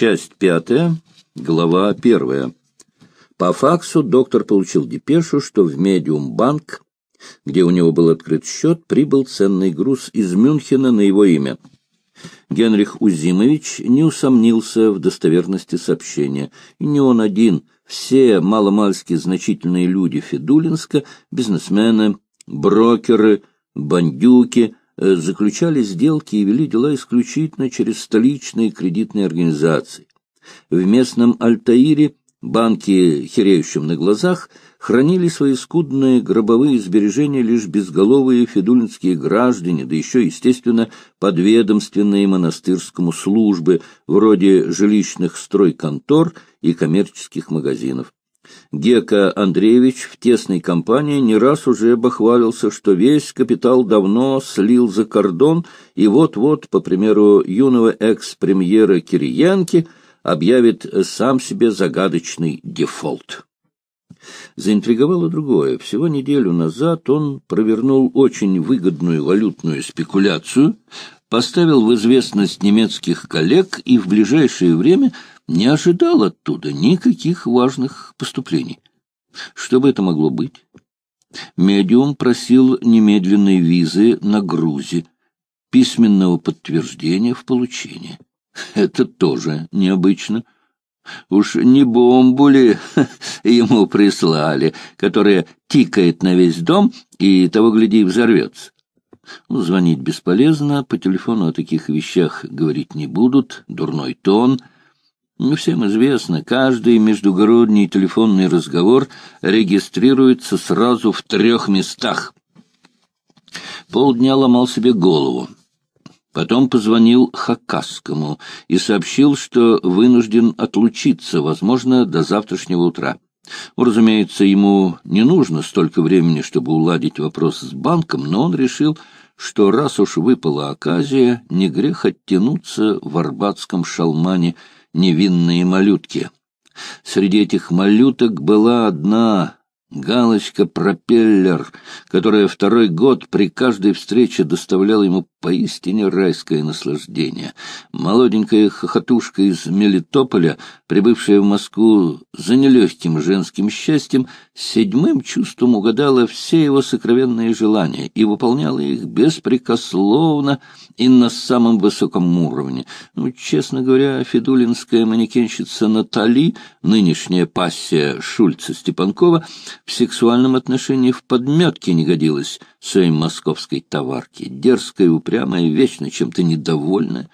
Часть пятая, глава первая. По факсу доктор получил депешу, что в Медиумбанк, где у него был открыт счет, прибыл ценный груз из Мюнхена на его имя. Генрих Узимович не усомнился в достоверности сообщения. И не он один, все маломальски значительные люди Федулинска, бизнесмены, брокеры, бандюки, Э, заключали сделки и вели дела исключительно через столичные кредитные организации. В местном Альтаире банки, хереющим на глазах, хранили свои скудные гробовые сбережения лишь безголовые федулинские граждане, да еще, естественно, подведомственные монастырскому службы, вроде жилищных стройконтор и коммерческих магазинов. Гека Андреевич в тесной компании не раз уже бахвалился, что весь капитал давно слил за кордон, и вот-вот, по примеру юного экс-премьера Кириенки, объявит сам себе загадочный дефолт. Заинтриговало другое. Всего неделю назад он провернул очень выгодную валютную спекуляцию, поставил в известность немецких коллег и в ближайшее время – не ожидал оттуда никаких важных поступлений. Что бы это могло быть? Медиум просил немедленной визы на Грузи письменного подтверждения в получении. Это тоже необычно. Уж не бомбу ли ему прислали, которая тикает на весь дом и того, гляди, взорвется? Ну, звонить бесполезно, по телефону о таких вещах говорить не будут, дурной тон — ну, всем известно, каждый междугородний телефонный разговор регистрируется сразу в трех местах. Полдня ломал себе голову. Потом позвонил Хакасскому и сообщил, что вынужден отлучиться, возможно, до завтрашнего утра. Ну, разумеется, ему не нужно столько времени, чтобы уладить вопрос с банком, но он решил, что раз уж выпала оказия, не грех оттянуться в Арбатском шалмане – невинные малютки. Среди этих малюток была одна галочка-пропеллер, которая второй год при каждой встрече доставляла ему поистине райское наслаждение. Молоденькая хохотушка из Мелитополя, прибывшая в Москву за нелегким женским счастьем, седьмым чувством угадала все его сокровенные желания и выполняла их беспрекословно и на самом высоком уровне. Ну, честно говоря, федулинская манекенщица Натали, нынешняя пассия Шульца Степанкова, в сексуальном отношении в подметке не годилась своей московской товарке, дерзкая, упрямая, вечно чем-то недовольная.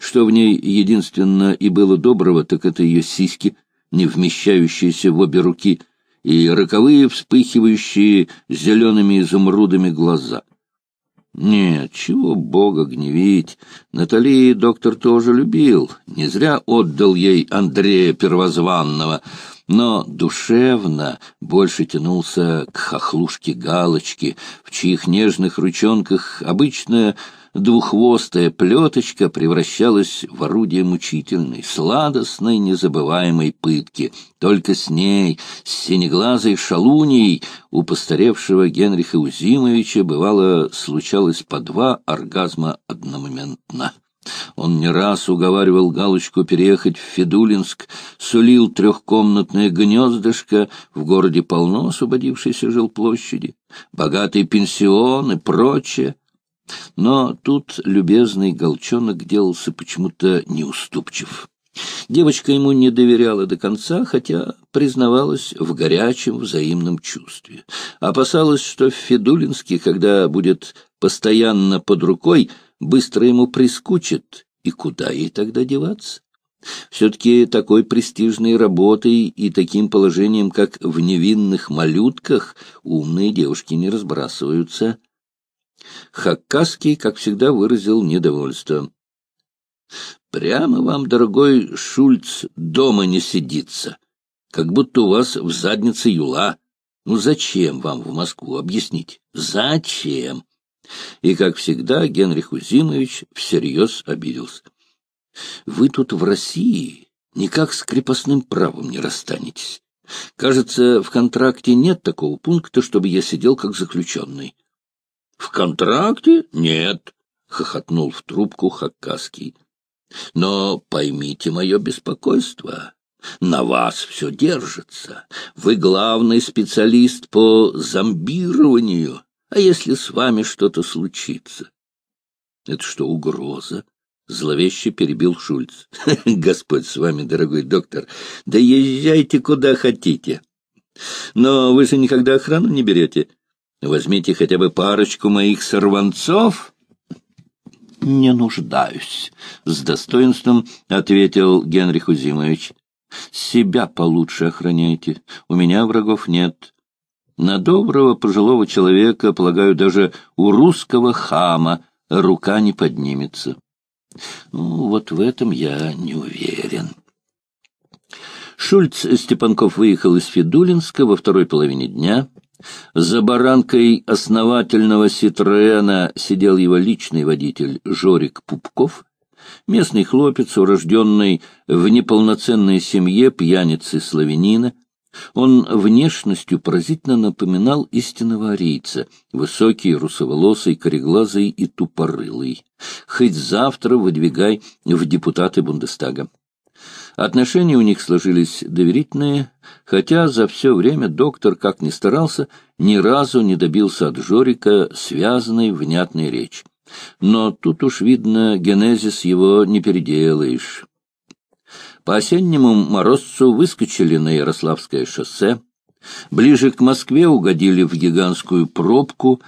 Что в ней единственно и было доброго, так это ее сиськи, не вмещающиеся в обе руки — и роковые, вспыхивающие зелеными изумрудами глаза. Нет, чего бога гневить. Натали доктор тоже любил. Не зря отдал ей Андрея Первозванного. Но душевно больше тянулся к хохлушке Галочки, в чьих нежных ручонках обычно двухвостая плеточка превращалась в орудие мучительной, сладостной, незабываемой пытки. Только с ней, с синеглазой шалуней, у постаревшего Генриха Узимовича бывало случалось по два оргазма одномоментно. Он не раз уговаривал Галочку переехать в Федулинск, сулил трехкомнатное гнездышко, в городе полно освободившейся жилплощади, богатый пенсион и прочее. Но тут любезный Голчонок делался почему-то неуступчив. Девочка ему не доверяла до конца, хотя признавалась в горячем взаимном чувстве. Опасалась, что Федулинский, когда будет постоянно под рукой, быстро ему прискучит, и куда ей тогда деваться? Все-таки такой престижной работой и таким положением, как в невинных малютках, умные девушки не разбрасываются. Хакасский, как всегда, выразил недовольство. «Прямо вам, дорогой Шульц, дома не сидится, как будто у вас в заднице юла. Ну зачем вам в Москву, объяснить? Зачем?» И, как всегда, Генрих Узимович всерьез обиделся. «Вы тут в России никак с крепостным правом не расстанетесь. Кажется, в контракте нет такого пункта, чтобы я сидел как заключенный. — В контракте? Нет, — хохотнул в трубку Хаккаский. — Но поймите мое беспокойство. На вас все держится. Вы главный специалист по зомбированию. А если с вами что-то случится? — Это что, угроза? — зловеще перебил Шульц. — Господь с вами, дорогой доктор. Да езжайте куда хотите. Но вы же никогда охрану не берете. Возьмите хотя бы парочку моих сорванцов. — Не нуждаюсь, — с достоинством ответил Генрих Узимович. — Себя получше охраняйте. У меня врагов нет. На доброго пожилого человека, полагаю, даже у русского хама рука не поднимется. Ну, вот в этом я не уверен. Шульц Степанков выехал из Федулинска во второй половине дня. За баранкой основательного Ситроэна сидел его личный водитель Жорик Пупков, местный хлопец, урожденный в неполноценной семье пьяницы-славянина. Он внешностью поразительно напоминал истинного арийца, высокий, русоволосый, кореглазый и тупорылый. Хоть завтра выдвигай в депутаты Бундестага. Отношения у них сложились доверительные, хотя за все время доктор, как ни старался, ни разу не добился от Жорика связанной внятной речи. Но тут уж, видно, генезис его не переделаешь. По осеннему морозцу выскочили на Ярославское шоссе, ближе к Москве угодили в гигантскую пробку,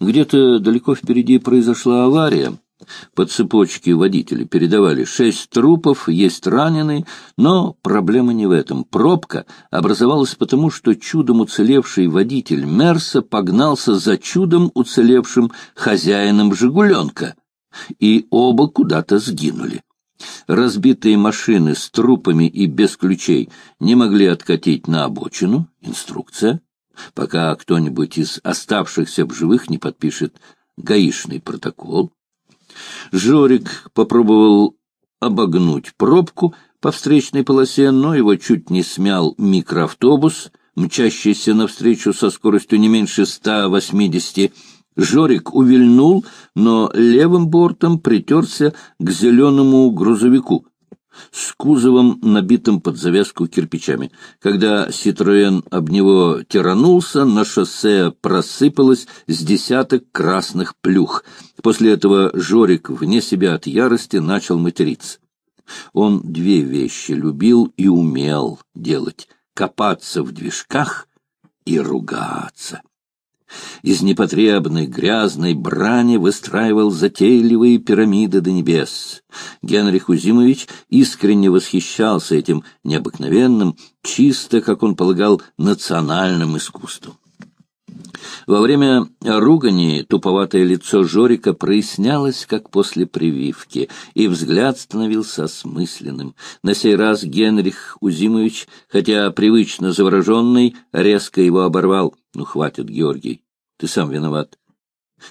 где-то далеко впереди произошла авария — по цепочке водители передавали шесть трупов, есть раненые, но проблема не в этом. Пробка образовалась потому, что чудом уцелевший водитель Мерса погнался за чудом уцелевшим хозяином «Жигуленка», и оба куда-то сгинули. Разбитые машины с трупами и без ключей не могли откатить на обочину, инструкция, пока кто-нибудь из оставшихся в живых не подпишет гаишный протокол. Жорик попробовал обогнуть пробку по встречной полосе, но его чуть не смял микроавтобус, мчащийся навстречу со скоростью не меньше 180 Жорик увильнул, но левым бортом притерся к зеленому грузовику — с кузовом, набитым под завязку кирпичами. Когда «Ситроен» об него тиранулся, на шоссе просыпалось с десяток красных плюх. После этого Жорик вне себя от ярости начал материться. Он две вещи любил и умел делать — копаться в движках и ругаться из непотребной грязной брани выстраивал затейливые пирамиды до небес. Генрих Узимович искренне восхищался этим необыкновенным, чисто, как он полагал, национальным искусством. Во время ругани туповатое лицо Жорика прояснялось, как после прививки, и взгляд становился осмысленным. На сей раз Генрих Узимович, хотя привычно завороженный, резко его оборвал. «Ну, хватит, Георгий, ты сам виноват.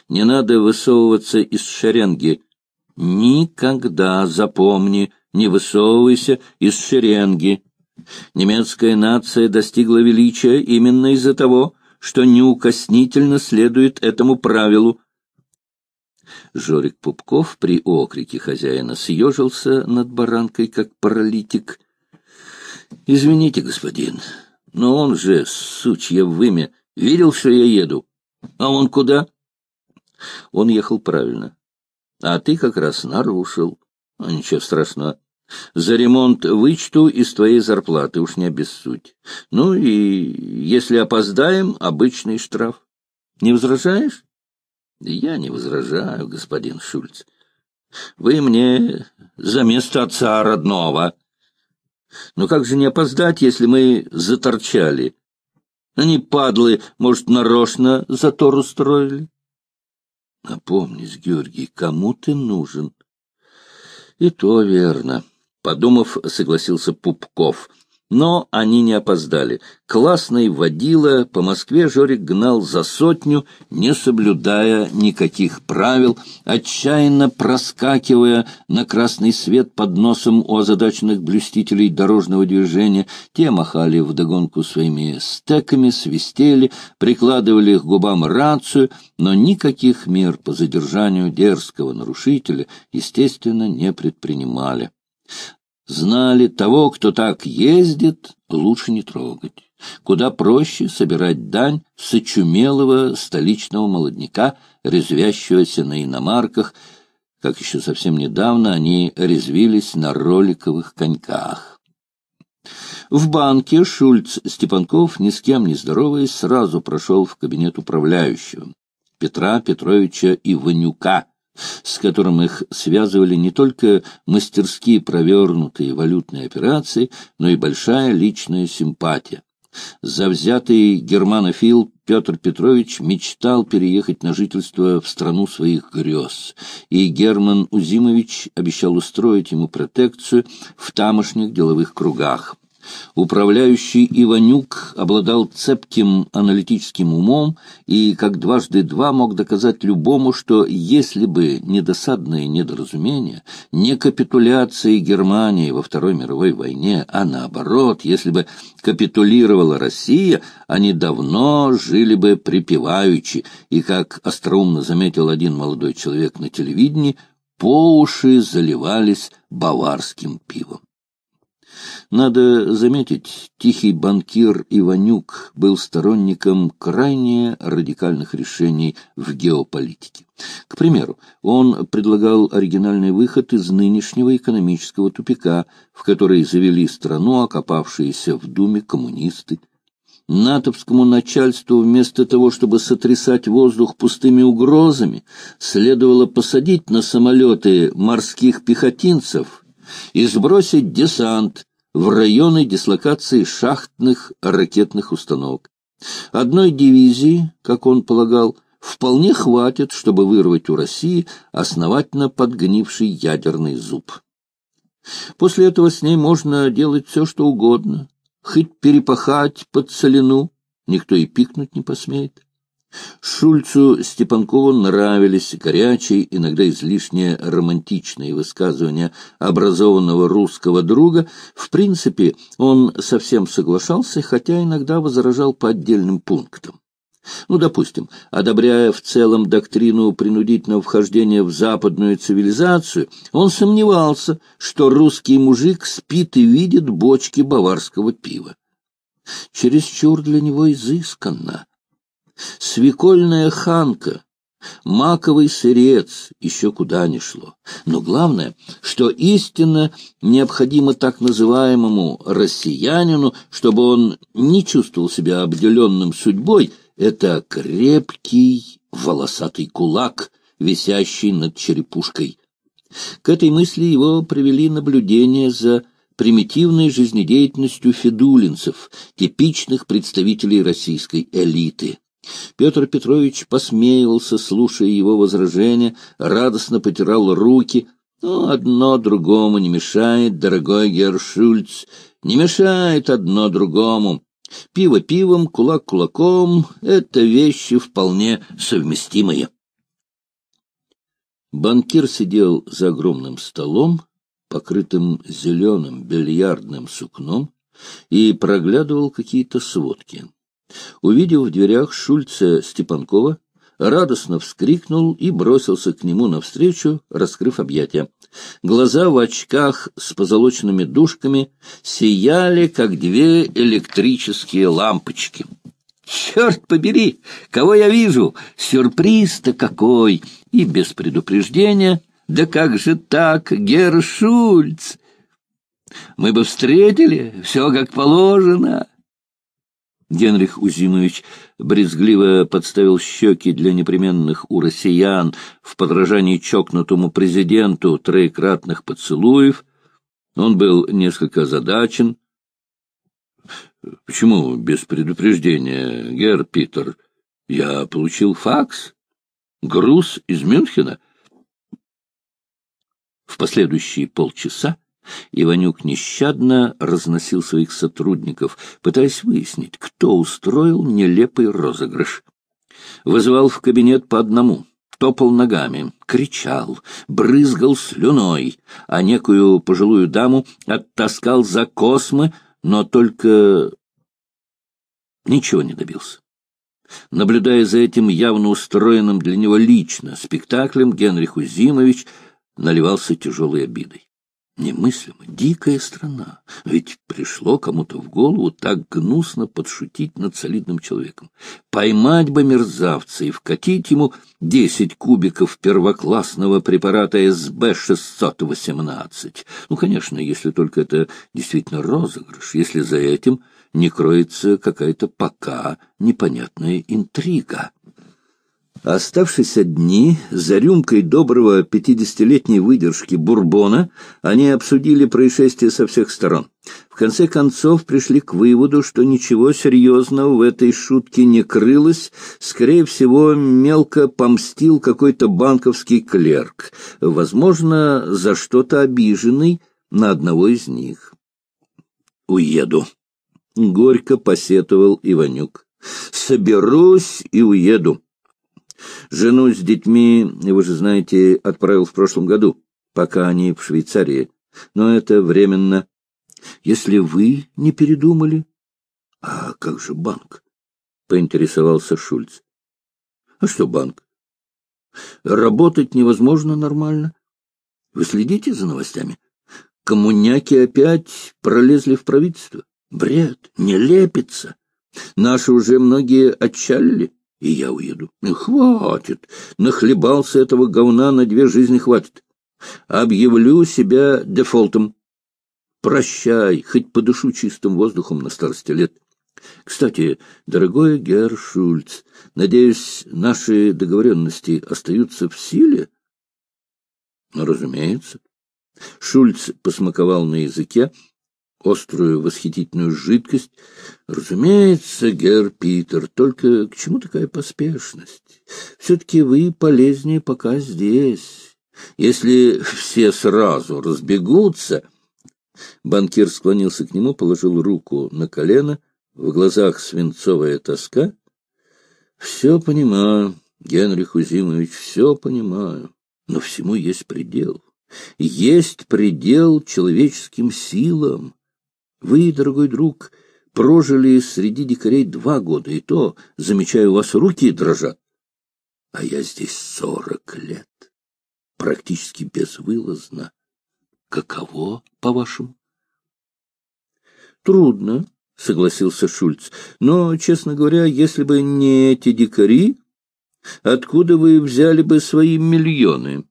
Не надо высовываться из шеренги. Никогда, запомни, не высовывайся из шеренги. Немецкая нация достигла величия именно из-за того, что неукоснительно следует этому правилу. Жорик Пупков при окрике хозяина съежился над баранкой, как паралитик. — Извините, господин, но он же, сучья вымя, видел, что я еду. А он куда? Он ехал правильно. А ты как раз нарушил. А ничего страшного. За ремонт вычту из твоей зарплаты, уж не обессудь. Ну и если опоздаем, обычный штраф. Не возражаешь? Я не возражаю, господин Шульц. Вы мне за место отца родного. Но ну как же не опоздать, если мы заторчали? Они, падлы, может, нарочно затор устроили? Напомнись, Георгий, кому ты нужен? И то верно. Подумав, согласился Пупков — но они не опоздали. Классный водила, по Москве Жорик гнал за сотню, не соблюдая никаких правил, отчаянно проскакивая на красный свет под носом у озадаченных блюстителей дорожного движения. Те махали вдогонку своими стеками, свистели, прикладывали к губам рацию, но никаких мер по задержанию дерзкого нарушителя, естественно, не предпринимали знали, того, кто так ездит, лучше не трогать. Куда проще собирать дань с очумелого столичного молодняка, резвящегося на иномарках, как еще совсем недавно они резвились на роликовых коньках. В банке Шульц Степанков, ни с кем не здороваясь, сразу прошел в кабинет управляющего Петра Петровича Иванюка, с которым их связывали не только мастерски провернутые валютные операции, но и большая личная симпатия. Завзятый германофил Петр Петрович мечтал переехать на жительство в страну своих грез, и Герман Узимович обещал устроить ему протекцию в тамошних деловых кругах. Управляющий Иванюк обладал цепким аналитическим умом и, как дважды два, мог доказать любому, что если бы не досадное недоразумение, не капитуляции Германии во Второй мировой войне, а наоборот, если бы капитулировала Россия, они давно жили бы припеваючи, и, как остроумно заметил один молодой человек на телевидении, по уши заливались баварским пивом. Надо заметить, тихий банкир Иванюк был сторонником крайне радикальных решений в геополитике. К примеру, он предлагал оригинальный выход из нынешнего экономического тупика, в который завели страну окопавшиеся в Думе коммунисты. Натовскому начальству вместо того, чтобы сотрясать воздух пустыми угрозами, следовало посадить на самолеты морских пехотинцев – и сбросить десант в районы дислокации шахтных ракетных установок. Одной дивизии, как он полагал, вполне хватит, чтобы вырвать у России основательно подгнивший ядерный зуб. После этого с ней можно делать все, что угодно, хоть перепахать под солину, никто и пикнуть не посмеет. Шульцу Степанкову нравились горячие, иногда излишне романтичные высказывания образованного русского друга. В принципе, он совсем соглашался, хотя иногда возражал по отдельным пунктам. Ну, допустим, одобряя в целом доктрину принудительного вхождения в западную цивилизацию, он сомневался, что русский мужик спит и видит бочки баварского пива. Чересчур для него изысканно свекольная ханка, маковый сырец, еще куда ни шло. Но главное, что истинно необходимо так называемому россиянину, чтобы он не чувствовал себя обделенным судьбой, это крепкий волосатый кулак, висящий над черепушкой. К этой мысли его привели наблюдения за примитивной жизнедеятельностью федулинцев, типичных представителей российской элиты. Петр Петрович посмеивался, слушая его возражения, радостно потирал руки. Но одно другому не мешает, дорогой Гершульц, не мешает одно другому. Пиво пивом, кулак кулаком — это вещи вполне совместимые. Банкир сидел за огромным столом, покрытым зеленым бильярдным сукном, и проглядывал какие-то сводки. Увидев в дверях Шульца Степанкова, радостно вскрикнул и бросился к нему навстречу, раскрыв объятия. Глаза в очках с позолоченными дужками сияли, как две электрические лампочки. «Черт побери! Кого я вижу? Сюрприз-то какой!» И без предупреждения. «Да как же так, Гершульц? Мы бы встретили, все как положено!» Генрих Узимович брезгливо подставил щеки для непременных у россиян в подражании чокнутому президенту троекратных поцелуев. Он был несколько озадачен. — Почему без предупреждения, Герр Питер? Я получил факс. Груз из Мюнхена. В последующие полчаса Иванюк нещадно разносил своих сотрудников, пытаясь выяснить, кто устроил нелепый розыгрыш. Вызывал в кабинет по одному, топал ногами, кричал, брызгал слюной, а некую пожилую даму оттаскал за космы, но только ничего не добился. Наблюдая за этим явно устроенным для него лично спектаклем, Генрих Узимович наливался тяжелой обидой. Немыслимо. Дикая страна. Ведь пришло кому-то в голову так гнусно подшутить над солидным человеком. Поймать бы мерзавца и вкатить ему десять кубиков первоклассного препарата СБ-618. Ну, конечно, если только это действительно розыгрыш, если за этим не кроется какая-то пока непонятная интрига. Оставшись одни, за рюмкой доброго пятидесятилетней выдержки Бурбона, они обсудили происшествие со всех сторон. В конце концов пришли к выводу, что ничего серьезного в этой шутке не крылось, скорее всего, мелко помстил какой-то банковский клерк, возможно, за что-то обиженный на одного из них. «Уеду», — горько посетовал Иванюк. «Соберусь и уеду». Жену с детьми, вы же знаете, отправил в прошлом году, пока они в Швейцарии. Но это временно. Если вы не передумали... — А как же банк? — поинтересовался Шульц. — А что банк? — Работать невозможно нормально. Вы следите за новостями? Коммуняки опять пролезли в правительство. Бред, не лепится. Наши уже многие отчалили и я уеду. Хватит! Нахлебался этого говна на две жизни хватит. Объявлю себя дефолтом. Прощай, хоть подышу чистым воздухом на старости лет. Кстати, дорогой Герр Шульц, надеюсь, наши договоренности остаются в силе? Разумеется. Шульц посмаковал на языке, острую восхитительную жидкость. Разумеется, гер Питер, только к чему такая поспешность? Все-таки вы полезнее пока здесь. Если все сразу разбегутся... Банкир склонился к нему, положил руку на колено, в глазах свинцовая тоска. — Все понимаю, Генрих Узимович, все понимаю, но всему есть предел. Есть предел человеческим силам. Вы, дорогой друг, прожили среди дикарей два года, и то, замечаю, у вас руки дрожат. А я здесь сорок лет, практически безвылазно. Каково, по-вашему? Трудно, — согласился Шульц. — Но, честно говоря, если бы не эти дикари, откуда вы взяли бы свои миллионы?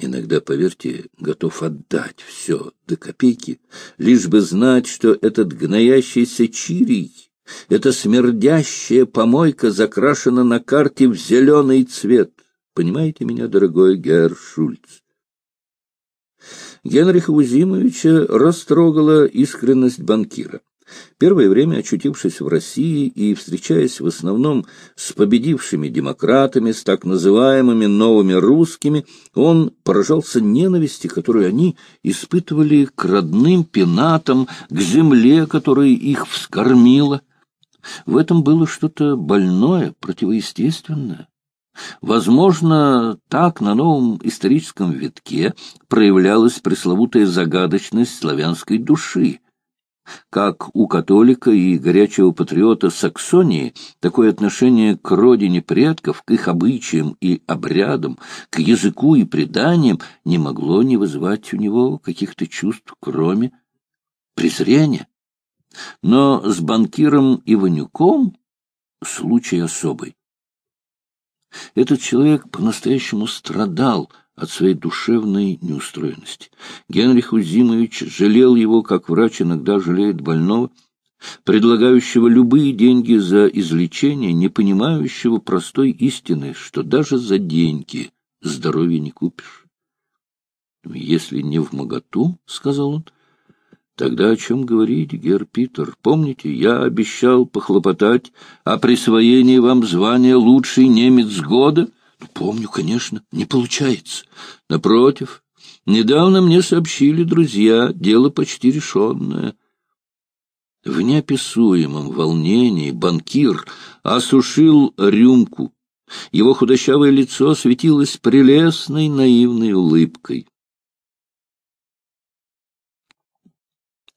Иногда, поверьте, готов отдать все до копейки, лишь бы знать, что этот гноящийся чирий, эта смердящая помойка закрашена на карте в зеленый цвет. Понимаете меня, дорогой Герр Шульц? Генриха Узимовича растрогала искренность банкира. Первое время, очутившись в России и встречаясь в основном с победившими демократами, с так называемыми новыми русскими, он поражался ненависти, которую они испытывали к родным пенатам, к земле, которая их вскормила. В этом было что-то больное, противоестественное. Возможно, так на новом историческом витке проявлялась пресловутая загадочность славянской души — как у католика и горячего патриота Саксонии, такое отношение к родине предков, к их обычаям и обрядам, к языку и преданиям не могло не вызвать у него каких-то чувств, кроме презрения. Но с банкиром Иванюком случай особый. Этот человек по-настоящему страдал – от своей душевной неустроенности. Генрих Узимович жалел его, как врач иногда жалеет больного, предлагающего любые деньги за излечение, не понимающего простой истины, что даже за деньги здоровья не купишь. «Если не в моготу, — сказал он, — тогда о чем говорить, Гер Питер? Помните, я обещал похлопотать о присвоении вам звания лучший немец года?» Помню, конечно, не получается. Напротив, недавно мне сообщили друзья, дело почти решенное. В неописуемом волнении банкир осушил рюмку. Его худощавое лицо светилось прелестной наивной улыбкой.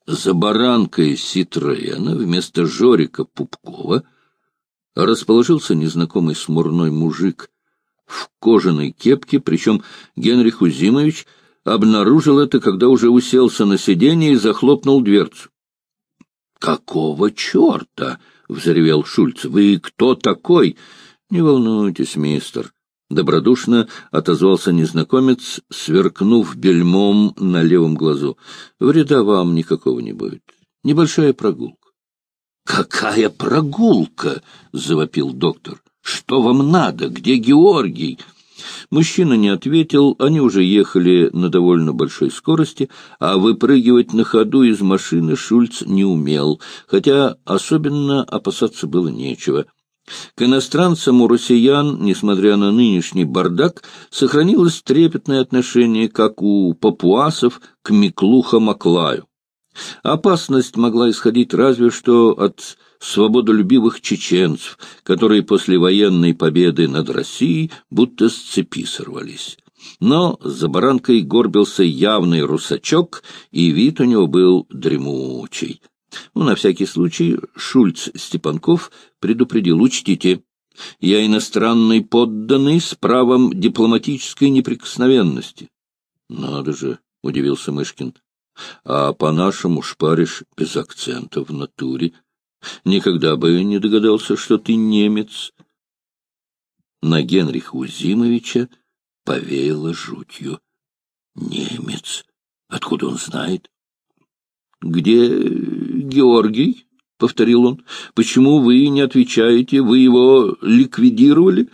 За баранкой Ситроена вместо Жорика Пупкова расположился незнакомый смурной мужик в кожаной кепке, причем Генрих Узимович обнаружил это, когда уже уселся на сиденье и захлопнул дверцу. — Какого черта? — взревел Шульц. — Вы кто такой? — Не волнуйтесь, мистер. Добродушно отозвался незнакомец, сверкнув бельмом на левом глазу. — Вреда вам никакого не будет. Небольшая прогулка. — Какая прогулка? — завопил доктор. Что вам надо? Где Георгий?» Мужчина не ответил, они уже ехали на довольно большой скорости, а выпрыгивать на ходу из машины Шульц не умел, хотя особенно опасаться было нечего. К иностранцам у россиян, несмотря на нынешний бардак, сохранилось трепетное отношение, как у папуасов, к Миклуха Маклаю. Опасность могла исходить разве что от свободолюбивых чеченцев, которые после военной победы над Россией будто с цепи сорвались. Но за баранкой горбился явный русачок, и вид у него был дремучий. Ну, на всякий случай Шульц Степанков предупредил, учтите, я иностранный подданный с правом дипломатической неприкосновенности. — Надо же, — удивился Мышкин. — А по-нашему шпаришь без акцента в натуре. Никогда бы я не догадался, что ты немец. На Генриха Узимовича повеяло жутью. Немец? Откуда он знает? Где Георгий? — повторил он. — Почему вы не отвечаете? Вы его ликвидировали?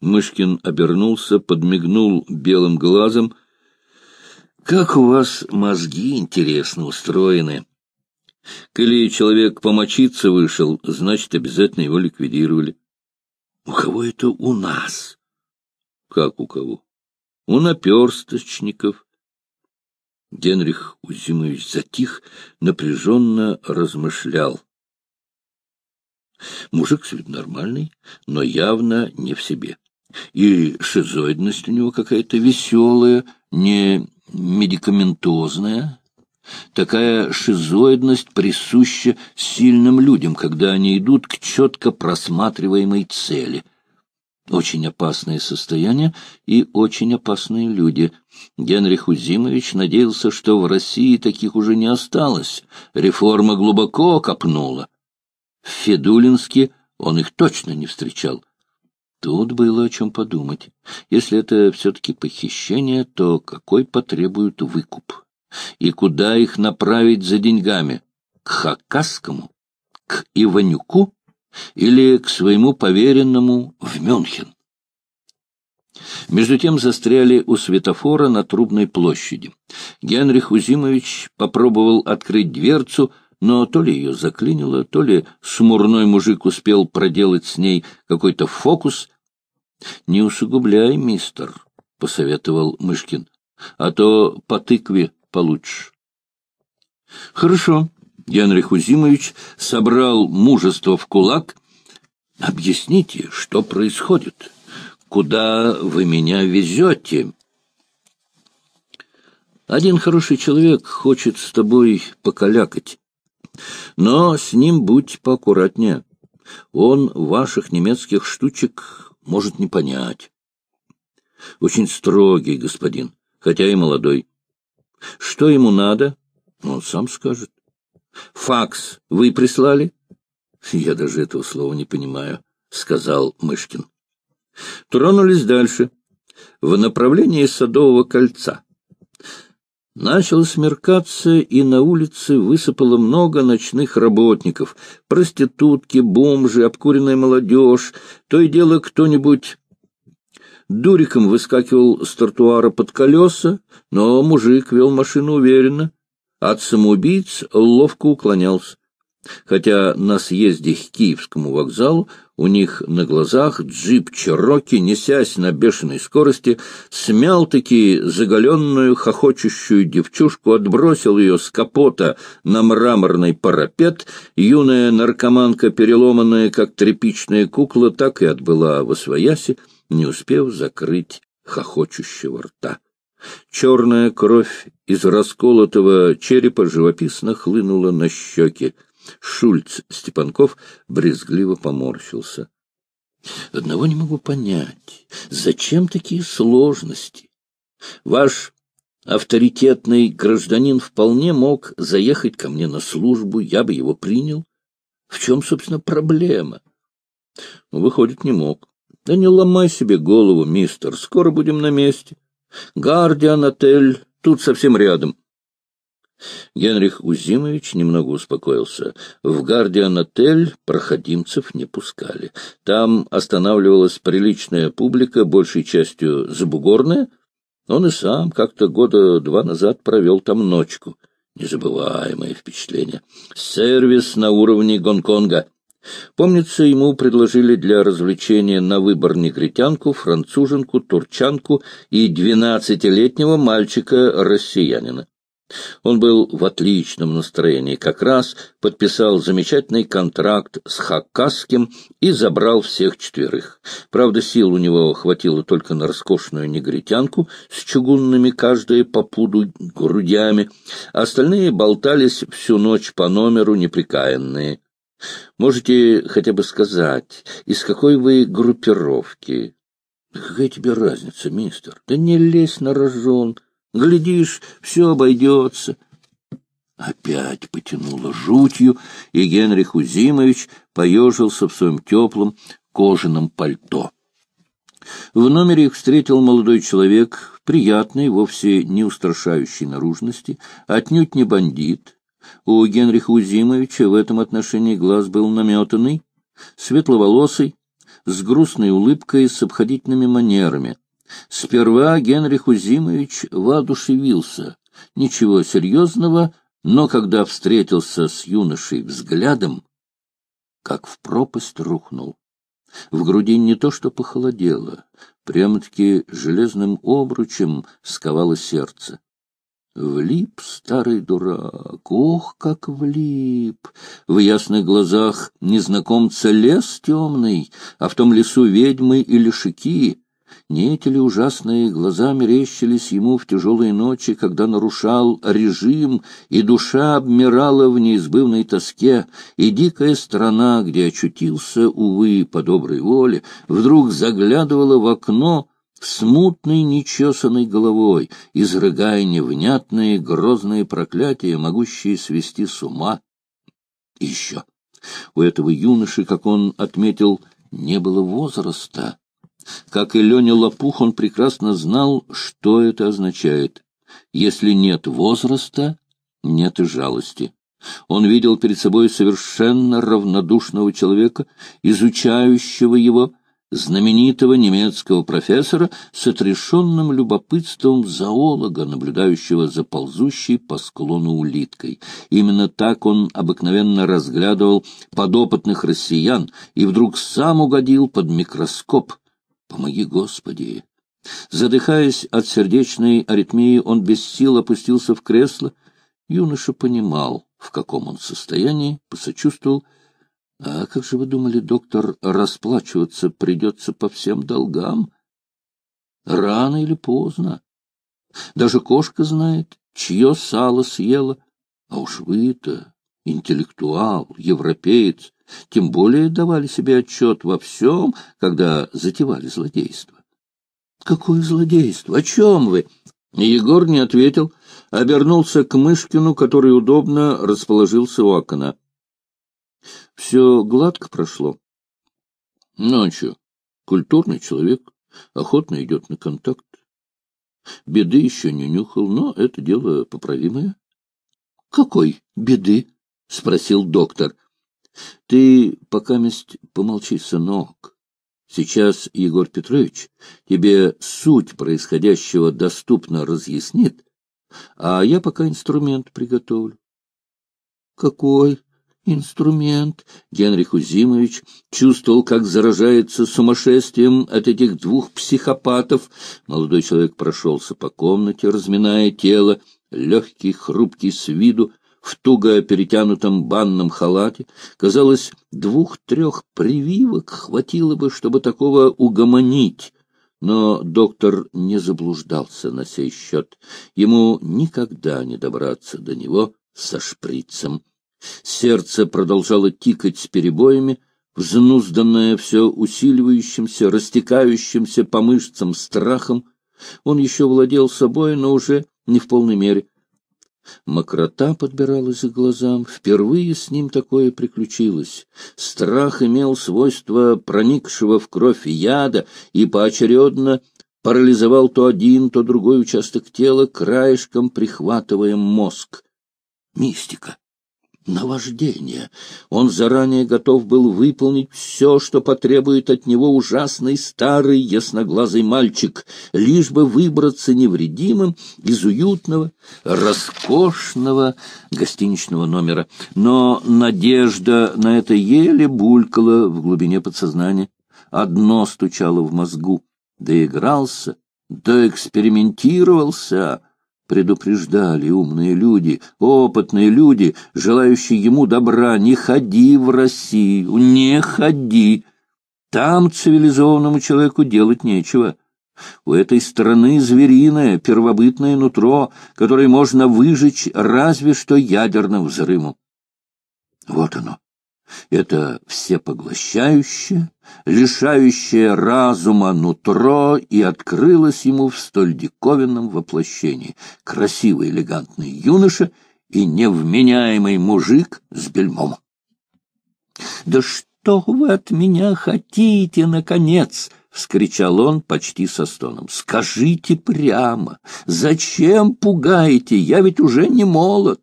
Мышкин обернулся, подмигнул белым глазом. — Как у вас мозги интересно устроены! — Коли человек помочиться вышел, значит, обязательно его ликвидировали. — У кого это у нас? — Как у кого? — У наперсточников. Генрих Узимович затих, напряженно размышлял. Мужик с виду нормальный, но явно не в себе. И шизоидность у него какая-то веселая, не медикаментозная. Такая шизоидность присуща сильным людям, когда они идут к четко просматриваемой цели. Очень опасное состояние и очень опасные люди. Генрих Узимович надеялся, что в России таких уже не осталось. Реформа глубоко копнула. В Федулинске он их точно не встречал. Тут было о чем подумать. Если это все-таки похищение, то какой потребует выкуп? И куда их направить за деньгами? К Хакасскому? К Иванюку? Или к своему поверенному в Мюнхен? Между тем застряли у светофора на Трубной площади. Генрих Узимович попробовал открыть дверцу, но то ли ее заклинило, то ли смурной мужик успел проделать с ней какой-то фокус. — Не усугубляй, мистер, — посоветовал Мышкин, — а то по тыкве получишь. Хорошо. Генрих Узимович собрал мужество в кулак. Объясните, что происходит? Куда вы меня везете? Один хороший человек хочет с тобой покалякать. Но с ним будь поаккуратнее. Он ваших немецких штучек может не понять. Очень строгий господин, хотя и молодой. Что ему надо? Он сам скажет. Факс вы прислали? Я даже этого слова не понимаю, сказал Мышкин. Тронулись дальше, в направлении Садового кольца. Начало смеркаться, и на улице высыпало много ночных работников. Проститутки, бомжи, обкуренная молодежь. То и дело кто-нибудь Дуриком выскакивал с тротуара под колеса, но мужик вел машину уверенно. От самоубийц ловко уклонялся. Хотя на съезде к Киевскому вокзалу у них на глазах джип Чероки, несясь на бешеной скорости, смял-таки заголенную хохочущую девчушку, отбросил ее с капота на мраморный парапет. Юная наркоманка, переломанная, как тряпичная кукла, так и отбыла во свояси не успев закрыть хохочущего рта. Черная кровь из расколотого черепа живописно хлынула на щеки. Шульц Степанков брезгливо поморщился. «Одного не могу понять. Зачем такие сложности? Ваш авторитетный гражданин вполне мог заехать ко мне на службу, я бы его принял. В чем, собственно, проблема?» Выходит, не мог. — Да не ломай себе голову, мистер, скоро будем на месте. Гардиан отель тут совсем рядом. Генрих Узимович немного успокоился. В Гардиан-отель проходимцев не пускали. Там останавливалась приличная публика, большей частью забугорная. Он и сам как-то года два назад провел там ночку. Незабываемое впечатление. Сервис на уровне Гонконга — Помнится, ему предложили для развлечения на выбор негритянку, француженку, турчанку и двенадцатилетнего мальчика-россиянина. Он был в отличном настроении, как раз подписал замечательный контракт с Хакасским и забрал всех четверых. Правда, сил у него хватило только на роскошную негритянку с чугунными каждые по пуду грудями. Остальные болтались всю ночь по номеру неприкаянные. Можете хотя бы сказать, из какой вы группировки? какая тебе разница, мистер? Да не лезь на рожон. Глядишь, все обойдется. Опять потянуло жутью, и Генрих Узимович поежился в своем теплом кожаном пальто. В номере их встретил молодой человек, приятный, вовсе не устрашающий наружности, отнюдь не бандит, у Генриха Узимовича в этом отношении глаз был наметанный, светловолосый, с грустной улыбкой, и с обходительными манерами. Сперва Генрих Узимович воодушевился. Ничего серьезного, но когда встретился с юношей взглядом, как в пропасть рухнул. В груди не то что похолодело, прямо-таки железным обручем сковало сердце. Влип старый дурак, ох, как влип! В ясных глазах незнакомца лес темный, а в том лесу ведьмы и лешики. не эти ли ужасные глаза мерещились ему в тяжелые ночи, когда нарушал режим, и душа обмирала в неизбывной тоске, и дикая страна, где очутился, увы, по доброй воле, вдруг заглядывала в окно смутной, нечесанной головой, изрыгая невнятные, грозные проклятия, могущие свести с ума. И еще. У этого юноши, как он отметил, не было возраста. Как и Леня Лопух, он прекрасно знал, что это означает. Если нет возраста, нет и жалости. Он видел перед собой совершенно равнодушного человека, изучающего его, знаменитого немецкого профессора с отрешенным любопытством зоолога, наблюдающего за ползущей по склону улиткой. Именно так он обыкновенно разглядывал подопытных россиян и вдруг сам угодил под микроскоп. «Помоги, Господи!» Задыхаясь от сердечной аритмии, он без сил опустился в кресло. Юноша понимал, в каком он состоянии, посочувствовал — а как же вы думали, доктор, расплачиваться придется по всем долгам? Рано или поздно. Даже кошка знает, чье сало съела. А уж вы-то интеллектуал, европеец, тем более давали себе отчет во всем, когда затевали злодейство. «Какое злодейство? О чем вы?» Егор не ответил, обернулся к Мышкину, который удобно расположился у окна. Все гладко прошло. Ночью. Ну, а Культурный человек, охотно идет на контакт. Беды еще не нюхал, но это дело поправимое. — Какой беды? — спросил доктор. — Ты покаместь помолчи, сынок. Сейчас Егор Петрович тебе суть происходящего доступно разъяснит, а я пока инструмент приготовлю. — Какой? инструмент. Генрих Узимович чувствовал, как заражается сумасшествием от этих двух психопатов. Молодой человек прошелся по комнате, разминая тело, легкий, хрупкий с виду, в туго перетянутом банном халате. Казалось, двух-трех прививок хватило бы, чтобы такого угомонить. Но доктор не заблуждался на сей счет. Ему никогда не добраться до него со шприцем. Сердце продолжало тикать с перебоями, взнузданное все усиливающимся, растекающимся по мышцам страхом. Он еще владел собой, но уже не в полной мере. Мокрота подбиралась к глазам. Впервые с ним такое приключилось. Страх имел свойство проникшего в кровь яда и поочередно парализовал то один, то другой участок тела, краешком прихватывая мозг. Мистика! наваждение. Он заранее готов был выполнить все, что потребует от него ужасный старый ясноглазый мальчик, лишь бы выбраться невредимым из уютного, роскошного гостиничного номера. Но надежда на это еле булькала в глубине подсознания. Одно стучало в мозгу. Доигрался, доэкспериментировался. Предупреждали умные люди, опытные люди, желающие ему добра, не ходи в Россию, не ходи. Там цивилизованному человеку делать нечего. У этой страны звериное, первобытное нутро, которое можно выжечь разве что ядерным взрывом. Вот оно, это всепоглощающее, лишающее разума нутро и открылось ему в столь диковинном воплощении. Красивый элегантный юноша и невменяемый мужик с бельмом. «Да что вы от меня хотите, наконец?» — вскричал он почти со стоном. «Скажите прямо, зачем пугаете? Я ведь уже не молод.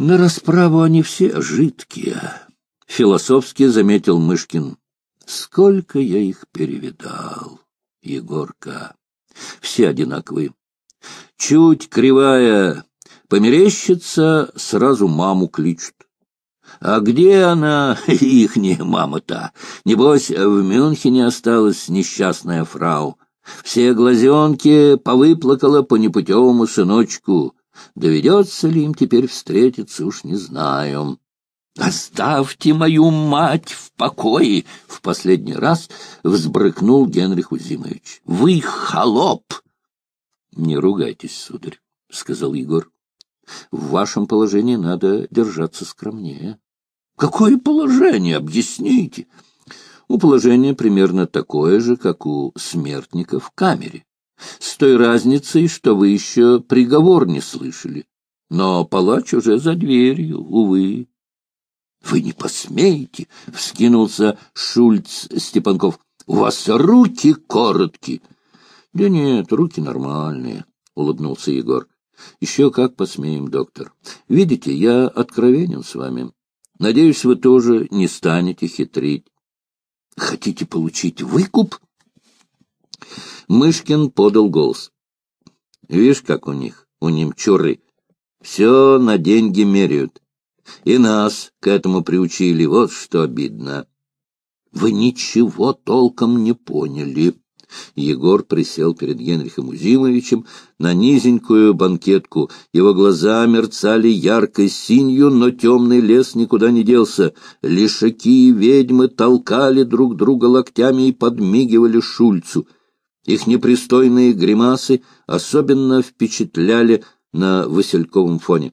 На расправу они все жидкие, — философски заметил Мышкин. Сколько я их перевидал, Егорка. Все одинаковые. Чуть кривая померещится, сразу маму кличут. А где она, ихняя мама-то? Небось, в Мюнхене осталась несчастная фрау. Все глазенки повыплакала по непутевому сыночку. Доведется ли им теперь встретиться, уж не знаю. «Оставьте мою мать в покое!» — в последний раз взбрыкнул Генрих Узимович. «Вы холоп!» «Не ругайтесь, сударь», — сказал Егор. «В вашем положении надо держаться скромнее». «Какое положение? Объясните!» «У положения примерно такое же, как у смертника в камере с той разницей, что вы еще приговор не слышали. Но палач уже за дверью, увы. — Вы не посмеете! — вскинулся Шульц Степанков. — У вас руки короткие. — Да нет, руки нормальные, — улыбнулся Егор. — Еще как посмеем, доктор. Видите, я откровенен с вами. Надеюсь, вы тоже не станете хитрить. — Хотите получить выкуп? — Мышкин подал голос. — Видишь, как у них, у немчуры. Все на деньги меряют. И нас к этому приучили, вот что обидно. — Вы ничего толком не поняли. Егор присел перед Генрихом Узимовичем на низенькую банкетку. Его глаза мерцали яркой синью, но темный лес никуда не делся. Лишаки и ведьмы толкали друг друга локтями и подмигивали Шульцу — их непристойные гримасы особенно впечатляли на Васильковом фоне.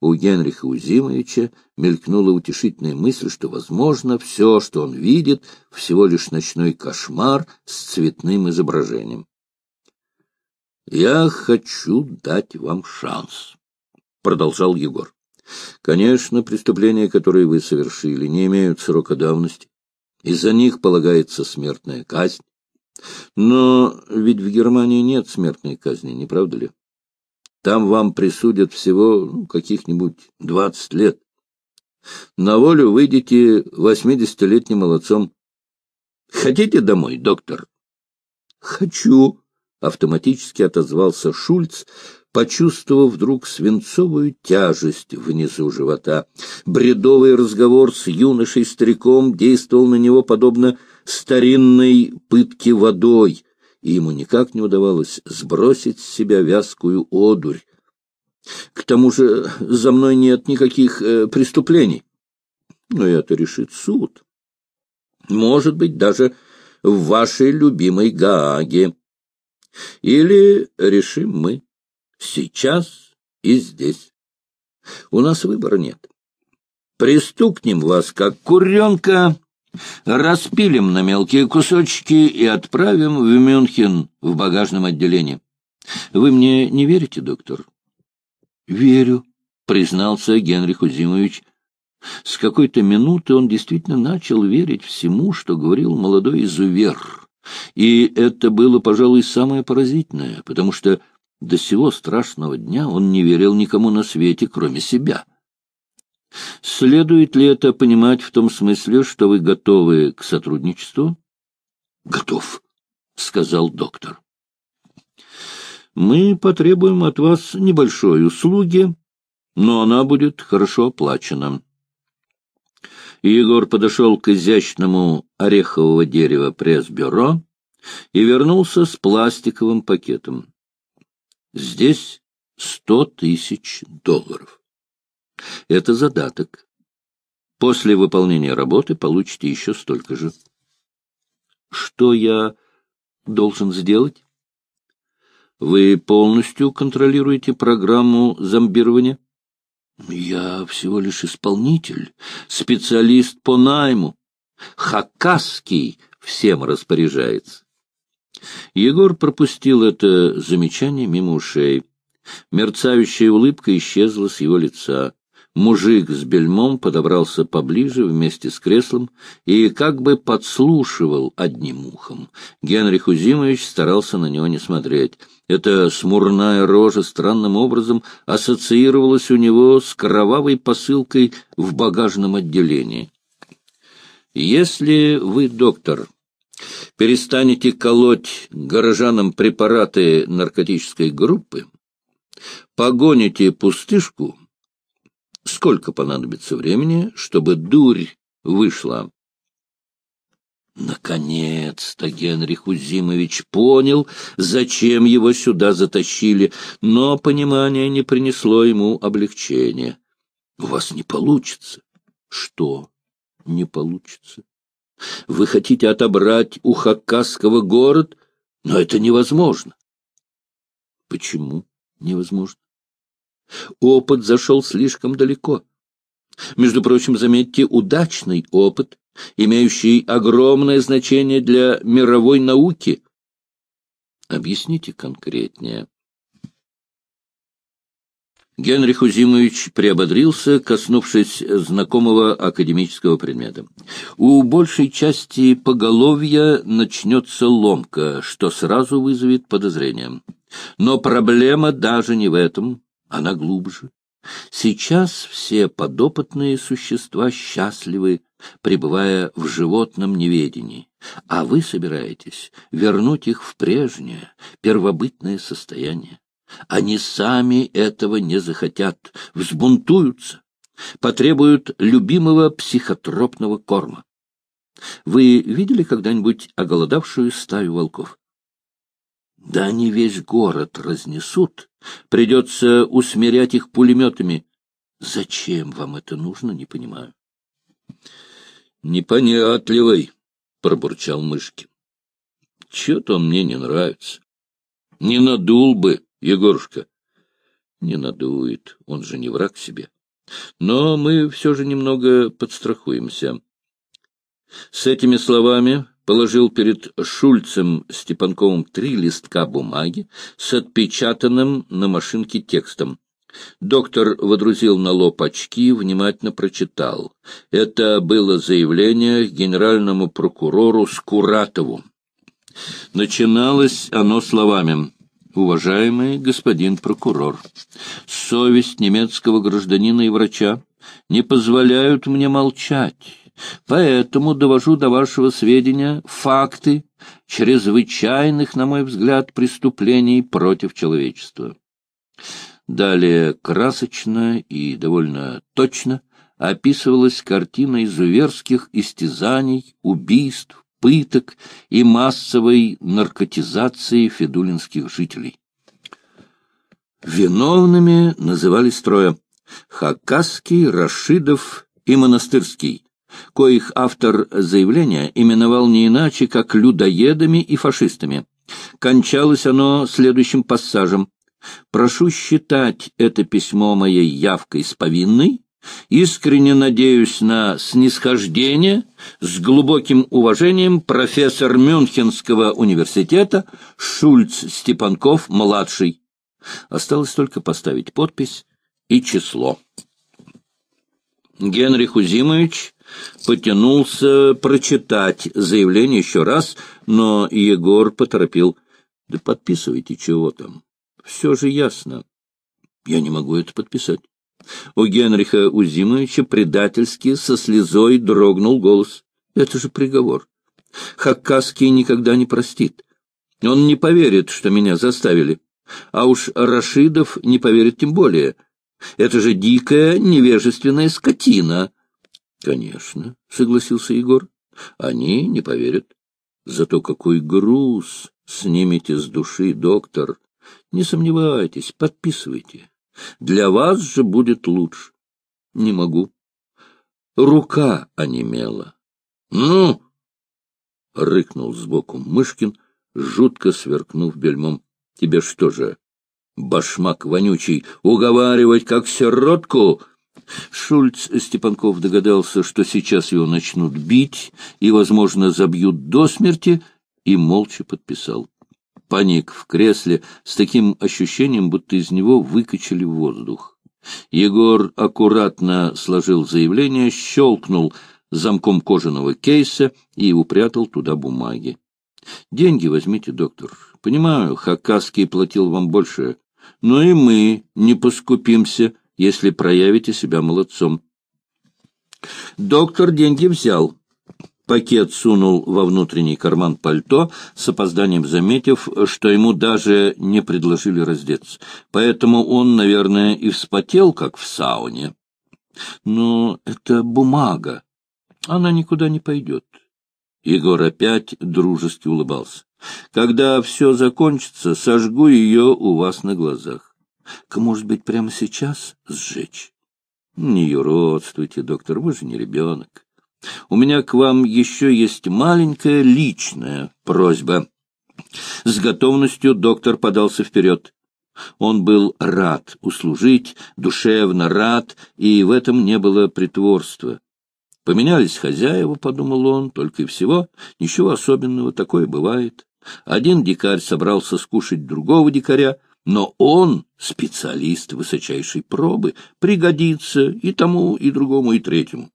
У Генриха Узимовича мелькнула утешительная мысль, что, возможно, все, что он видит, всего лишь ночной кошмар с цветным изображением. «Я хочу дать вам шанс», — продолжал Егор. «Конечно, преступления, которые вы совершили, не имеют срока давности. Из-за них полагается смертная казнь. Но ведь в Германии нет смертной казни, не правда ли? Там вам присудят всего ну, каких-нибудь двадцать лет. На волю выйдете восьмидесятилетним молодцом. Хотите домой, доктор? Хочу, автоматически отозвался Шульц, почувствовав вдруг свинцовую тяжесть внизу живота. Бредовый разговор с юношей-стариком действовал на него подобно старинной пытке водой, и ему никак не удавалось сбросить с себя вязкую одурь. К тому же за мной нет никаких э, преступлений. Но это решит суд. Может быть, даже в вашей любимой Гааге. Или решим мы. Сейчас и здесь. У нас выбора нет. Пристукнем вас, как куренка, распилим на мелкие кусочки и отправим в Мюнхен в багажном отделении. Вы мне не верите, доктор? — Верю, — признался Генрих Узимович. С какой-то минуты он действительно начал верить всему, что говорил молодой изувер. И это было, пожалуй, самое поразительное, потому что до сего страшного дня он не верил никому на свете, кроме себя. Следует ли это понимать в том смысле, что вы готовы к сотрудничеству? — Готов, — сказал доктор. — Мы потребуем от вас небольшой услуги, но она будет хорошо оплачена. Егор подошел к изящному орехового дерева пресс-бюро и вернулся с пластиковым пакетом. Здесь сто тысяч долларов. Это задаток. После выполнения работы получите еще столько же. Что я должен сделать? Вы полностью контролируете программу зомбирования? Я всего лишь исполнитель, специалист по найму. Хакасский всем распоряжается. Егор пропустил это замечание мимо ушей. Мерцающая улыбка исчезла с его лица. Мужик с бельмом подобрался поближе вместе с креслом и как бы подслушивал одним ухом. Генрих Узимович старался на него не смотреть. Эта смурная рожа странным образом ассоциировалась у него с кровавой посылкой в багажном отделении. «Если вы, доктор, перестанете колоть горожанам препараты наркотической группы, погоните пустышку, сколько понадобится времени, чтобы дурь вышла. Наконец-то Генрих Узимович понял, зачем его сюда затащили, но понимание не принесло ему облегчения. — У вас не получится. — Что не получится? Вы хотите отобрать у Хакасского город, но это невозможно. Почему невозможно? Опыт зашел слишком далеко. Между прочим, заметьте, удачный опыт, имеющий огромное значение для мировой науки. Объясните конкретнее. Генрих Узимович приободрился, коснувшись знакомого академического предмета. У большей части поголовья начнется ломка, что сразу вызовет подозрение. Но проблема даже не в этом, она глубже. Сейчас все подопытные существа счастливы, пребывая в животном неведении, а вы собираетесь вернуть их в прежнее, первобытное состояние. Они сами этого не захотят, взбунтуются, потребуют любимого психотропного корма. Вы видели когда-нибудь оголодавшую стаю волков? Да они весь город разнесут. Придется усмирять их пулеметами. Зачем вам это нужно, не понимаю. Непонятливый, пробурчал Мышкин. Чего-то он мне не нравится. Не надул бы. Егорушка. Не надует, он же не враг себе. Но мы все же немного подстрахуемся. С этими словами положил перед Шульцем Степанковым три листка бумаги с отпечатанным на машинке текстом. Доктор водрузил на лоб очки, внимательно прочитал. Это было заявление генеральному прокурору Скуратову. Начиналось оно словами Уважаемый господин прокурор, совесть немецкого гражданина и врача не позволяют мне молчать, поэтому довожу до вашего сведения факты чрезвычайных, на мой взгляд, преступлений против человечества. Далее красочно и довольно точно описывалась картина изуверских истязаний, убийств, пыток и массовой наркотизации федулинских жителей. Виновными назывались трое – Хакасский, Рашидов и Монастырский, коих автор заявления именовал не иначе, как людоедами и фашистами. Кончалось оно следующим пассажем. «Прошу считать это письмо моей явкой с повинной Искренне надеюсь на снисхождение с глубоким уважением профессор Мюнхенского университета Шульц Степанков-младший. Осталось только поставить подпись и число. Генрих Узимович потянулся прочитать заявление еще раз, но Егор поторопил. — Да подписывайте, чего там. Все же ясно. Я не могу это подписать. У Генриха Узимовича предательски со слезой дрогнул голос. «Это же приговор. Хаккасский никогда не простит. Он не поверит, что меня заставили. А уж Рашидов не поверит тем более. Это же дикая невежественная скотина». «Конечно», — согласился Егор, — «они не поверят. Зато какой груз снимете с души, доктор. Не сомневайтесь, подписывайте. Для вас же будет лучше. Не могу. Рука онемела. Ну! Рыкнул сбоку Мышкин, жутко сверкнув бельмом. Тебе что же, башмак вонючий, уговаривать как сиротку? Шульц Степанков догадался, что сейчас его начнут бить и, возможно, забьют до смерти, и молча подписал. Паник в кресле с таким ощущением, будто из него выкачали воздух. Егор аккуратно сложил заявление, щелкнул замком кожаного кейса и упрятал туда бумаги. — Деньги возьмите, доктор. Понимаю, Хакасский платил вам больше, но и мы не поскупимся, если проявите себя молодцом. Доктор деньги взял. Пакет сунул во внутренний карман пальто, с опозданием заметив, что ему даже не предложили раздеться. Поэтому он, наверное, и вспотел, как в сауне. Но это бумага. Она никуда не пойдет. Егор опять дружески улыбался. Когда все закончится, сожгу ее у вас на глазах. К, может быть, прямо сейчас сжечь? Не юродствуйте, доктор, вы же не ребенок. У меня к вам еще есть маленькая личная просьба. С готовностью доктор подался вперед. Он был рад услужить, душевно рад, и в этом не было притворства. Поменялись хозяева, — подумал он, — только и всего. Ничего особенного, такое бывает. Один дикарь собрался скушать другого дикаря, но он специалист высочайшей пробы, пригодится и тому, и другому, и третьему.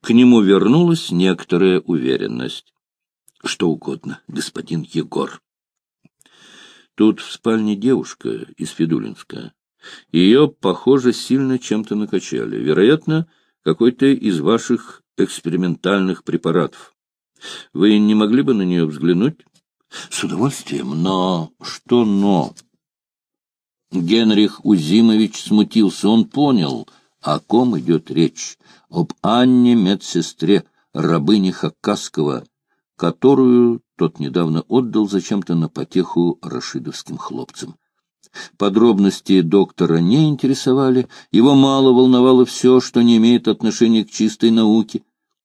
К нему вернулась некоторая уверенность. — Что угодно, господин Егор. Тут в спальне девушка из Федулинска. Ее, похоже, сильно чем-то накачали. Вероятно, какой-то из ваших экспериментальных препаратов. Вы не могли бы на нее взглянуть? С удовольствием, но... Что но? Генрих Узимович смутился. Он понял, о ком идет речь? Об Анне, медсестре, рабыне Хаккасского, которую тот недавно отдал зачем-то на потеху рашидовским хлопцам. Подробности доктора не интересовали, его мало волновало все, что не имеет отношения к чистой науке.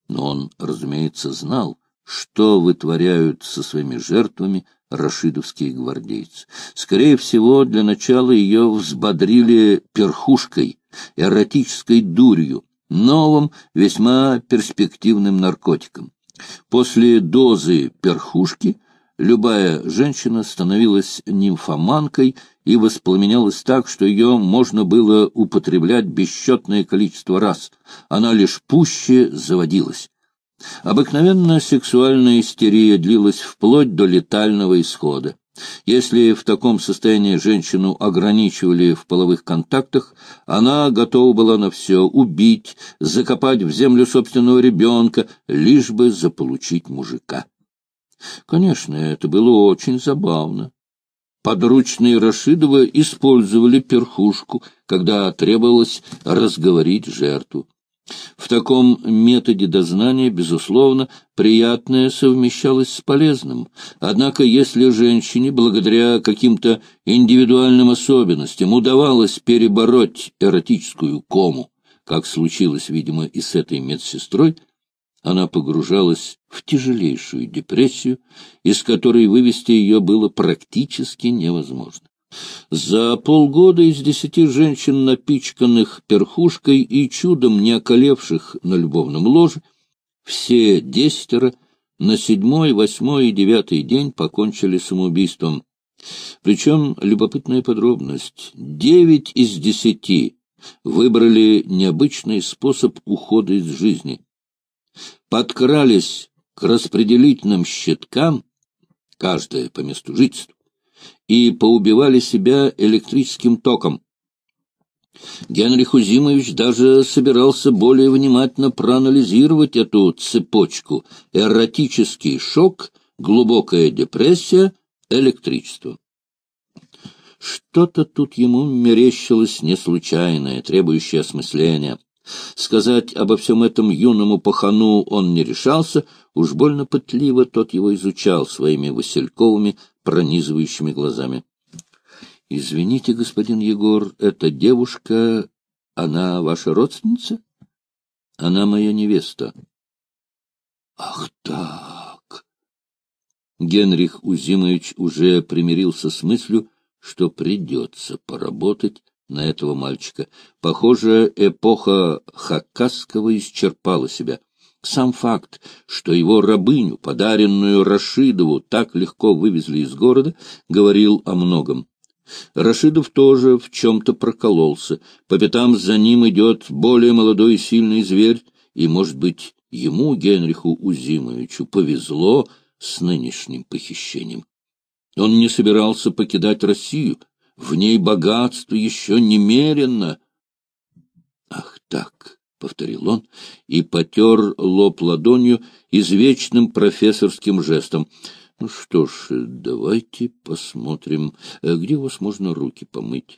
Но он, разумеется, знал, что вытворяют со своими жертвами рашидовские гвардейцы. Скорее всего, для начала ее взбодрили перхушкой — эротической дурью, новым, весьма перспективным наркотиком. После дозы перхушки любая женщина становилась нимфоманкой и воспламенялась так, что ее можно было употреблять бесчетное количество раз. Она лишь пуще заводилась. Обыкновенная сексуальная истерия длилась вплоть до летального исхода. Если в таком состоянии женщину ограничивали в половых контактах, она готова была на все убить, закопать в землю собственного ребенка, лишь бы заполучить мужика. Конечно, это было очень забавно. Подручные Рашидова использовали перхушку, когда требовалось разговорить жертву. В таком методе дознания, безусловно, приятное совмещалось с полезным. Однако если женщине, благодаря каким-то индивидуальным особенностям, удавалось перебороть эротическую кому, как случилось, видимо, и с этой медсестрой, она погружалась в тяжелейшую депрессию, из которой вывести ее было практически невозможно. За полгода из десяти женщин, напичканных перхушкой и чудом не околевших на любовном ложе, все десятеро на седьмой, восьмой и девятый день покончили самоубийством. Причем любопытная подробность. Девять из десяти выбрали необычный способ ухода из жизни. Подкрались к распределительным щиткам, каждая по месту жительства, и поубивали себя электрическим током. Генрих Узимович даже собирался более внимательно проанализировать эту цепочку – эротический шок, глубокая депрессия, электричество. Что-то тут ему мерещилось неслучайное, требующее осмысления. Сказать обо всем этом юному пахану он не решался, уж больно пытливо тот его изучал своими васильковыми пронизывающими глазами. — Извините, господин Егор, эта девушка, она ваша родственница? — Она моя невеста. — Ах так! Генрих Узимович уже примирился с мыслью, что придется поработать на этого мальчика. Похоже, эпоха Хакасского исчерпала себя — сам факт, что его рабыню, подаренную Рашидову, так легко вывезли из города, говорил о многом. Рашидов тоже в чем-то прокололся. По пятам за ним идет более молодой и сильный зверь, и, может быть, ему, Генриху Узимовичу, повезло с нынешним похищением. Он не собирался покидать Россию, в ней богатство еще немерено. Ах так! повторил он и потер лоб ладонью извечным профессорским жестом. Ну что ж, давайте посмотрим, где у вас можно руки помыть.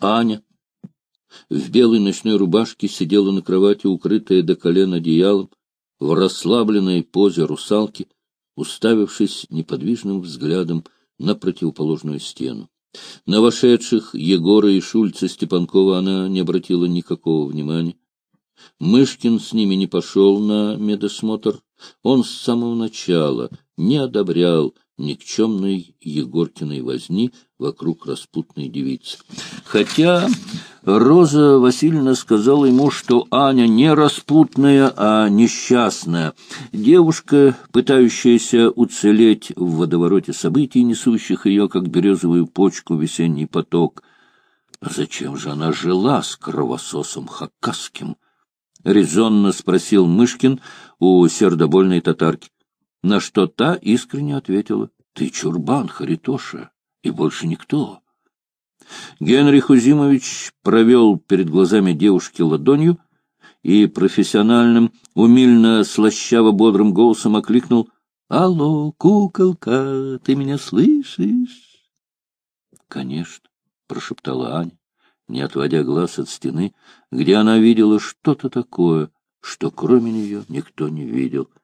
Аня в белой ночной рубашке сидела на кровати, укрытая до колен одеялом, в расслабленной позе русалки, уставившись неподвижным взглядом на противоположную стену. На вошедших Егора и Шульца Степанкова она не обратила никакого внимания. Мышкин с ними не пошел на медосмотр. Он с самого начала не одобрял никчемной Егоркиной возни вокруг распутной девицы. Хотя Роза Васильевна сказала ему, что Аня не распутная, а несчастная. Девушка, пытающаяся уцелеть в водовороте событий, несущих ее, как березовую почку, весенний поток. «Зачем же она жила с кровососом хакасским?» — резонно спросил Мышкин у сердобольной татарки. На что та искренне ответила, «Ты чурбан, Харитоша, и больше никто». Генрих Узимович провел перед глазами девушки ладонью и профессиональным, умильно слащаво-бодрым голосом окликнул «Алло, куколка, ты меня слышишь?» «Конечно», — прошептала Аня, не отводя глаз от стены, где она видела что-то такое, что кроме нее никто не видел —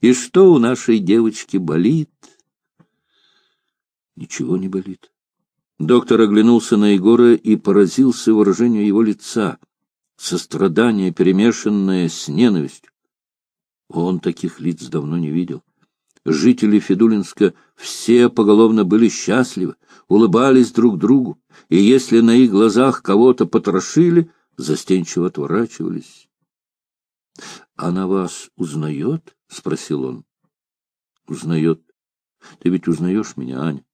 и что у нашей девочки болит? Ничего не болит. Доктор оглянулся на Егора и поразился выражению его лица, сострадание, перемешанное с ненавистью. Он таких лиц давно не видел. Жители Федулинска все поголовно были счастливы, улыбались друг другу, и если на их глазах кого-то потрошили, застенчиво отворачивались. — Она а вас узнает? — спросил он. — Узнает. Ты ведь узнаешь меня, Аня?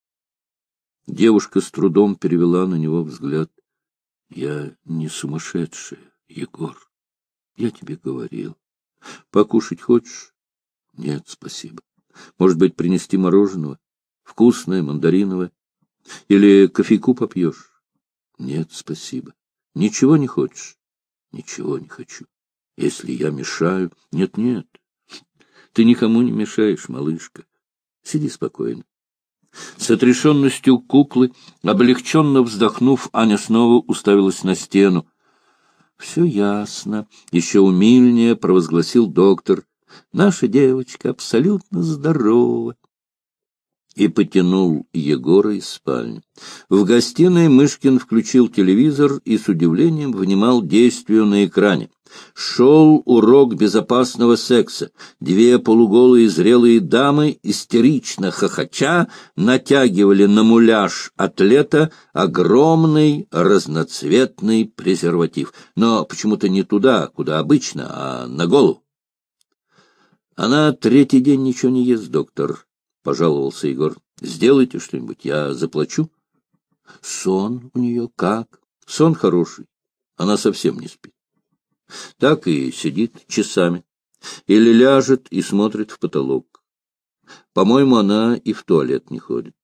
Девушка с трудом перевела на него взгляд. — Я не сумасшедшая, Егор. Я тебе говорил. Покушать хочешь? — Нет, спасибо. Может быть, принести мороженого? Вкусное, мандариновое. Или кофейку попьешь? — Нет, спасибо. Ничего не хочешь? — Ничего не хочу. Если я мешаю... Нет-нет, ты никому не мешаешь, малышка. Сиди спокойно. С отрешенностью куклы, облегченно вздохнув, Аня снова уставилась на стену. — Все ясно, — еще умильнее провозгласил доктор. — Наша девочка абсолютно здорова и потянул Егора из спальни. В гостиной Мышкин включил телевизор и с удивлением внимал действию на экране. Шел урок безопасного секса. Две полуголые зрелые дамы, истерично хохоча, натягивали на муляж атлета огромный разноцветный презерватив. Но почему-то не туда, куда обычно, а на голову. Она третий день ничего не ест, доктор, — пожаловался Егор. — Сделайте что-нибудь, я заплачу. — Сон у нее как? — Сон хороший. Она совсем не спит. Так и сидит часами. Или ляжет и смотрит в потолок. По-моему, она и в туалет не ходит.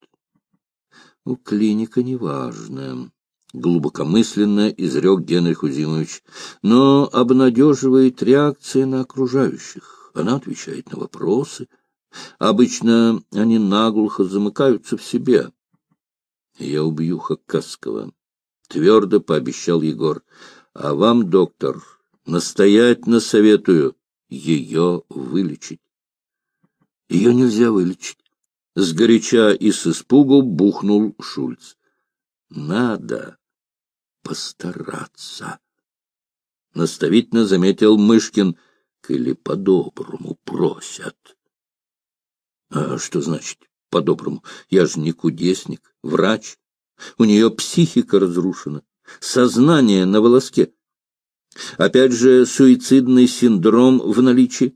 Ну, клиника неважная. Глубокомысленно изрек Генрих Узимович. но обнадеживает реакция на окружающих. Она отвечает на вопросы, Обычно они наглухо замыкаются в себе. Я убью Хакасского, — твердо пообещал Егор. А вам, доктор, настоятельно советую ее вылечить. Ее нельзя вылечить. Сгоряча и с испугу бухнул Шульц. Надо постараться. Наставительно заметил Мышкин, или по-доброму просят. А что значит по-доброму? Я же не кудесник, врач. У нее психика разрушена, сознание на волоске. Опять же, суицидный синдром в наличии.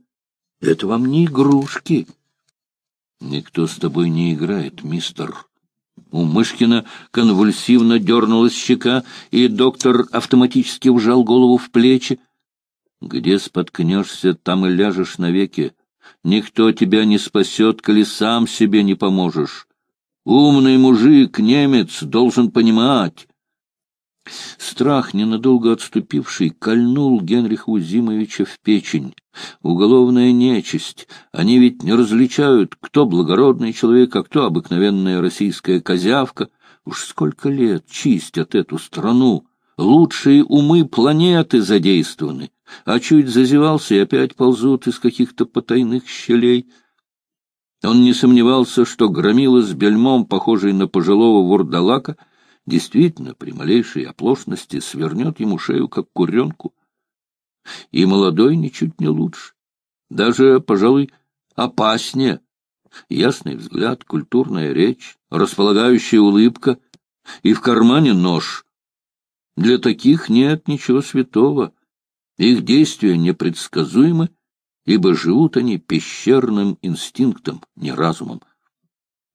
Это вам не игрушки. Никто с тобой не играет, мистер. У Мышкина конвульсивно дернулась щека, и доктор автоматически ужал голову в плечи. Где споткнешься, там и ляжешь навеки. Никто тебя не спасет, коли сам себе не поможешь. Умный мужик, немец, должен понимать». Страх, ненадолго отступивший, кольнул Генриха Узимовича в печень. Уголовная нечисть. Они ведь не различают, кто благородный человек, а кто обыкновенная российская козявка. Уж сколько лет чистят эту страну. Лучшие умы планеты задействованы а чуть зазевался и опять ползут из каких-то потайных щелей. Он не сомневался, что громила с бельмом, похожий на пожилого вурдалака, действительно при малейшей оплошности свернет ему шею, как куренку. И молодой ничуть не лучше, даже, пожалуй, опаснее. Ясный взгляд, культурная речь, располагающая улыбка и в кармане нож. Для таких нет ничего святого. Их действия непредсказуемы, ибо живут они пещерным инстинктом, не разумом.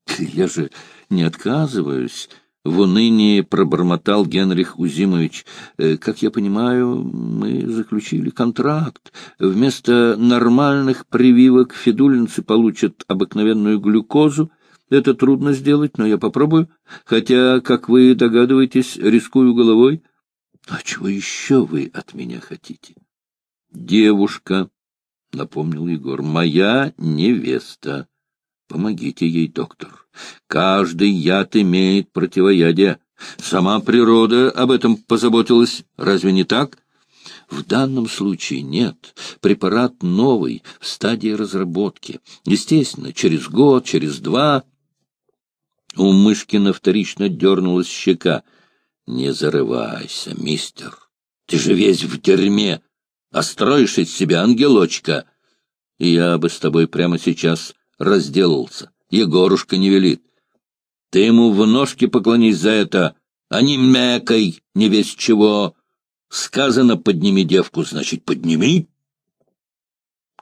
«Я же не отказываюсь», — в унынии пробормотал Генрих Узимович. Э, «Как я понимаю, мы заключили контракт. Вместо нормальных прививок федулинцы получат обыкновенную глюкозу. Это трудно сделать, но я попробую. Хотя, как вы догадываетесь, рискую головой. А чего еще вы от меня хотите? Девушка, — напомнил Егор, — моя невеста. Помогите ей, доктор. Каждый яд имеет противоядие. Сама природа об этом позаботилась. Разве не так? В данном случае нет. Препарат новый, в стадии разработки. Естественно, через год, через два... У Мышкина вторично дернулась щека — не зарывайся, мистер. Ты же весь в дерьме, Остроишь из себя ангелочка. Я бы с тобой прямо сейчас разделался. Егорушка не велит. Ты ему в ножки поклонись за это, а не мякой, не весь чего. Сказано, подними девку, значит, подними.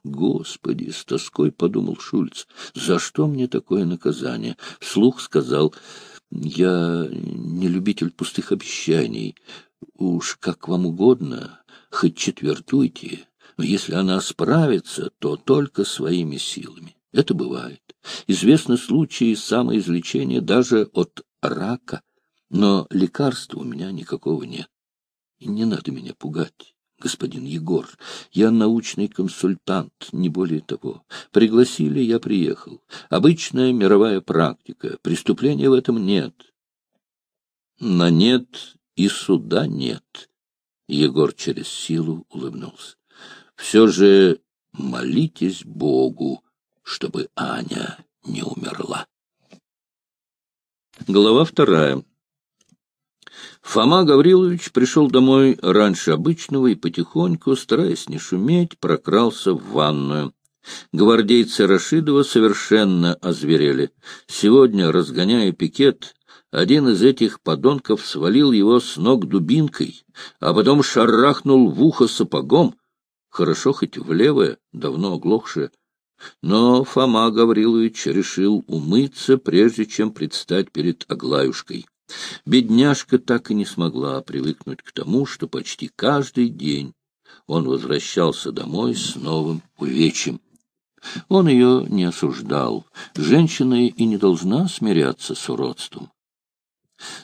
Господи, с тоской подумал Шульц, за что мне такое наказание? Вслух сказал... Я не любитель пустых обещаний. Уж как вам угодно, хоть четвертуйте. если она справится, то только своими силами. Это бывает. Известны случаи самоизлечения даже от рака, но лекарства у меня никакого нет. И не надо меня пугать господин Егор, я научный консультант, не более того. Пригласили, я приехал. Обычная мировая практика. Преступления в этом нет. На нет и суда нет. Егор через силу улыбнулся. Все же молитесь Богу, чтобы Аня не умерла. Глава вторая. Фома Гаврилович пришел домой раньше обычного и потихоньку, стараясь не шуметь, прокрался в ванную. Гвардейцы Рашидова совершенно озверели. Сегодня, разгоняя пикет, один из этих подонков свалил его с ног дубинкой, а потом шарахнул в ухо сапогом, хорошо хоть в левое, давно оглохшее. Но Фома Гаврилович решил умыться, прежде чем предстать перед Аглаюшкой. Бедняжка так и не смогла привыкнуть к тому, что почти каждый день он возвращался домой с новым увечьем. Он ее не осуждал. Женщина и не должна смиряться с уродством.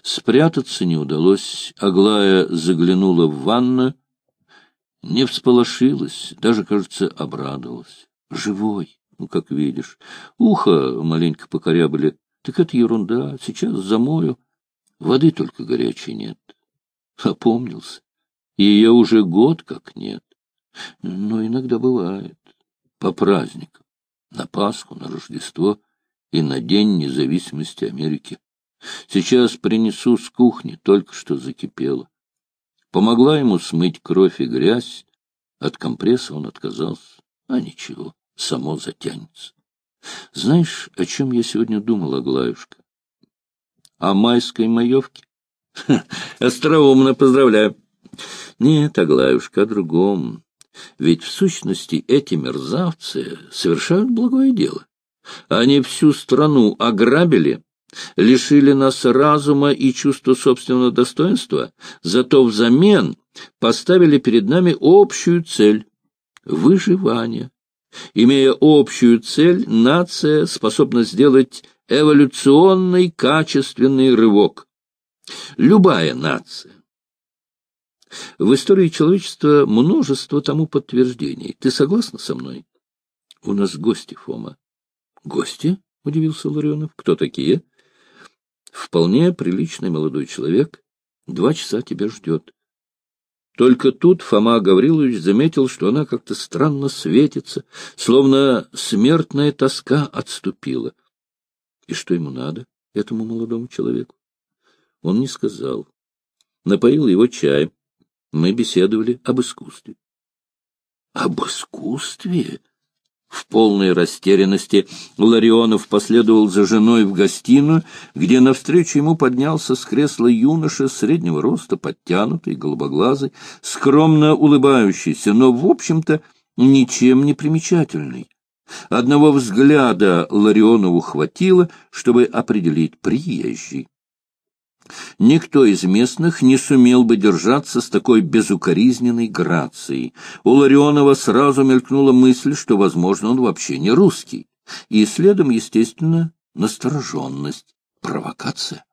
Спрятаться не удалось. Аглая заглянула в ванну, не всполошилась, даже, кажется, обрадовалась. Живой, ну, как видишь. Ухо маленько покорябли. Так это ерунда, сейчас замою. Воды только горячей нет. Опомнился. Ее уже год как нет. Но иногда бывает. По праздникам. На Пасху, на Рождество и на День независимости Америки. Сейчас принесу с кухни, только что закипело. Помогла ему смыть кровь и грязь. От компресса он отказался. А ничего, само затянется. Знаешь, о чем я сегодня думал, Аглаюшка? о майской маевке? Ха, остроумно поздравляю. Нет, Аглаюшка, о другом. Ведь в сущности эти мерзавцы совершают благое дело. Они всю страну ограбили, лишили нас разума и чувства собственного достоинства, зато взамен поставили перед нами общую цель — выживание. Имея общую цель, нация способна сделать эволюционный качественный рывок. Любая нация. В истории человечества множество тому подтверждений. Ты согласна со мной? — У нас гости, Фома. — Гости? — удивился Ларионов. — Кто такие? — Вполне приличный молодой человек. Два часа тебя ждет. Только тут Фома Гаврилович заметил, что она как-то странно светится, словно смертная тоска отступила. И что ему надо, этому молодому человеку? Он не сказал. Напоил его чаем. Мы беседовали об искусстве. Об искусстве? В полной растерянности Ларионов последовал за женой в гостиную, где навстречу ему поднялся с кресла юноша среднего роста, подтянутый, голубоглазый, скромно улыбающийся, но, в общем-то, ничем не примечательный. Одного взгляда Ларионову хватило, чтобы определить приезжий. Никто из местных не сумел бы держаться с такой безукоризненной грацией. У Ларионова сразу мелькнула мысль, что, возможно, он вообще не русский. И следом, естественно, настороженность, провокация.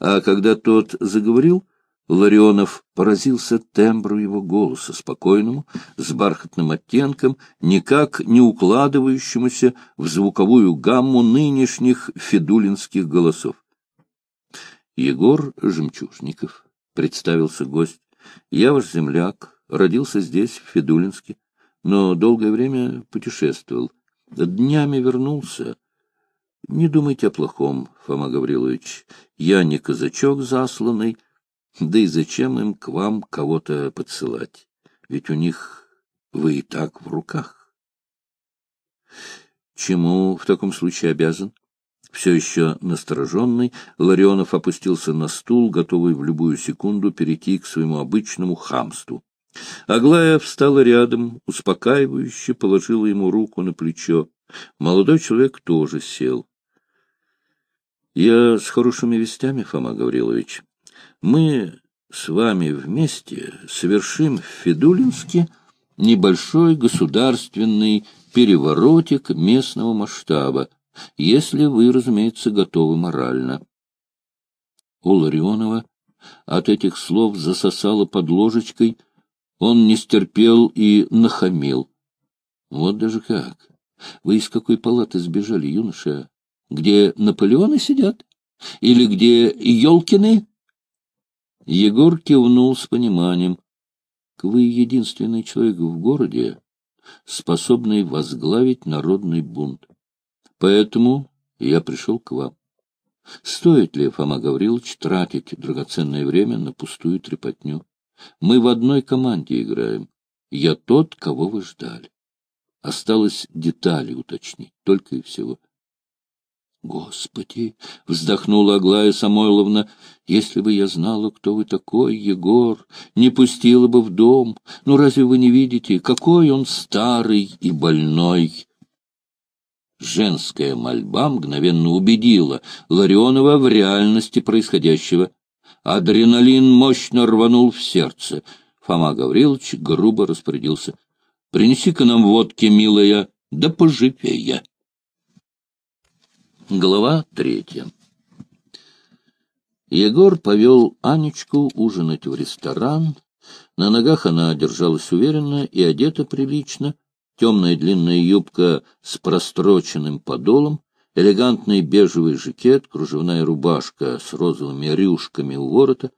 А когда тот заговорил, Ларионов поразился тембру его голоса, спокойному, с бархатным оттенком, никак не укладывающемуся в звуковую гамму нынешних федулинских голосов. Егор Жемчужников, представился гость, я ваш земляк, родился здесь, в Федулинске, но долгое время путешествовал. Днями вернулся. Не думайте о плохом, Фома Гаврилович. Я не казачок засланный, да и зачем им к вам кого-то подсылать? Ведь у них вы и так в руках. Чему в таком случае обязан? Все еще настороженный, Ларионов опустился на стул, готовый в любую секунду перейти к своему обычному хамству. Аглая встала рядом, успокаивающе положила ему руку на плечо. Молодой человек тоже сел. — Я с хорошими вестями, Фома Гаврилович мы с вами вместе совершим в Федулинске небольшой государственный переворотик местного масштаба, если вы, разумеется, готовы морально. У Ларионова от этих слов засосало под ложечкой, он не стерпел и нахамил. Вот даже как! Вы из какой палаты сбежали, юноша? Где Наполеоны сидят? Или где Ёлкины? Егор кивнул с пониманием. — Вы единственный человек в городе, способный возглавить народный бунт. Поэтому я пришел к вам. Стоит ли, Фома Гаврилович, тратить драгоценное время на пустую трепотню? Мы в одной команде играем. Я тот, кого вы ждали. Осталось детали уточнить, только и всего. — Господи! — вздохнула Аглая Самойловна. — Если бы я знала, кто вы такой, Егор, не пустила бы в дом. Ну разве вы не видите, какой он старый и больной? Женская мольба мгновенно убедила Ларионова в реальности происходящего. Адреналин мощно рванул в сердце. Фома Гаврилович грубо распорядился. — Принеси-ка нам водки, милая, да поживее. Глава третья. Егор повел Анечку ужинать в ресторан. На ногах она держалась уверенно и одета прилично. Темная длинная юбка с простроченным подолом, элегантный бежевый жакет, кружевная рубашка с розовыми рюшками у ворота.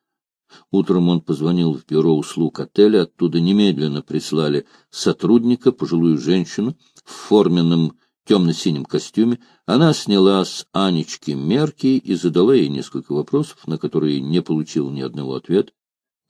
Утром он позвонил в бюро услуг отеля, оттуда немедленно прислали сотрудника, пожилую женщину, в форменном темно-синем костюме, она сняла с Анечки мерки и задала ей несколько вопросов, на которые не получила ни одного ответа.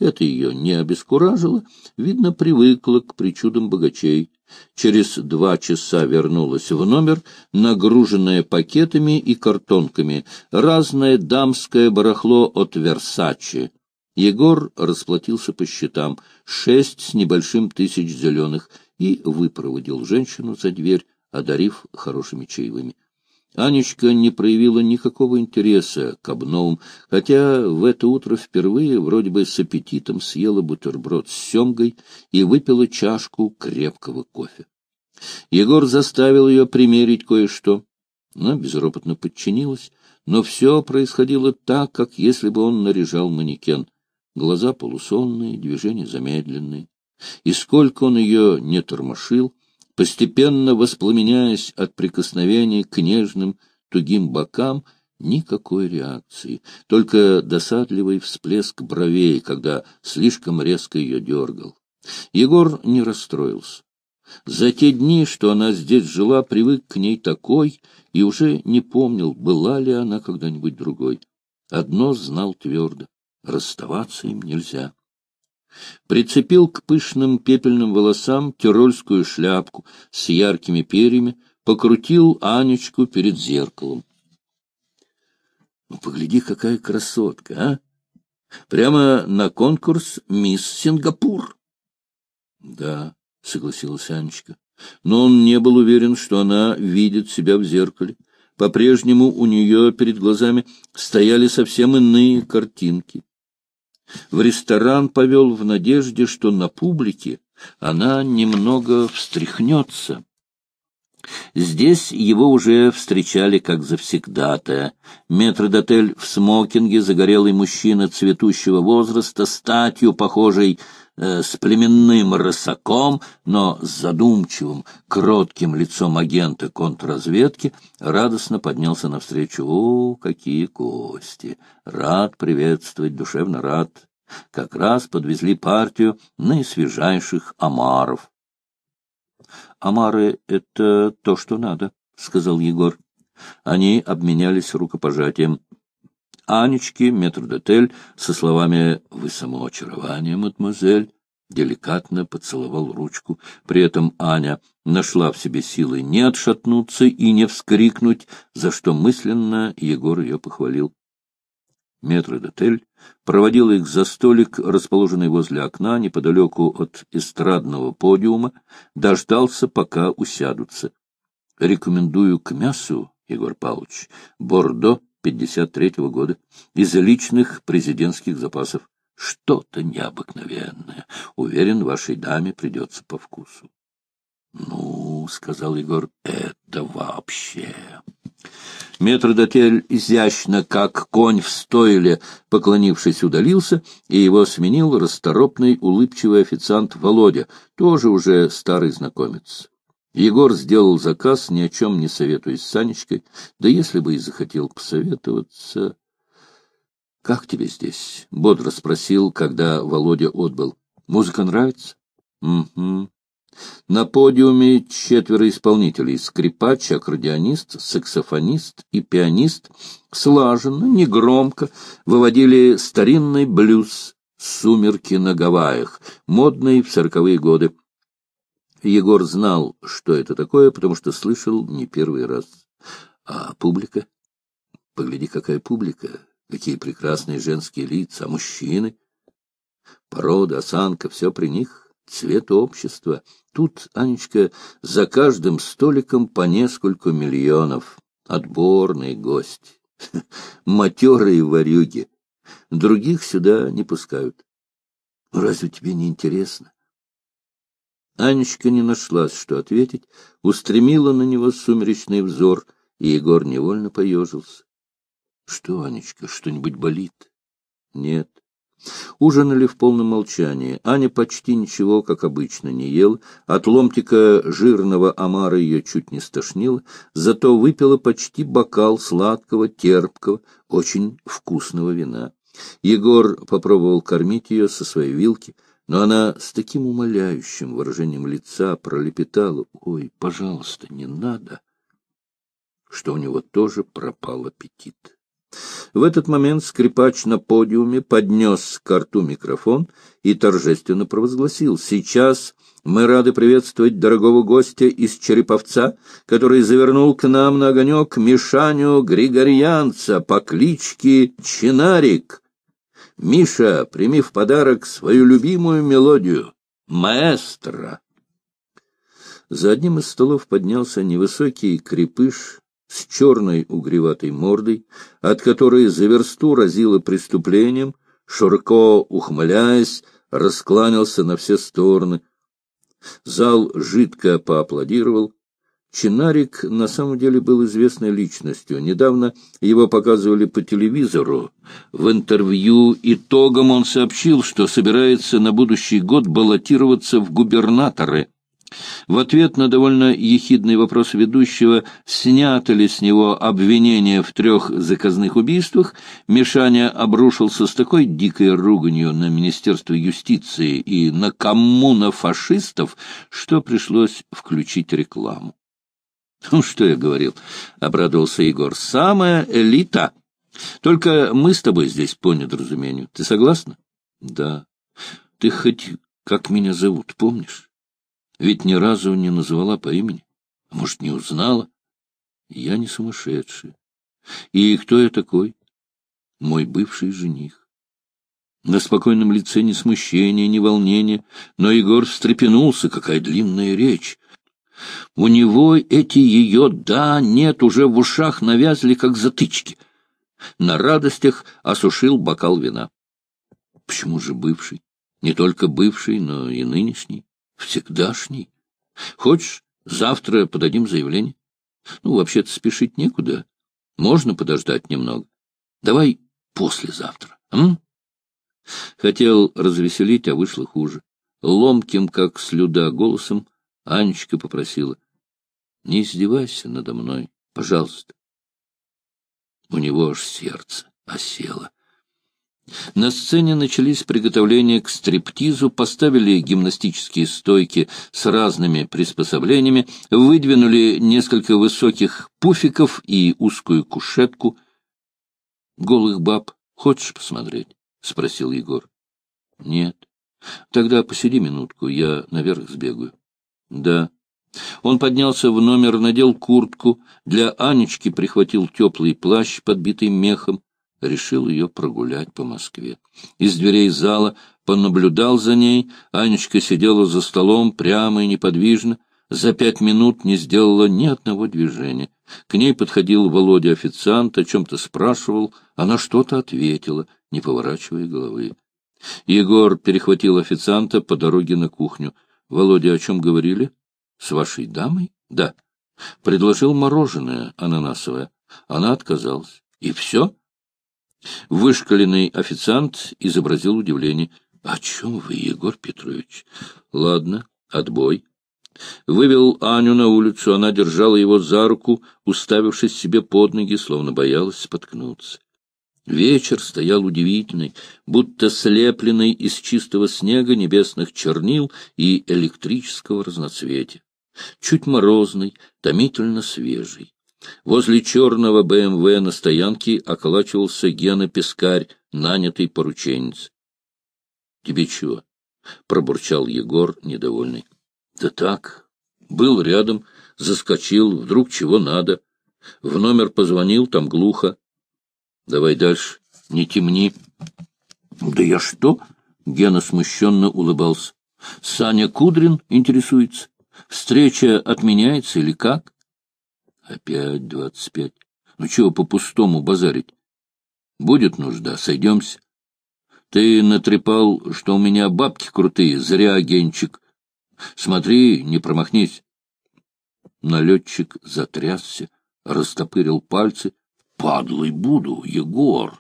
Это ее не обескуражило, видно, привыкла к причудам богачей. Через два часа вернулась в номер, нагруженная пакетами и картонками, разное дамское барахло от «Версачи». Егор расплатился по счетам, шесть с небольшим тысяч зеленых, и выпроводил женщину за дверь, одарив хорошими чаевыми. Анечка не проявила никакого интереса к обновам, хотя в это утро впервые вроде бы с аппетитом съела бутерброд с семгой и выпила чашку крепкого кофе. Егор заставил ее примерить кое-что. Она безропотно подчинилась, но все происходило так, как если бы он наряжал манекен. Глаза полусонные, движения замедленные. И сколько он ее не тормошил, постепенно воспламеняясь от прикосновений к нежным тугим бокам, никакой реакции, только досадливый всплеск бровей, когда слишком резко ее дергал. Егор не расстроился. За те дни, что она здесь жила, привык к ней такой и уже не помнил, была ли она когда-нибудь другой. Одно знал твердо — расставаться им нельзя. Прицепил к пышным пепельным волосам тирольскую шляпку с яркими перьями, покрутил Анечку перед зеркалом. Ну, погляди, какая красотка, а! Прямо на конкурс «Мисс Сингапур». Да, согласилась Анечка, но он не был уверен, что она видит себя в зеркале. По-прежнему у нее перед глазами стояли совсем иные картинки в ресторан повел в надежде, что на публике она немного встряхнется. Здесь его уже встречали как завсегдата. Метродотель в смокинге, загорелый мужчина цветущего возраста, статью, похожей Э, с племенным рысаком, но с задумчивым, кротким лицом агента контрразведки, радостно поднялся навстречу. «О, какие кости! Рад приветствовать, душевно рад!» Как раз подвезли партию наисвежайших омаров. «Омары — это то, что надо», — сказал Егор. Они обменялись рукопожатием. Анечки метрдотель со словами «Вы самоочарование, очарование, мадемуазель», деликатно поцеловал ручку. При этом Аня нашла в себе силы не отшатнуться и не вскрикнуть, за что мысленно Егор ее похвалил. Метродотель проводил их за столик, расположенный возле окна, неподалеку от эстрадного подиума, дождался, пока усядутся. — Рекомендую к мясу, Егор Павлович, бордо 1953 года из личных президентских запасов. Что-то необыкновенное. Уверен, вашей даме придется по вкусу. — Ну, — сказал Егор, — это вообще... Метродотель изящно, как конь в стойле, поклонившись, удалился, и его сменил расторопный улыбчивый официант Володя, тоже уже старый знакомец. Егор сделал заказ, ни о чем не советуясь с Санечкой, да если бы и захотел посоветоваться... — Как тебе здесь? — бодро спросил, когда Володя отбыл. — Музыка нравится? — Угу. На подиуме четверо исполнителей — скрипач, аккордеонист, саксофонист и пианист — слаженно, негромко выводили старинный блюз «Сумерки на Гавайях», модный в сороковые годы. Егор знал, что это такое, потому что слышал не первый раз. А публика? Погляди, какая публика! Какие прекрасные женские лица, мужчины! Порода, осанка — все при них, цвет общества. Тут, Анечка, за каждым столиком по нескольку миллионов. Отборный гость. Матерые варюги. Других сюда не пускают. Разве тебе не интересно? Анечка не нашлась, что ответить, устремила на него сумеречный взор, и Егор невольно поежился. — Что, Анечка, что-нибудь болит? — Нет. Ужинали в полном молчании. Аня почти ничего, как обычно, не ела. От ломтика жирного омара ее чуть не стошнило, зато выпила почти бокал сладкого, терпкого, очень вкусного вина. Егор попробовал кормить ее со своей вилки — но она с таким умоляющим выражением лица пролепетала «Ой, пожалуйста, не надо!» что у него тоже пропал аппетит. В этот момент скрипач на подиуме поднес к рту микрофон и торжественно провозгласил «Сейчас мы рады приветствовать дорогого гостя из Череповца, который завернул к нам на огонек Мишаню Григорьянца по кличке Чинарик». «Миша, прими в подарок свою любимую мелодию — маэстро!» За одним из столов поднялся невысокий крепыш с черной угреватой мордой, от которой за версту разило преступлением, широко ухмыляясь, раскланялся на все стороны. Зал жидко поаплодировал, Чинарик на самом деле был известной личностью. Недавно его показывали по телевизору. В интервью итогом он сообщил, что собирается на будущий год баллотироваться в губернаторы. В ответ на довольно ехидный вопрос ведущего, снято ли с него обвинение в трех заказных убийствах, Мишаня обрушился с такой дикой руганью на Министерство юстиции и на коммуна-фашистов, что пришлось включить рекламу. Ну, что я говорил, — обрадовался Егор, — самая элита. Только мы с тобой здесь по недоразумению. Ты согласна? Да. Ты хоть как меня зовут, помнишь? Ведь ни разу не назвала по имени. А может, не узнала? Я не сумасшедший. И кто я такой? Мой бывший жених. На спокойном лице ни смущения, ни волнения, но Егор встрепенулся, какая длинная речь. У него эти ее «да», «нет» уже в ушах навязли, как затычки. На радостях осушил бокал вина. Почему же бывший? Не только бывший, но и нынешний, всегдашний. Хочешь, завтра подадим заявление? Ну, вообще-то спешить некуда. Можно подождать немного. Давай послезавтра, м? Хотел развеселить, а вышло хуже. Ломким, как слюда, голосом Анечка попросила, — не издевайся надо мной, пожалуйста. У него аж сердце осело. На сцене начались приготовления к стриптизу, поставили гимнастические стойки с разными приспособлениями, выдвинули несколько высоких пуфиков и узкую кушетку. — Голых баб хочешь посмотреть? — спросил Егор. — Нет. — Тогда посиди минутку, я наверх сбегаю. Да. Он поднялся в номер, надел куртку, для Анечки прихватил теплый плащ, подбитый мехом, решил ее прогулять по Москве. Из дверей зала понаблюдал за ней, Анечка сидела за столом прямо и неподвижно, за пять минут не сделала ни одного движения. К ней подходил Володя-официант, о чем-то спрашивал, она что-то ответила, не поворачивая головы. Егор перехватил официанта по дороге на кухню — Володя, о чем говорили? С вашей дамой? Да. Предложил мороженое ананасовое. Она отказалась. И все? Вышкаленный официант изобразил удивление. — О чем вы, Егор Петрович? — Ладно, отбой. Вывел Аню на улицу, она держала его за руку, уставившись себе под ноги, словно боялась споткнуться. Вечер стоял удивительный, будто слепленный из чистого снега, небесных чернил и электрического разноцветия. Чуть морозный, томительно свежий. Возле черного БМВ эм на стоянке околачивался Гена Пескарь, нанятый порученец. — Тебе чего? — пробурчал Егор, недовольный. — Да так. Был рядом, заскочил, вдруг чего надо. В номер позвонил, там глухо. — Давай дальше, не темни. — Да я что? — Гена смущенно улыбался. — Саня Кудрин интересуется. Встреча отменяется или как? — Опять двадцать пять. Ну чего по-пустому базарить? Будет нужда, сойдемся. Ты натрепал, что у меня бабки крутые, зря, Генчик. Смотри, не промахнись. Налетчик затрясся, растопырил пальцы — падлой буду, Егор.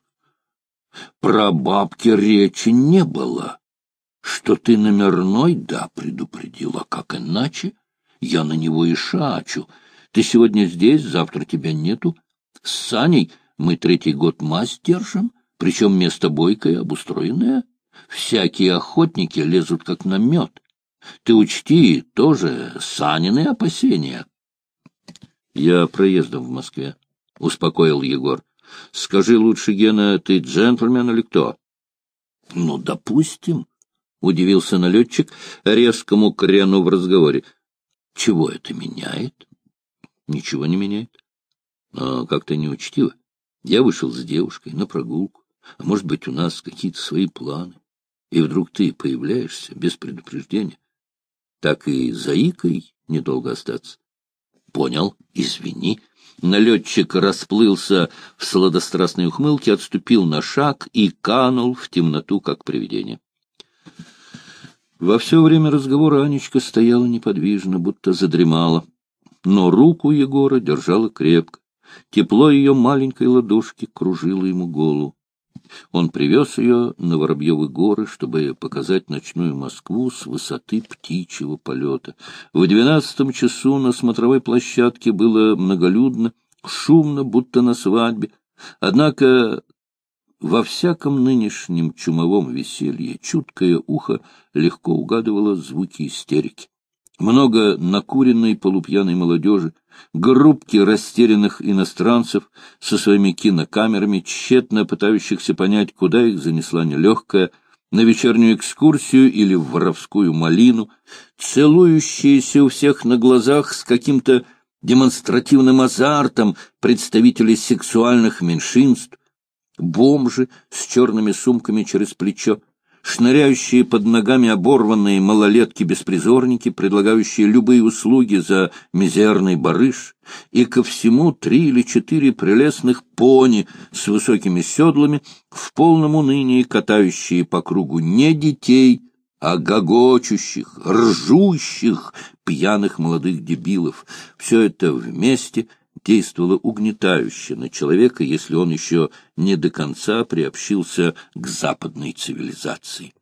Про бабки речи не было. Что ты номерной, да, предупредила, как иначе? Я на него и шачу. Ты сегодня здесь, завтра тебя нету. С Саней мы третий год мазь держим, причем место бойкое, обустроенное. Всякие охотники лезут как на мед. Ты учти, тоже Санины опасения. Я проездом в Москве. — успокоил Егор. — Скажи лучше, Гена, ты джентльмен или кто? — Ну, допустим, — удивился налетчик резкому крену в разговоре. — Чего это меняет? — Ничего не меняет. А как-то неучтиво. Я вышел с девушкой на прогулку, а может быть, у нас какие-то свои планы. И вдруг ты появляешься без предупреждения. Так и заикой недолго остаться. — Понял, извини. — Налетчик расплылся в сладострастной ухмылке, отступил на шаг и канул в темноту, как привидение. Во все время разговора Анечка стояла неподвижно, будто задремала, но руку Егора держала крепко. Тепло ее маленькой ладошки кружило ему голову. Он привез ее на Воробьевы горы, чтобы показать ночную Москву с высоты птичьего полета. В двенадцатом часу на смотровой площадке было многолюдно, шумно, будто на свадьбе. Однако во всяком нынешнем чумовом веселье чуткое ухо легко угадывало звуки истерики много накуренной полупьяной молодежи, группки растерянных иностранцев со своими кинокамерами, тщетно пытающихся понять, куда их занесла нелегкая, на вечернюю экскурсию или в воровскую малину, целующиеся у всех на глазах с каким-то демонстративным азартом представители сексуальных меньшинств, бомжи с черными сумками через плечо, шныряющие под ногами оборванные малолетки-беспризорники, предлагающие любые услуги за мизерный барыш, и ко всему три или четыре прелестных пони с высокими седлами, в полном унынии катающие по кругу не детей, а гогочущих, ржущих, пьяных молодых дебилов. Все это вместе — действовало угнетающе на человека, если он еще не до конца приобщился к западной цивилизации.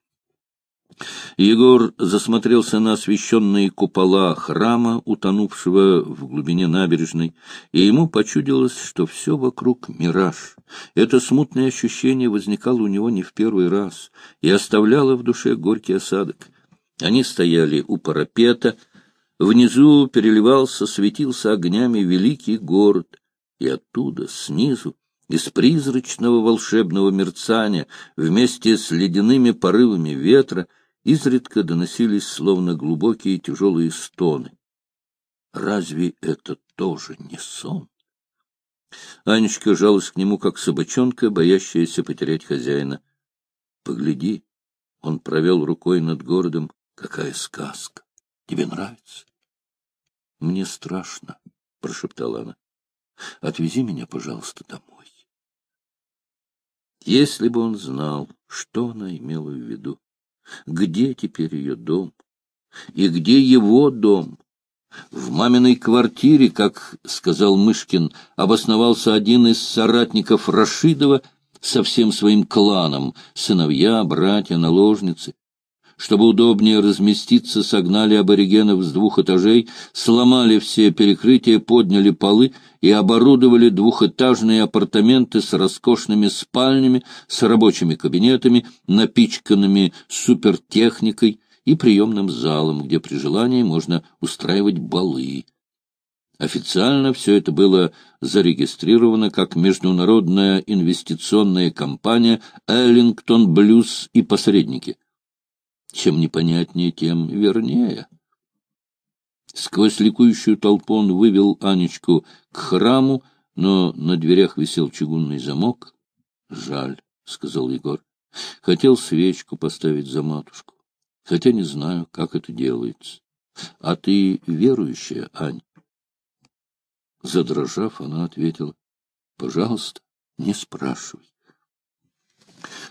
Егор засмотрелся на освещенные купола храма, утонувшего в глубине набережной, и ему почудилось, что все вокруг — мираж. Это смутное ощущение возникало у него не в первый раз и оставляло в душе горький осадок. Они стояли у парапета — Внизу переливался, светился огнями великий город, и оттуда, снизу, из призрачного волшебного мерцания вместе с ледяными порывами ветра изредка доносились словно глубокие тяжелые стоны. Разве это тоже не сон? Анечка жалась к нему, как собачонка, боящаяся потерять хозяина. — Погляди, — он провел рукой над городом, — какая сказка! Тебе нравится? Мне страшно, — прошептала она. — Отвези меня, пожалуйста, домой. Если бы он знал, что она имела в виду, где теперь ее дом и где его дом, в маминой квартире, как сказал Мышкин, обосновался один из соратников Рашидова со всем своим кланом — сыновья, братья, наложницы. Чтобы удобнее разместиться, согнали аборигенов с двух этажей, сломали все перекрытия, подняли полы и оборудовали двухэтажные апартаменты с роскошными спальнями, с рабочими кабинетами, напичканными супертехникой и приемным залом, где при желании можно устраивать балы. Официально все это было зарегистрировано как международная инвестиционная компания «Эллингтон Блюз и посредники». Чем непонятнее, тем вернее. Сквозь ликующую толпу он вывел Анечку к храму, но на дверях висел чугунный замок. — Жаль, — сказал Егор. — Хотел свечку поставить за матушку, хотя не знаю, как это делается. — А ты верующая, Ань? Задрожав, она ответила. — Пожалуйста, не спрашивай.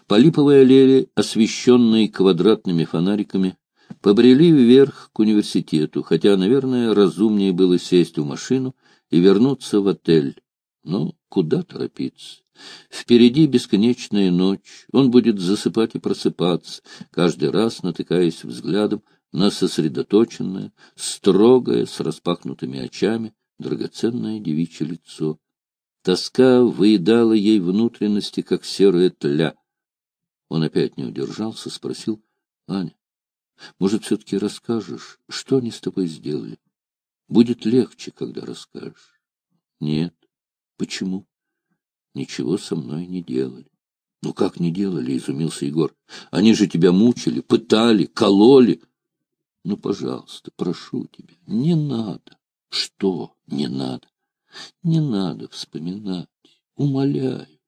По липовой аллее, освещенной квадратными фонариками, побрели вверх к университету, хотя, наверное, разумнее было сесть в машину и вернуться в отель. Но ну, куда торопиться? Впереди бесконечная ночь, он будет засыпать и просыпаться, каждый раз натыкаясь взглядом на сосредоточенное, строгое, с распахнутыми очами, драгоценное девичье лицо. Тоска выедала ей внутренности, как серая тля. Он опять не удержался, спросил, — Аня, может, все-таки расскажешь, что они с тобой сделали? Будет легче, когда расскажешь. — Нет. — Почему? — Ничего со мной не делали. — Ну как не делали? — изумился Егор. — Они же тебя мучили, пытали, кололи. — Ну, пожалуйста, прошу тебя, не надо. — Что не надо? — Не надо вспоминать. Умоляю.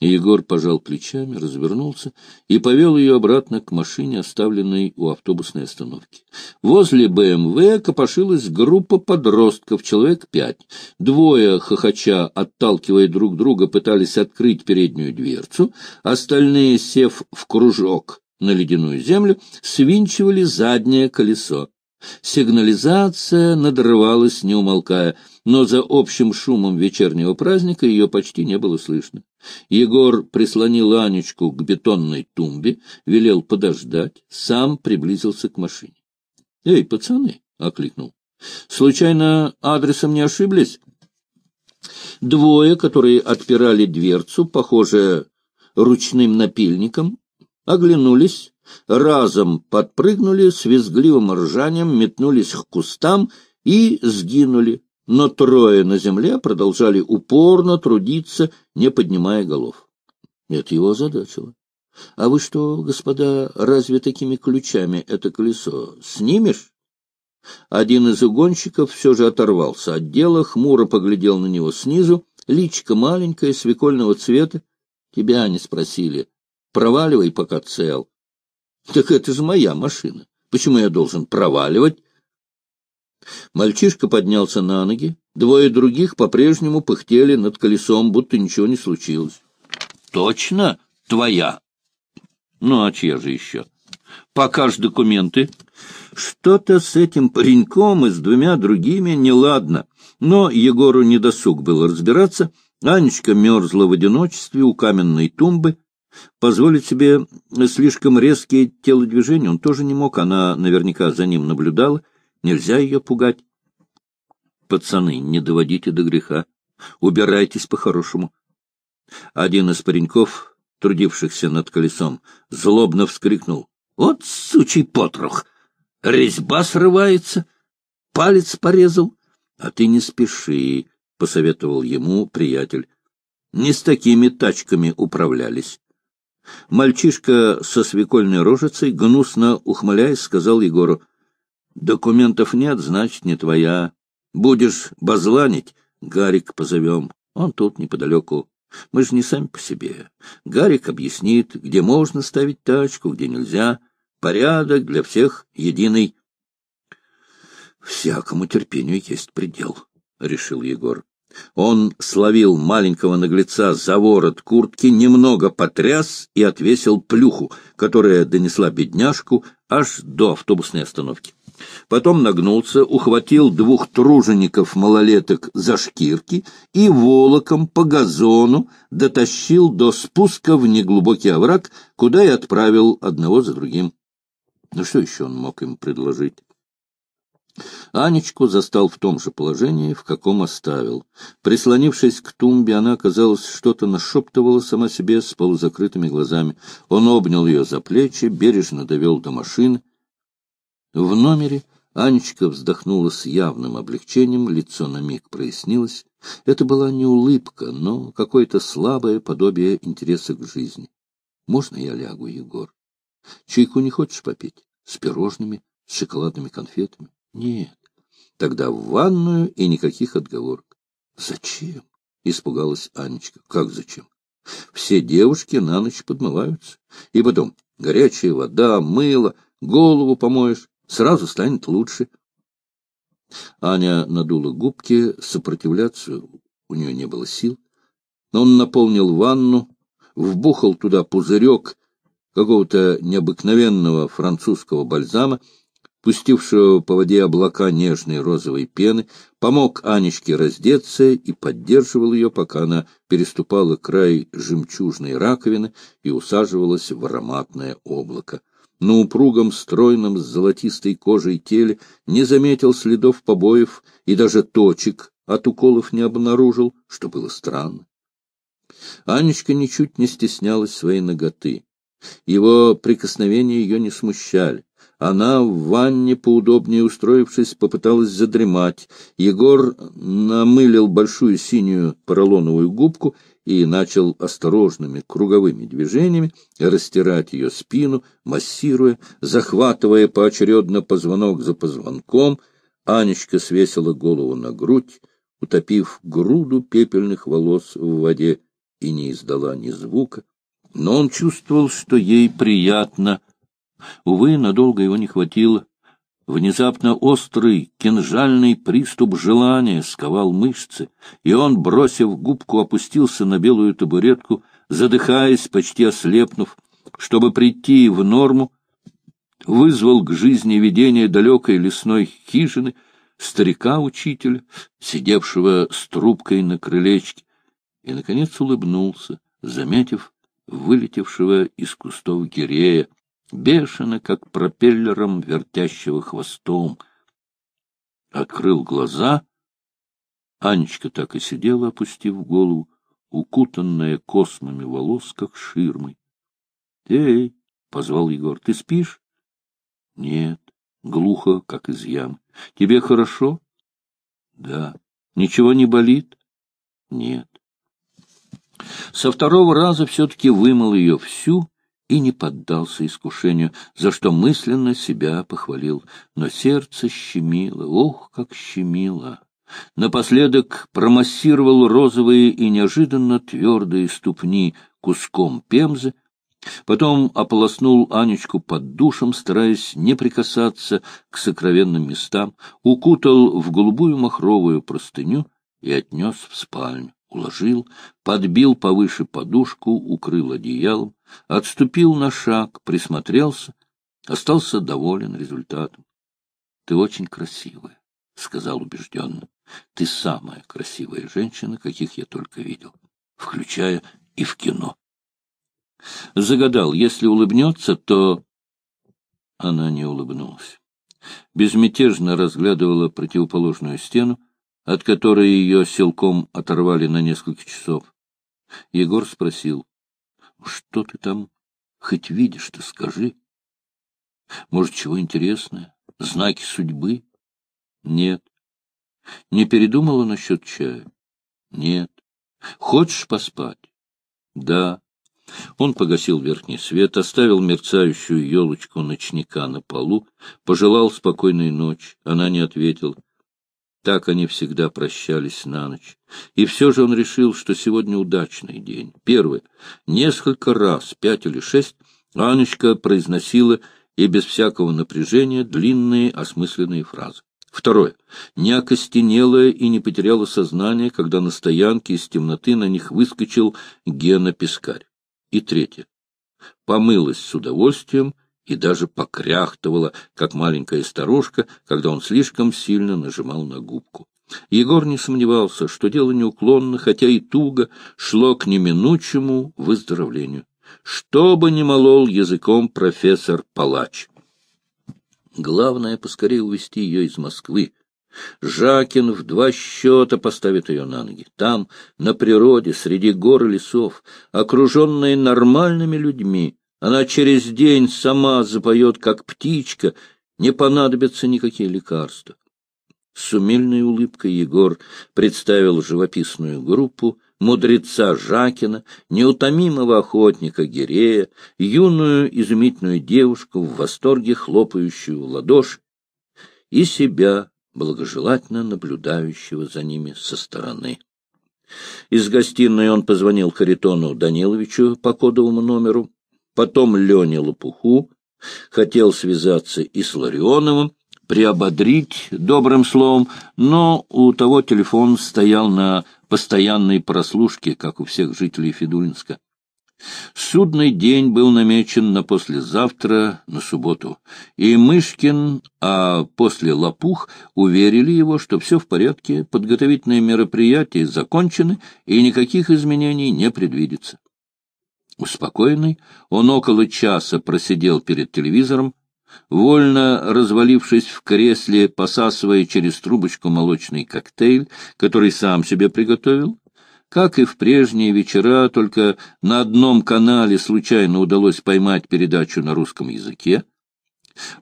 Егор пожал плечами, развернулся и повел ее обратно к машине, оставленной у автобусной остановки. Возле БМВ копошилась группа подростков, человек пять. Двое, хохоча, отталкивая друг друга, пытались открыть переднюю дверцу, остальные, сев в кружок на ледяную землю, свинчивали заднее колесо. Сигнализация надрывалась, не умолкая, но за общим шумом вечернего праздника ее почти не было слышно. Егор прислонил Анечку к бетонной тумбе, велел подождать, сам приблизился к машине. — Эй, пацаны! — окликнул. — Случайно адресом не ошиблись? Двое, которые отпирали дверцу, похоже, ручным напильником, оглянулись разом подпрыгнули с визгливым ржанием, метнулись к кустам и сгинули, но трое на земле продолжали упорно трудиться, не поднимая голов. Это его озадачило. — А вы что, господа, разве такими ключами это колесо снимешь? Один из угонщиков все же оторвался от дела, хмуро поглядел на него снизу, личико маленькое, свекольного цвета. Тебя они спросили. Проваливай, пока цел. Так это же моя машина. Почему я должен проваливать? Мальчишка поднялся на ноги. Двое других по-прежнему пыхтели над колесом, будто ничего не случилось. Точно твоя? Ну, а чья же еще? Покажь документы. Что-то с этим пареньком и с двумя другими неладно. Но Егору не досуг было разбираться. Анечка мерзла в одиночестве у каменной тумбы, Позволить себе слишком резкие телодвижения он тоже не мог, она наверняка за ним наблюдала, нельзя ее пугать. Пацаны, не доводите до греха, убирайтесь по-хорошему. Один из пареньков, трудившихся над колесом, злобно вскрикнул. «Вот сучий потрох! Резьба срывается, палец порезал!» «А ты не спеши», — посоветовал ему приятель. «Не с такими тачками управлялись». Мальчишка со свекольной рожицей, гнусно ухмыляясь, сказал Егору, «Документов нет, значит, не твоя. Будешь базланить, Гарик позовем. Он тут неподалеку. Мы же не сами по себе. Гарик объяснит, где можно ставить тачку, где нельзя. Порядок для всех единый». «Всякому терпению есть предел», — решил Егор. Он словил маленького наглеца за ворот куртки, немного потряс и отвесил плюху, которая донесла бедняжку аж до автобусной остановки. Потом нагнулся, ухватил двух тружеников-малолеток за шкирки и волоком по газону дотащил до спуска в неглубокий овраг, куда и отправил одного за другим. Ну что еще он мог им предложить? Анечку застал в том же положении, в каком оставил. Прислонившись к тумбе, она, казалось, что-то нашептывала сама себе с полузакрытыми глазами. Он обнял ее за плечи, бережно довел до машины. В номере Анечка вздохнула с явным облегчением, лицо на миг прояснилось. Это была не улыбка, но какое-то слабое подобие интереса к жизни. «Можно я лягу, Егор? Чайку не хочешь попить? С пирожными, с шоколадными конфетами?» Нет. Тогда в ванную и никаких отговорок. Зачем? Испугалась Анечка. Как зачем? Все девушки на ночь подмываются. И потом, горячая вода, мыло, голову помоешь, сразу станет лучше. Аня надула губки, сопротивляться у нее не было сил. Но он наполнил ванну, вбухал туда пузырек какого-то необыкновенного французского бальзама — пустившего по воде облака нежной розовой пены, помог Анечке раздеться и поддерживал ее, пока она переступала край жемчужной раковины и усаживалась в ароматное облако. На упругом, стройном, с золотистой кожей теле не заметил следов побоев и даже точек от уколов не обнаружил, что было странно. Анечка ничуть не стеснялась своей ноготы. Его прикосновения ее не смущали. Она в ванне, поудобнее устроившись, попыталась задремать. Егор намылил большую синюю поролоновую губку и начал осторожными круговыми движениями растирать ее спину, массируя, захватывая поочередно позвонок за позвонком. Анечка свесила голову на грудь, утопив груду пепельных волос в воде, и не издала ни звука. Но он чувствовал, что ей приятно — Увы, надолго его не хватило. Внезапно острый, кинжальный приступ желания сковал мышцы, и он, бросив губку, опустился на белую табуретку, задыхаясь, почти ослепнув, чтобы прийти в норму, вызвал к жизни видение далекой лесной хижины, старика-учителя, сидевшего с трубкой на крылечке, и, наконец, улыбнулся, заметив вылетевшего из кустов гирея, бешено, как пропеллером вертящего хвостом. Открыл глаза. Анечка так и сидела, опустив голову, укутанная космами волос, как ширмой. — Эй! — позвал Егор. — Ты спишь? — Нет. Глухо, как из ям. Тебе хорошо? — Да. — Ничего не болит? — Нет. Со второго раза все-таки вымыл ее всю, и не поддался искушению, за что мысленно себя похвалил. Но сердце щемило, ох, как щемило! Напоследок промассировал розовые и неожиданно твердые ступни куском пемзы, потом ополоснул Анечку под душем, стараясь не прикасаться к сокровенным местам, укутал в голубую махровую простыню и отнес в спальню. Уложил, подбил повыше подушку, укрыл одеялом, Отступил на шаг, присмотрелся, остался доволен результатом. — Ты очень красивая, — сказал убежденно. — Ты самая красивая женщина, каких я только видел, включая и в кино. Загадал, если улыбнется, то... Она не улыбнулась. Безмятежно разглядывала противоположную стену, от которой ее силком оторвали на несколько часов. Егор спросил, что ты там хоть видишь-то, скажи. Может, чего интересное? Знаки судьбы? Нет. Не передумала насчет чая? Нет. Хочешь поспать? Да. Он погасил верхний свет, оставил мерцающую елочку ночника на полу, пожелал спокойной ночи. Она не ответила. Так они всегда прощались на ночь. И все же он решил, что сегодня удачный день. Первое. Несколько раз, пять или шесть, Анечка произносила и без всякого напряжения длинные осмысленные фразы. Второе. Не окостенела и не потеряла сознание, когда на стоянке из темноты на них выскочил Гена Пискарь. И третье. Помылась с удовольствием и даже покряхтывала, как маленькая старушка, когда он слишком сильно нажимал на губку. Егор не сомневался, что дело неуклонно, хотя и туго, шло к неминучему выздоровлению. Что бы ни молол языком профессор Палач. Главное поскорее увести ее из Москвы. Жакин в два счета поставит ее на ноги. Там, на природе, среди гор и лесов, окруженная нормальными людьми, она через день сама запоет, как птичка, не понадобятся никакие лекарства. С умильной улыбкой Егор представил живописную группу мудреца Жакина, неутомимого охотника Гирея, юную изумительную девушку, в восторге хлопающую в ладоши, и себя, благожелательно наблюдающего за ними со стороны. Из гостиной он позвонил Харитону Даниловичу по кодовому номеру потом Лене Лопуху, хотел связаться и с Ларионовым, приободрить добрым словом, но у того телефон стоял на постоянной прослушке, как у всех жителей Федулинска. Судный день был намечен на послезавтра, на субботу, и Мышкин, а после Лопух, уверили его, что все в порядке, подготовительные мероприятия закончены и никаких изменений не предвидится. Успокоенный, он около часа просидел перед телевизором, вольно развалившись в кресле, посасывая через трубочку молочный коктейль, который сам себе приготовил. Как и в прежние вечера, только на одном канале случайно удалось поймать передачу на русском языке.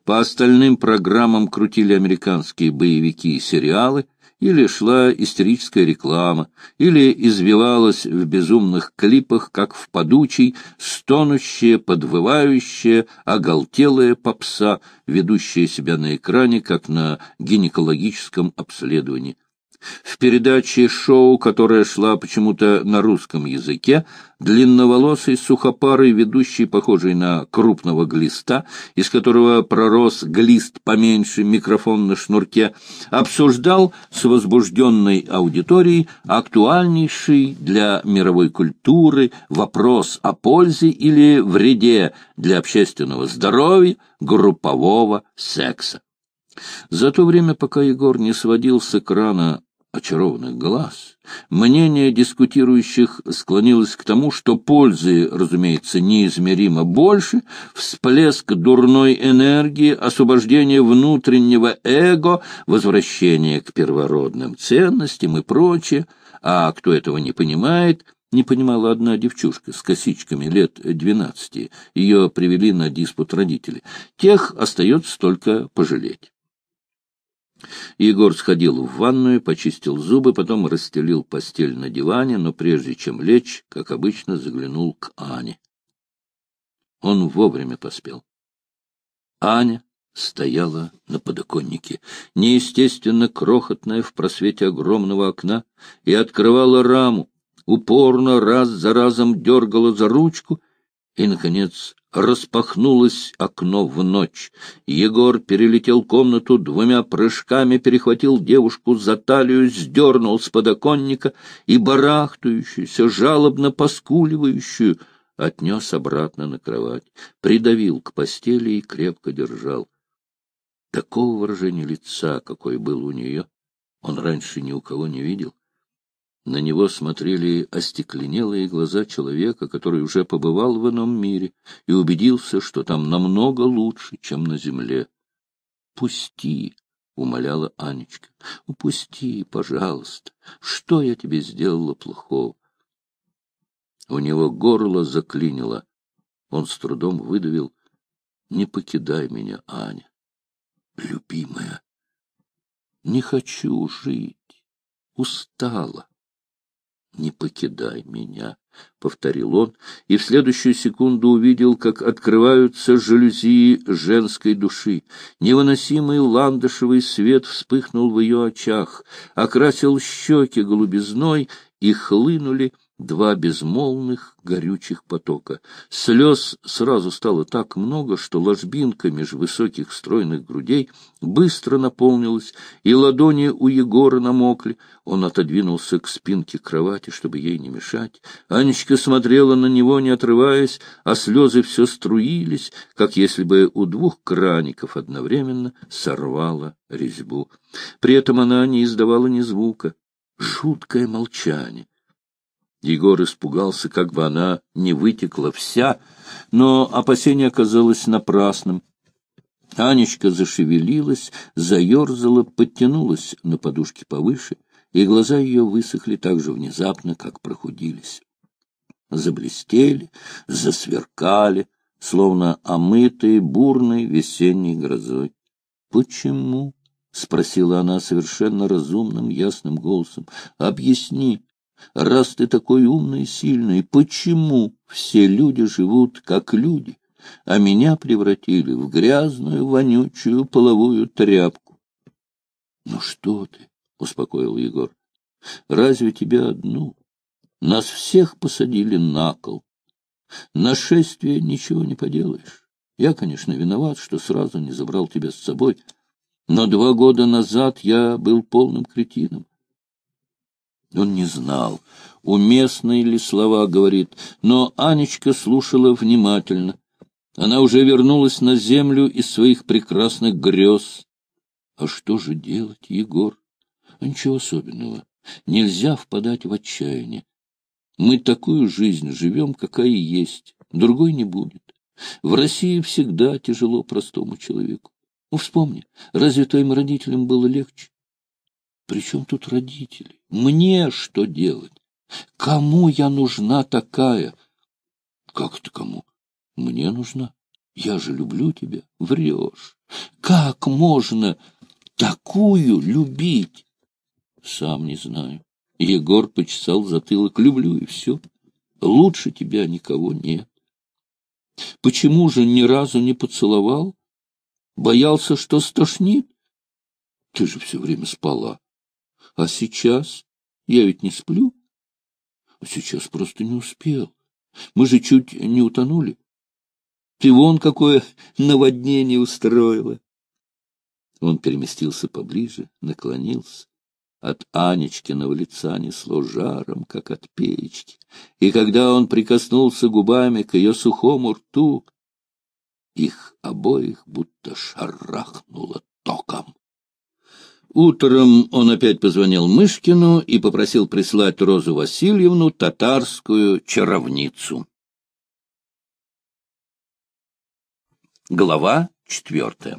По остальным программам крутили американские боевики и сериалы — или шла истерическая реклама, или извивалась в безумных клипах, как в подучей, стонущая, подвывающая, оголтелая попса, ведущая себя на экране, как на гинекологическом обследовании. В передаче шоу, которая шла почему-то на русском языке, длинноволосый сухопарый ведущий, похожий на крупного глиста, из которого пророс глист поменьше, микрофон на шнурке, обсуждал с возбужденной аудиторией актуальнейший для мировой культуры вопрос о пользе или вреде для общественного здоровья группового секса. За то время, пока Егор не сводил с экрана очарованных глаз, мнение дискутирующих склонилось к тому, что пользы, разумеется, неизмеримо больше, всплеск дурной энергии, освобождение внутреннего эго, возвращение к первородным ценностям и прочее, а кто этого не понимает – не понимала одна девчушка с косичками лет двенадцати. Ее привели на диспут родители. Тех остается только пожалеть. Егор сходил в ванную, почистил зубы, потом расстелил постель на диване, но прежде чем лечь, как обычно, заглянул к Ане. Он вовремя поспел. Аня стояла на подоконнике, неестественно крохотная в просвете огромного окна, и открывала раму, упорно раз за разом дергала за ручку и, наконец, Распахнулось окно в ночь. Егор перелетел комнату, двумя прыжками перехватил девушку за талию, сдернул с подоконника и барахтающуюся, жалобно поскуливающую, отнес обратно на кровать, придавил к постели и крепко держал. Такого выражения лица, какое было у нее, он раньше ни у кого не видел. На него смотрели остекленелые глаза человека, который уже побывал в ином мире и убедился, что там намного лучше, чем на земле. «Пусти!» — умоляла Анечка. «Пусти, пожалуйста! Что я тебе сделала плохого?» У него горло заклинило. Он с трудом выдавил. «Не покидай меня, Аня, любимая! Не хочу жить! Устала!» «Не покидай меня», — повторил он, и в следующую секунду увидел, как открываются жалюзи женской души. Невыносимый ландышевый свет вспыхнул в ее очах, окрасил щеки голубизной и хлынули, — два безмолвных горючих потока. Слез сразу стало так много, что ложбинка меж высоких стройных грудей быстро наполнилась, и ладони у Егора намокли. Он отодвинулся к спинке кровати, чтобы ей не мешать. Анечка смотрела на него, не отрываясь, а слезы все струились, как если бы у двух краников одновременно сорвала резьбу. При этом она не издавала ни звука. Жуткое молчание. Егор испугался, как бы она не вытекла вся, но опасение оказалось напрасным. Анечка зашевелилась, заерзала, подтянулась на подушке повыше, и глаза ее высохли так же внезапно, как прохудились. Заблестели, засверкали, словно омытые бурной весенней грозой. «Почему — Почему? — спросила она совершенно разумным, ясным голосом. — Объясни. Раз ты такой умный и сильный, почему все люди живут как люди, а меня превратили в грязную, вонючую половую тряпку? — Ну что ты, — успокоил Егор, — разве тебя одну? Нас всех посадили на кол. На шествие ничего не поделаешь. Я, конечно, виноват, что сразу не забрал тебя с собой, но два года назад я был полным кретином. Он не знал, уместные ли слова говорит, но Анечка слушала внимательно. Она уже вернулась на землю из своих прекрасных грез. А что же делать, Егор? Ничего особенного. Нельзя впадать в отчаяние. Мы такую жизнь живем, какая есть. Другой не будет. В России всегда тяжело простому человеку. Ну, вспомни, разве твоим родителям было легче? Причем тут родители? Мне что делать? Кому я нужна такая? Как это кому? Мне нужна. Я же люблю тебя. Врешь. Как можно такую любить? Сам не знаю. Егор почесал затылок. Люблю и все. Лучше тебя никого нет. Почему же ни разу не поцеловал? Боялся, что стошнит? Ты же все время спала. А сейчас? Я ведь не сплю. А сейчас просто не успел. Мы же чуть не утонули. Ты вон какое наводнение устроила. Он переместился поближе, наклонился. От Анечкиного лица несло жаром, как от печки. И когда он прикоснулся губами к ее сухому рту, их обоих будто шарахнуло током. Утром он опять позвонил Мышкину и попросил прислать Розу Васильевну татарскую чаровницу. Глава четвертая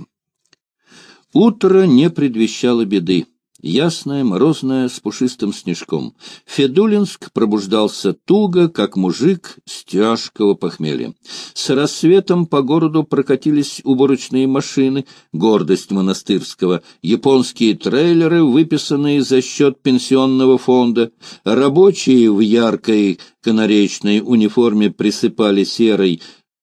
Утро не предвещало беды. Ясное, морозное, с пушистым снежком. Федулинск пробуждался туго, как мужик с тяжкого похмелья. С рассветом по городу прокатились уборочные машины, гордость монастырского, японские трейлеры, выписанные за счет пенсионного фонда. Рабочие в яркой канаречной униформе присыпали серой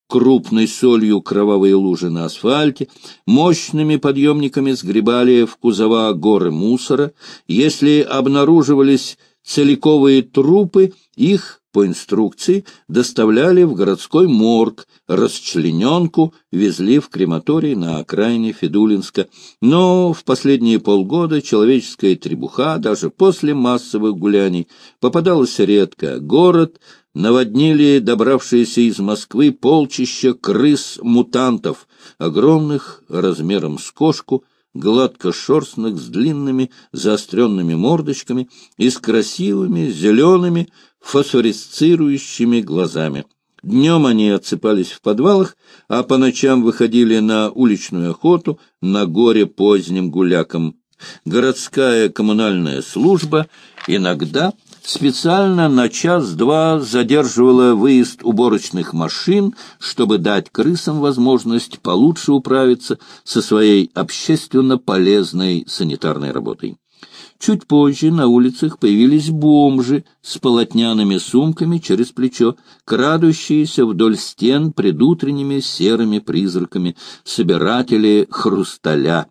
крупной солью кровавые лужи на асфальте, мощными подъемниками сгребали в кузова горы мусора. Если обнаруживались целиковые трупы, их, по инструкции, доставляли в городской морг, расчлененку везли в крематорий на окраине Федулинска. Но в последние полгода человеческая требуха, даже после массовых гуляний, попадалась редко. Город наводнили добравшиеся из Москвы полчища крыс-мутантов, огромных, размером с кошку, гладкошерстных, с длинными заостренными мордочками и с красивыми зелеными фосфоресцирующими глазами. Днем они отсыпались в подвалах, а по ночам выходили на уличную охоту на горе поздним гулякам. Городская коммунальная служба иногда специально на час-два задерживала выезд уборочных машин, чтобы дать крысам возможность получше управиться со своей общественно полезной санитарной работой. Чуть позже на улицах появились бомжи с полотняными сумками через плечо, крадущиеся вдоль стен предутренними серыми призраками, собиратели хрусталя.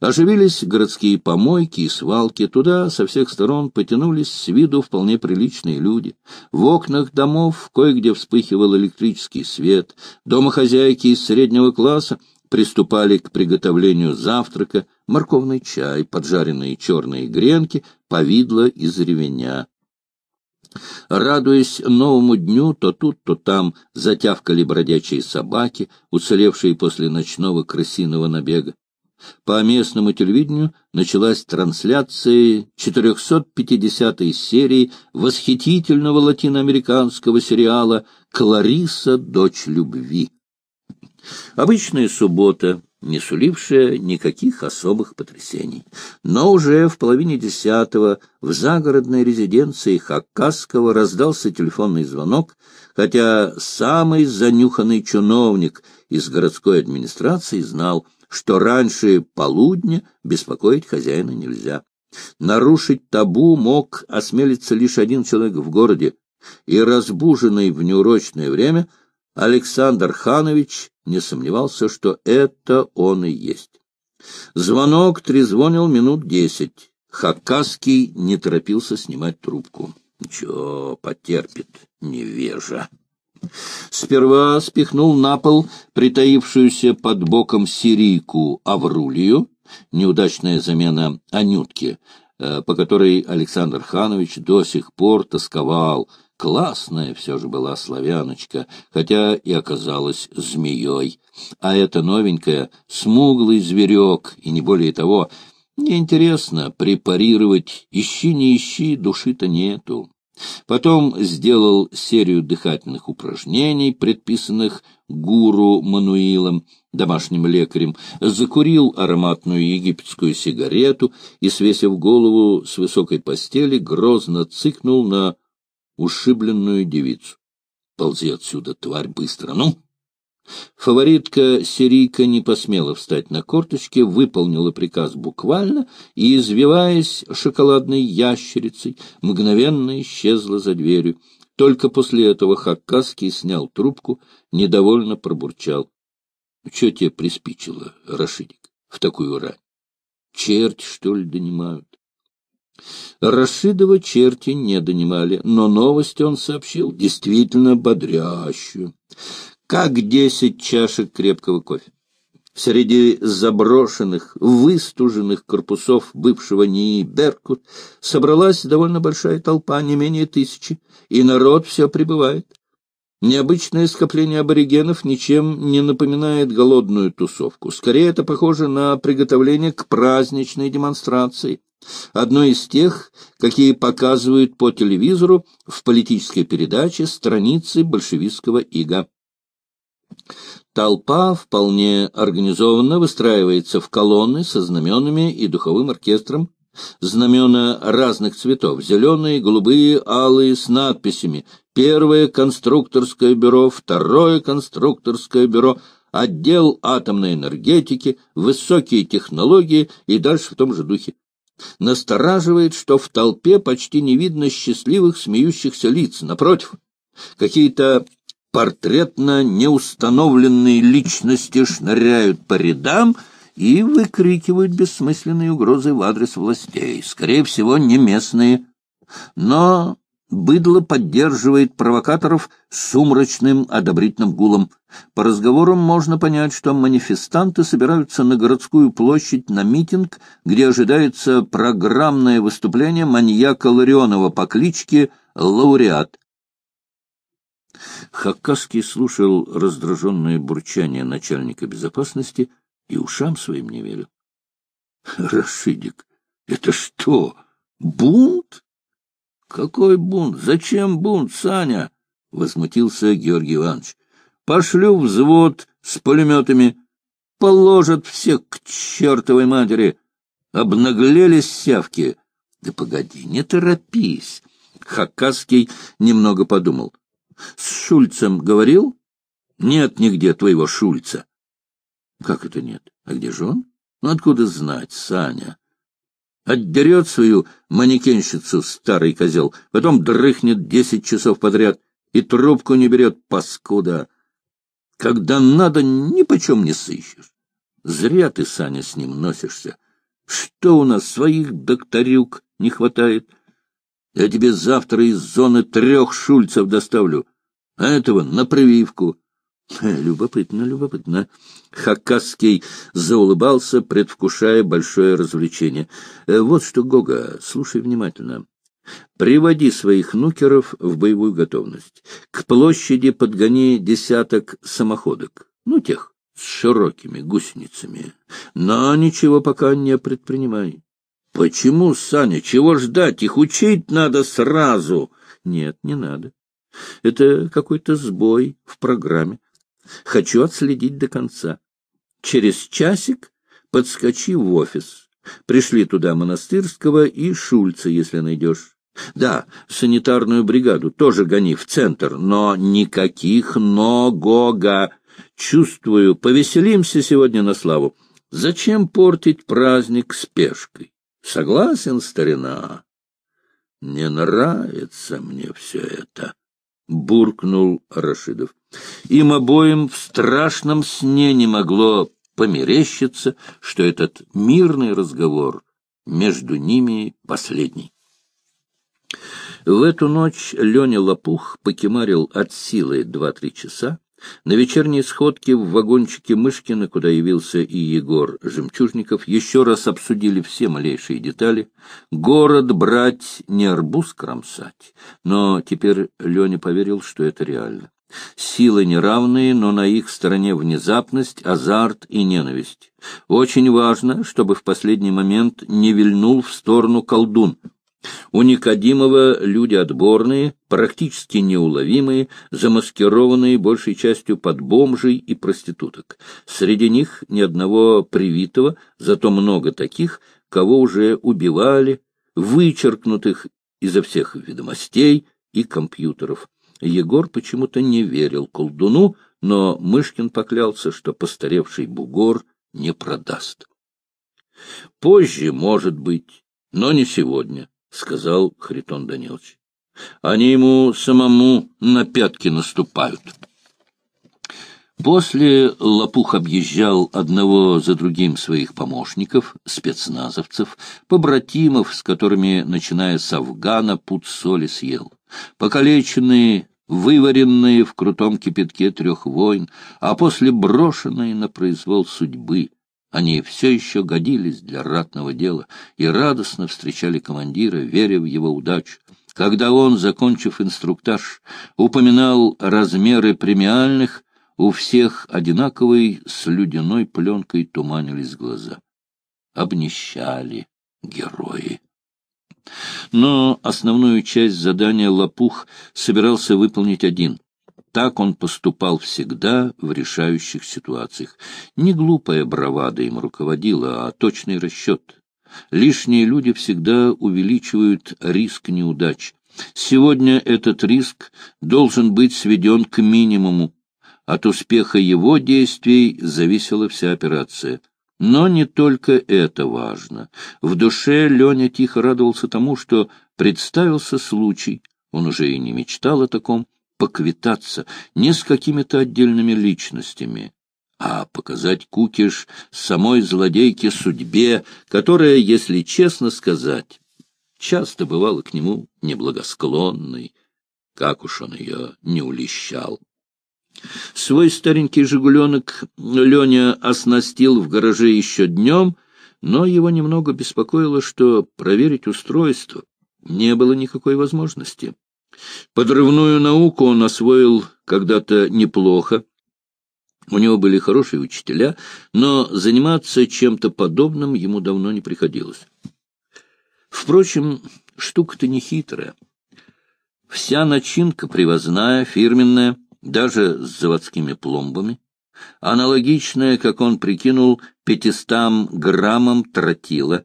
Оживились городские помойки и свалки, туда со всех сторон потянулись с виду вполне приличные люди. В окнах домов кое-где вспыхивал электрический свет, домохозяйки из среднего класса приступали к приготовлению завтрака, морковный чай, поджаренные черные гренки, повидло из ревеня. Радуясь новому дню, то тут, то там затявкали бродячие собаки, уцелевшие после ночного крысиного набега. По местному телевидению началась трансляция 450-й серии восхитительного латиноамериканского сериала «Клариса. Дочь любви». Обычная суббота, не сулившая никаких особых потрясений. Но уже в половине десятого в загородной резиденции Хакасского раздался телефонный звонок, хотя самый занюханный чиновник из городской администрации знал — что раньше полудня беспокоить хозяина нельзя. Нарушить табу мог осмелиться лишь один человек в городе, и разбуженный в неурочное время Александр Ханович не сомневался, что это он и есть. Звонок трезвонил минут десять. Хакасский не торопился снимать трубку. Ничего, потерпит невежа. Сперва спихнул на пол притаившуюся под боком сирийку Аврулию, неудачная замена Анютки, э, по которой Александр Ханович до сих пор тосковал. Классная все же была славяночка, хотя и оказалась змеей. А эта новенькая — смуглый зверек, и не более того. Неинтересно препарировать, ищи не ищи, души-то нету. Потом сделал серию дыхательных упражнений, предписанных гуру Мануилом, домашним лекарем, закурил ароматную египетскую сигарету и, свесив голову с высокой постели, грозно цыкнул на ушибленную девицу. — Ползи отсюда, тварь, быстро! Ну! Фаворитка Серийка не посмела встать на корточки, выполнила приказ буквально и, извиваясь шоколадной ящерицей, мгновенно исчезла за дверью. Только после этого Хаккаский снял трубку, недовольно пробурчал. «Ну, — Че тебе приспичило, Рашидик, в такую рань? Черти, что ли, донимают? Рашидова черти не донимали, но новость он сообщил действительно бодрящую как десять чашек крепкого кофе. Среди заброшенных, выстуженных корпусов бывшего НИИ «Беркут» собралась довольно большая толпа, не менее тысячи, и народ все прибывает. Необычное скопление аборигенов ничем не напоминает голодную тусовку. Скорее, это похоже на приготовление к праздничной демонстрации. одной из тех, какие показывают по телевизору в политической передаче страницы большевистского ига. Толпа вполне организованно выстраивается в колонны со знаменами и духовым оркестром. Знамена разных цветов — зеленые, голубые, алые, с надписями. Первое — конструкторское бюро, второе — конструкторское бюро, отдел атомной энергетики, высокие технологии и дальше в том же духе. Настораживает, что в толпе почти не видно счастливых смеющихся лиц. Напротив, какие-то портретно неустановленные личности шныряют по рядам и выкрикивают бессмысленные угрозы в адрес властей, скорее всего, не местные. Но быдло поддерживает провокаторов сумрачным одобрительным гулом. По разговорам можно понять, что манифестанты собираются на городскую площадь на митинг, где ожидается программное выступление маньяка Ларионова по кличке Лауреат. Хаккаский слушал раздраженное бурчание начальника безопасности и ушам своим не верил. — Рашидик, это что, бунт? — Какой бунт? Зачем бунт, Саня? — возмутился Георгий Иванович. — Пошлю взвод с пулеметами. Положат все к чертовой матери. Обнаглелись сявки. — Да погоди, не торопись. Хакасский немного подумал. С Шульцем говорил? Нет нигде твоего Шульца. Как это нет? А где же он? Ну, откуда знать, Саня? Отдерет свою манекенщицу старый козел, потом дрыхнет десять часов подряд и трубку не берет, паскуда. Когда надо, ни почем не сыщешь. Зря ты, Саня, с ним носишься. Что у нас, своих докторюк не хватает? — я тебе завтра из зоны трех шульцев доставлю, а этого на прививку. Любопытно, любопытно. Хакасский заулыбался, предвкушая большое развлечение. Э, вот что, Гога, слушай внимательно. Приводи своих нукеров в боевую готовность. К площади подгони десяток самоходок, ну, тех, с широкими гусеницами. Но ничего пока не предпринимай. Почему, Саня, чего ждать? Их учить надо сразу. Нет, не надо. Это какой-то сбой в программе. Хочу отследить до конца. Через часик подскочи в офис. Пришли туда Монастырского и Шульца, если найдешь. Да, санитарную бригаду тоже гони в центр, но никаких ногога. Чувствую, повеселимся сегодня на славу. Зачем портить праздник спешкой? Согласен, старина? Не нравится мне все это, — буркнул Рашидов. Им обоим в страшном сне не могло померещиться, что этот мирный разговор между ними последний. В эту ночь Леня Лопух покемарил от силы два-три часа, на вечерней сходке в вагончике Мышкина, куда явился и Егор Жемчужников, еще раз обсудили все малейшие детали. Город брать не арбуз кромсать, но теперь Леня поверил, что это реально. Силы неравные, но на их стороне внезапность, азарт и ненависть. Очень важно, чтобы в последний момент не вильнул в сторону колдун — у Никодимова люди отборные, практически неуловимые, замаскированные большей частью под бомжей и проституток. Среди них ни одного привитого, зато много таких, кого уже убивали, вычеркнутых изо всех ведомостей и компьютеров. Егор почему-то не верил колдуну, но Мышкин поклялся, что постаревший бугор не продаст. Позже, может быть, но не сегодня сказал Хритон Данилович. Они ему самому на пятки наступают. После Лопух объезжал одного за другим своих помощников, спецназовцев, побратимов, с которыми, начиная с Афгана, пуд соли съел. Покалеченные, вываренные в крутом кипятке трех войн, а после брошенные на произвол судьбы, они все еще годились для ратного дела и радостно встречали командира, веря в его удачу. Когда он, закончив инструктаж, упоминал размеры премиальных, у всех одинаковой слюдяной пленкой туманились глаза. Обнищали герои. Но основную часть задания Лопух собирался выполнить один. Так он поступал всегда в решающих ситуациях. Не глупая бравада им руководила, а точный расчет. Лишние люди всегда увеличивают риск неудач. Сегодня этот риск должен быть сведен к минимуму. От успеха его действий зависела вся операция. Но не только это важно. В душе Леня тихо радовался тому, что представился случай, он уже и не мечтал о таком, поквитаться не с какими-то отдельными личностями, а показать кукиш самой злодейке судьбе, которая, если честно сказать, часто бывала к нему неблагосклонной, как уж он ее не улещал. Свой старенький «Жигуленок» Леня оснастил в гараже еще днем, но его немного беспокоило, что проверить устройство не было никакой возможности. Подрывную науку он освоил когда-то неплохо. У него были хорошие учителя, но заниматься чем-то подобным ему давно не приходилось. Впрочем, штука-то не хитрая. Вся начинка привозная, фирменная, даже с заводскими пломбами, аналогичная, как он прикинул, пятистам граммам тротила.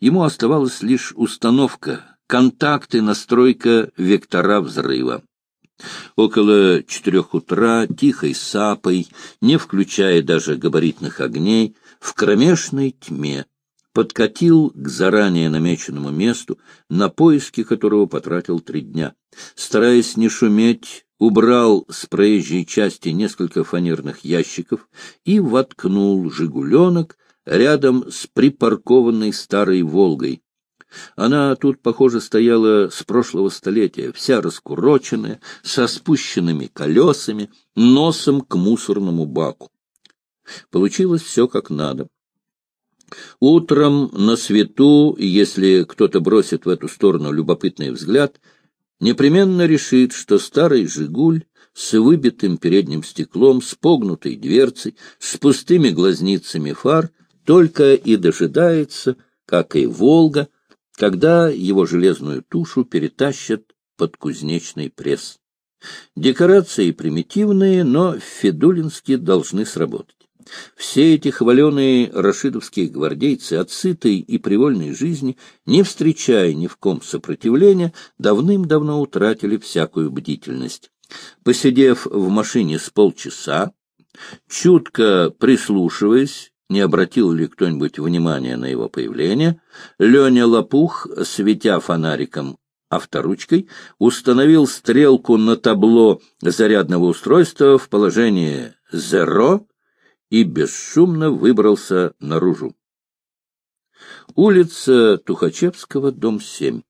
Ему оставалась лишь установка Контакты, настройка вектора взрыва. Около четырех утра, тихой сапой, не включая даже габаритных огней, в кромешной тьме подкатил к заранее намеченному месту, на поиски которого потратил три дня. Стараясь не шуметь, убрал с проезжей части несколько фанерных ящиков и воткнул «Жигуленок» рядом с припаркованной старой «Волгой». Она тут, похоже, стояла с прошлого столетия, вся раскуроченная, со спущенными колесами, носом к мусорному баку. Получилось все как надо. Утром на свету, если кто-то бросит в эту сторону любопытный взгляд, непременно решит, что старый «Жигуль» с выбитым передним стеклом, с погнутой дверцей, с пустыми глазницами фар только и дожидается, как и «Волга», когда его железную тушу перетащат под кузнечный пресс. Декорации примитивные, но федулинские должны сработать. Все эти хваленые рашидовские гвардейцы от сытой и привольной жизни, не встречая ни в ком сопротивления, давным-давно утратили всякую бдительность. Посидев в машине с полчаса, чутко прислушиваясь не обратил ли кто-нибудь внимания на его появление, Леня Лопух, светя фонариком авторучкой, установил стрелку на табло зарядного устройства в положении «зеро» и бесшумно выбрался наружу. Улица Тухачевского, дом 7.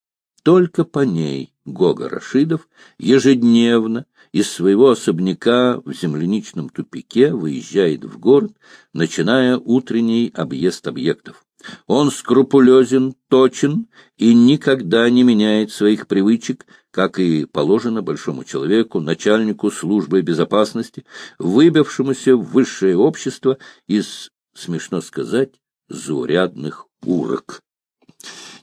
Только по ней Гога Рашидов ежедневно из своего особняка в земляничном тупике выезжает в город, начиная утренний объезд объектов. Он скрупулезен, точен и никогда не меняет своих привычек, как и положено большому человеку, начальнику службы безопасности, выбившемуся в высшее общество из, смешно сказать, заурядных урок.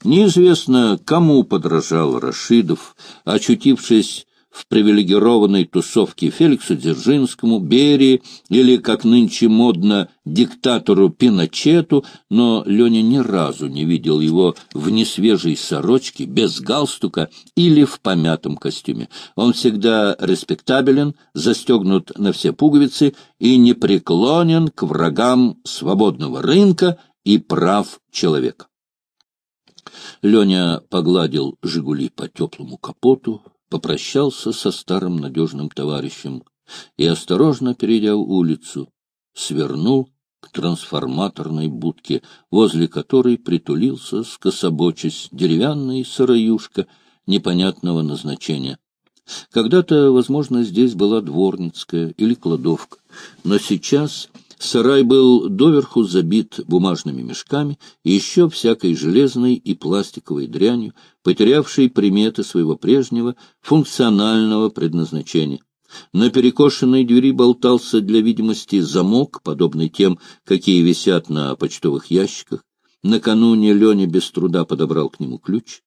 Неизвестно, кому подражал Рашидов, очутившись в привилегированной тусовке Феликсу Дзержинскому, Берии или, как нынче модно, диктатору Пиночету, но Леня ни разу не видел его в несвежей сорочке, без галстука или в помятом костюме. Он всегда респектабелен, застегнут на все пуговицы и не к врагам свободного рынка и прав человека. Леня погладил «Жигули» по теплому капоту, попрощался со старым надежным товарищем и, осторожно перейдя улицу, свернул к трансформаторной будке, возле которой притулился скособочись деревянный сыроюшка непонятного назначения. Когда-то, возможно, здесь была дворницкая или кладовка, но сейчас Сарай был доверху забит бумажными мешками и еще всякой железной и пластиковой дрянью, потерявшей приметы своего прежнего функционального предназначения. На перекошенной двери болтался для видимости замок, подобный тем, какие висят на почтовых ящиках. Накануне Леня без труда подобрал к нему ключ.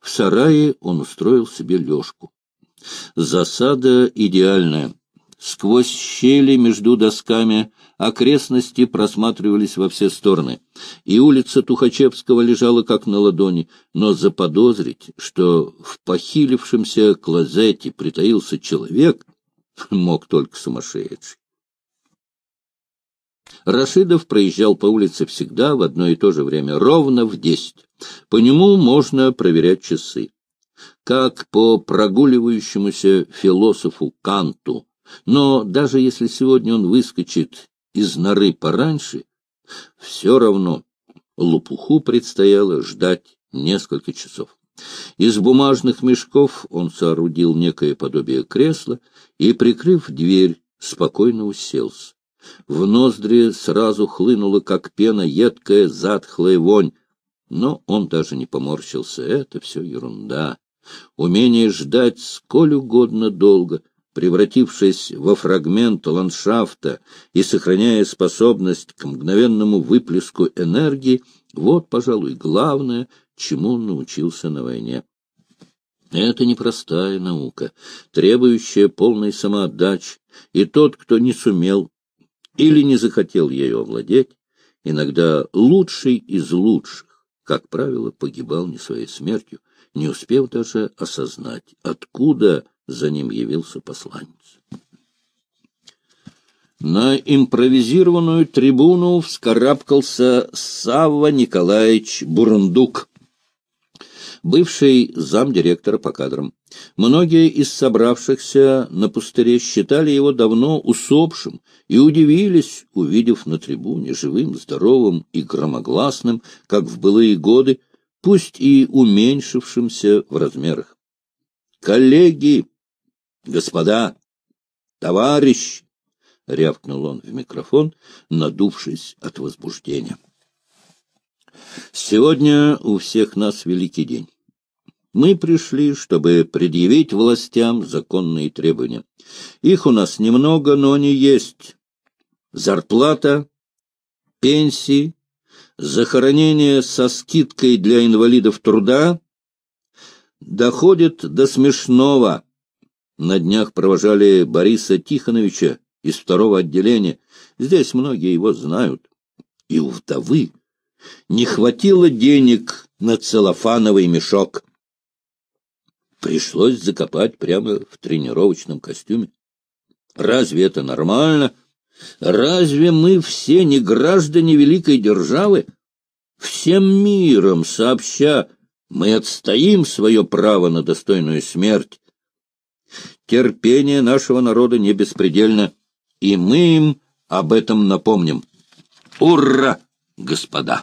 В сарае он устроил себе лёжку. Засада идеальная. Сквозь щели между досками окрестности просматривались во все стороны, и улица Тухачевского лежала как на ладони, но заподозрить, что в похилившемся клозете притаился человек, мог только сумасшедший. Рашидов проезжал по улице всегда в одно и то же время, ровно в десять. По нему можно проверять часы. Как по прогуливающемуся философу Канту — но даже если сегодня он выскочит из норы пораньше, все равно лопуху предстояло ждать несколько часов. Из бумажных мешков он соорудил некое подобие кресла и, прикрыв дверь, спокойно уселся. В ноздри сразу хлынула, как пена, едкая затхлая вонь, но он даже не поморщился. Это все ерунда. Умение ждать сколь угодно долго превратившись во фрагмент ландшафта и сохраняя способность к мгновенному выплеску энергии, вот, пожалуй, главное, чему он научился на войне. Это непростая наука, требующая полной самоотдачи, и тот, кто не сумел или не захотел ею овладеть, иногда лучший из лучших, как правило, погибал не своей смертью, не успев даже осознать, откуда за ним явился посланец. На импровизированную трибуну вскарабкался Савва Николаевич Бурундук, бывший замдиректора по кадрам. Многие из собравшихся на пустыре считали его давно усопшим и удивились, увидев на трибуне живым, здоровым и громогласным, как в былые годы, пусть и уменьшившимся в размерах. «Коллеги!» «Господа! Товарищ!» — рявкнул он в микрофон, надувшись от возбуждения. «Сегодня у всех нас великий день. Мы пришли, чтобы предъявить властям законные требования. Их у нас немного, но они есть. Зарплата, пенсии, захоронение со скидкой для инвалидов труда доходит до смешного». На днях провожали Бориса Тихоновича из второго отделения. Здесь многие его знают. И у вдовы не хватило денег на целлофановый мешок. Пришлось закопать прямо в тренировочном костюме. Разве это нормально? Разве мы все не граждане великой державы? Всем миром сообща мы отстоим свое право на достойную смерть. Терпение нашего народа не беспредельно, и мы им об этом напомним. Ура, господа!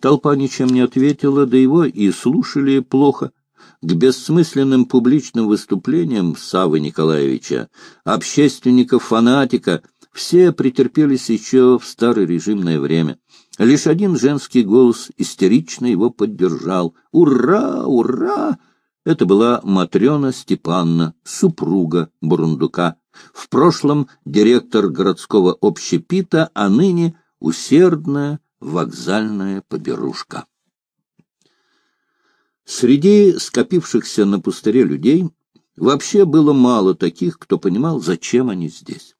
Толпа ничем не ответила, да его и слушали плохо. К бессмысленным публичным выступлениям Савы Николаевича, общественников, фанатика все претерпелись еще в режимное время. Лишь один женский голос истерично его поддержал. «Ура! Ура!» Это была Матрена Степанна, супруга Бурундука, в прошлом директор городского общепита, а ныне усердная вокзальная поберушка. Среди скопившихся на пустыре людей вообще было мало таких, кто понимал, зачем они здесь.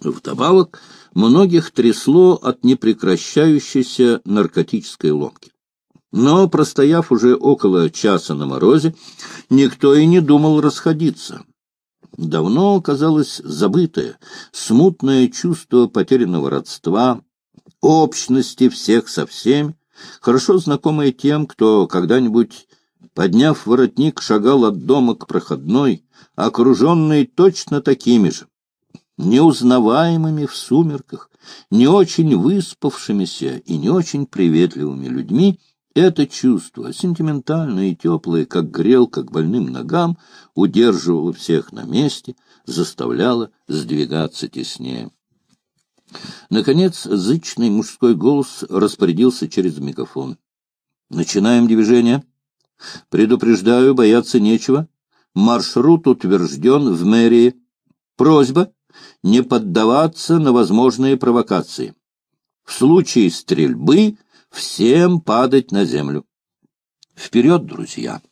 Вдобавок, многих трясло от непрекращающейся наркотической ломки. Но, простояв уже около часа на морозе, никто и не думал расходиться. Давно казалось забытое, смутное чувство потерянного родства, общности всех со всеми, хорошо знакомое тем, кто когда-нибудь, подняв воротник, шагал от дома к проходной, окруженный точно такими же, неузнаваемыми в сумерках, не очень выспавшимися и не очень приветливыми людьми, это чувство, сентиментальное и теплое, как грелка к больным ногам, удерживало всех на месте, заставляло сдвигаться теснее. Наконец, зычный мужской голос распорядился через микрофон. «Начинаем движение. Предупреждаю, бояться нечего. Маршрут утвержден в мэрии. Просьба не поддаваться на возможные провокации. В случае стрельбы Всем падать на землю. Вперед, друзья!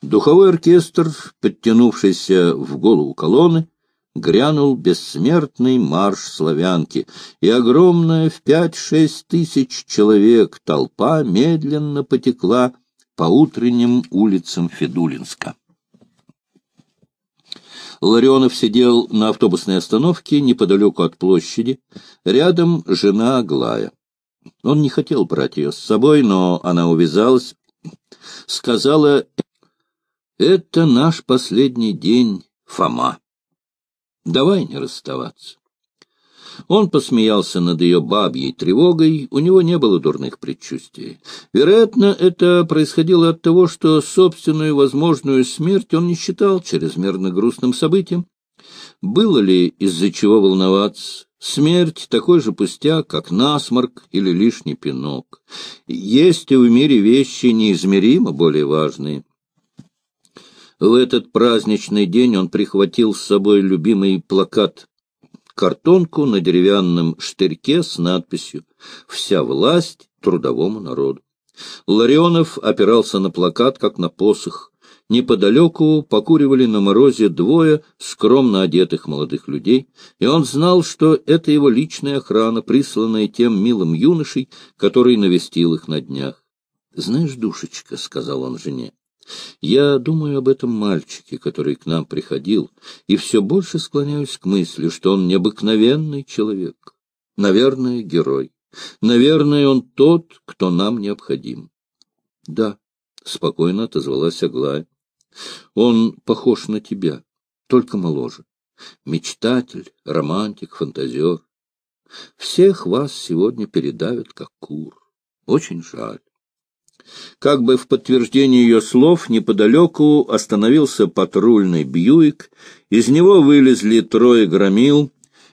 Духовой оркестр, подтянувшийся в голову колонны, грянул бессмертный марш славянки, и огромная в пять-шесть тысяч человек толпа медленно потекла по утренним улицам Федулинска. Ларионов сидел на автобусной остановке неподалеку от площади. Рядом жена Аглая. Он не хотел брать ее с собой, но она увязалась. Сказала, «Это наш последний день, Фома. Давай не расставаться». Он посмеялся над ее бабьей тревогой, у него не было дурных предчувствий. Вероятно, это происходило от того, что собственную возможную смерть он не считал чрезмерно грустным событием. Было ли из-за чего волноваться? Смерть — такой же пустяк, как насморк или лишний пинок. Есть и в мире вещи неизмеримо более важные. В этот праздничный день он прихватил с собой любимый плакат — картонку на деревянном штырьке с надписью «Вся власть трудовому народу». Ларионов опирался на плакат, как на посох неподалеку покуривали на морозе двое скромно одетых молодых людей, и он знал, что это его личная охрана, присланная тем милым юношей, который навестил их на днях. — Знаешь, душечка, — сказал он жене, — я думаю об этом мальчике, который к нам приходил, и все больше склоняюсь к мысли, что он необыкновенный человек, наверное, герой. Наверное, он тот, кто нам необходим. — Да, — спокойно отозвалась Аглая. Он похож на тебя, только моложе. Мечтатель, романтик, фантазер. Всех вас сегодня передавят, как кур. Очень жаль. Как бы в подтверждение ее слов неподалеку остановился патрульный Бьюик, из него вылезли трое громил,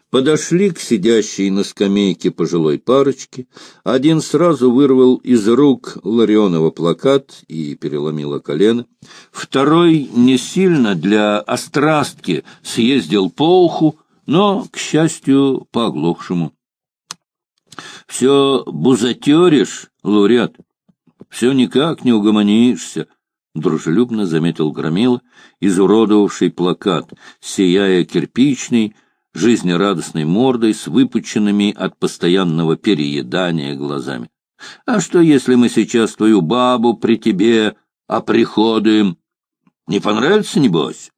подошли к сидящей на скамейке пожилой парочке. Один сразу вырвал из рук Ларионова плакат и переломило колено. Второй не сильно для острастки съездил по уху, но, к счастью, по оглохшему. — Все бузатеришь, лауреат, все никак не угомонишься, — дружелюбно заметил Громила, изуродовавший плакат, сияя кирпичный, — жизнерадостной мордой с выпученными от постоянного переедания глазами. — А что, если мы сейчас твою бабу при тебе оприходуем? Не понравится, небось?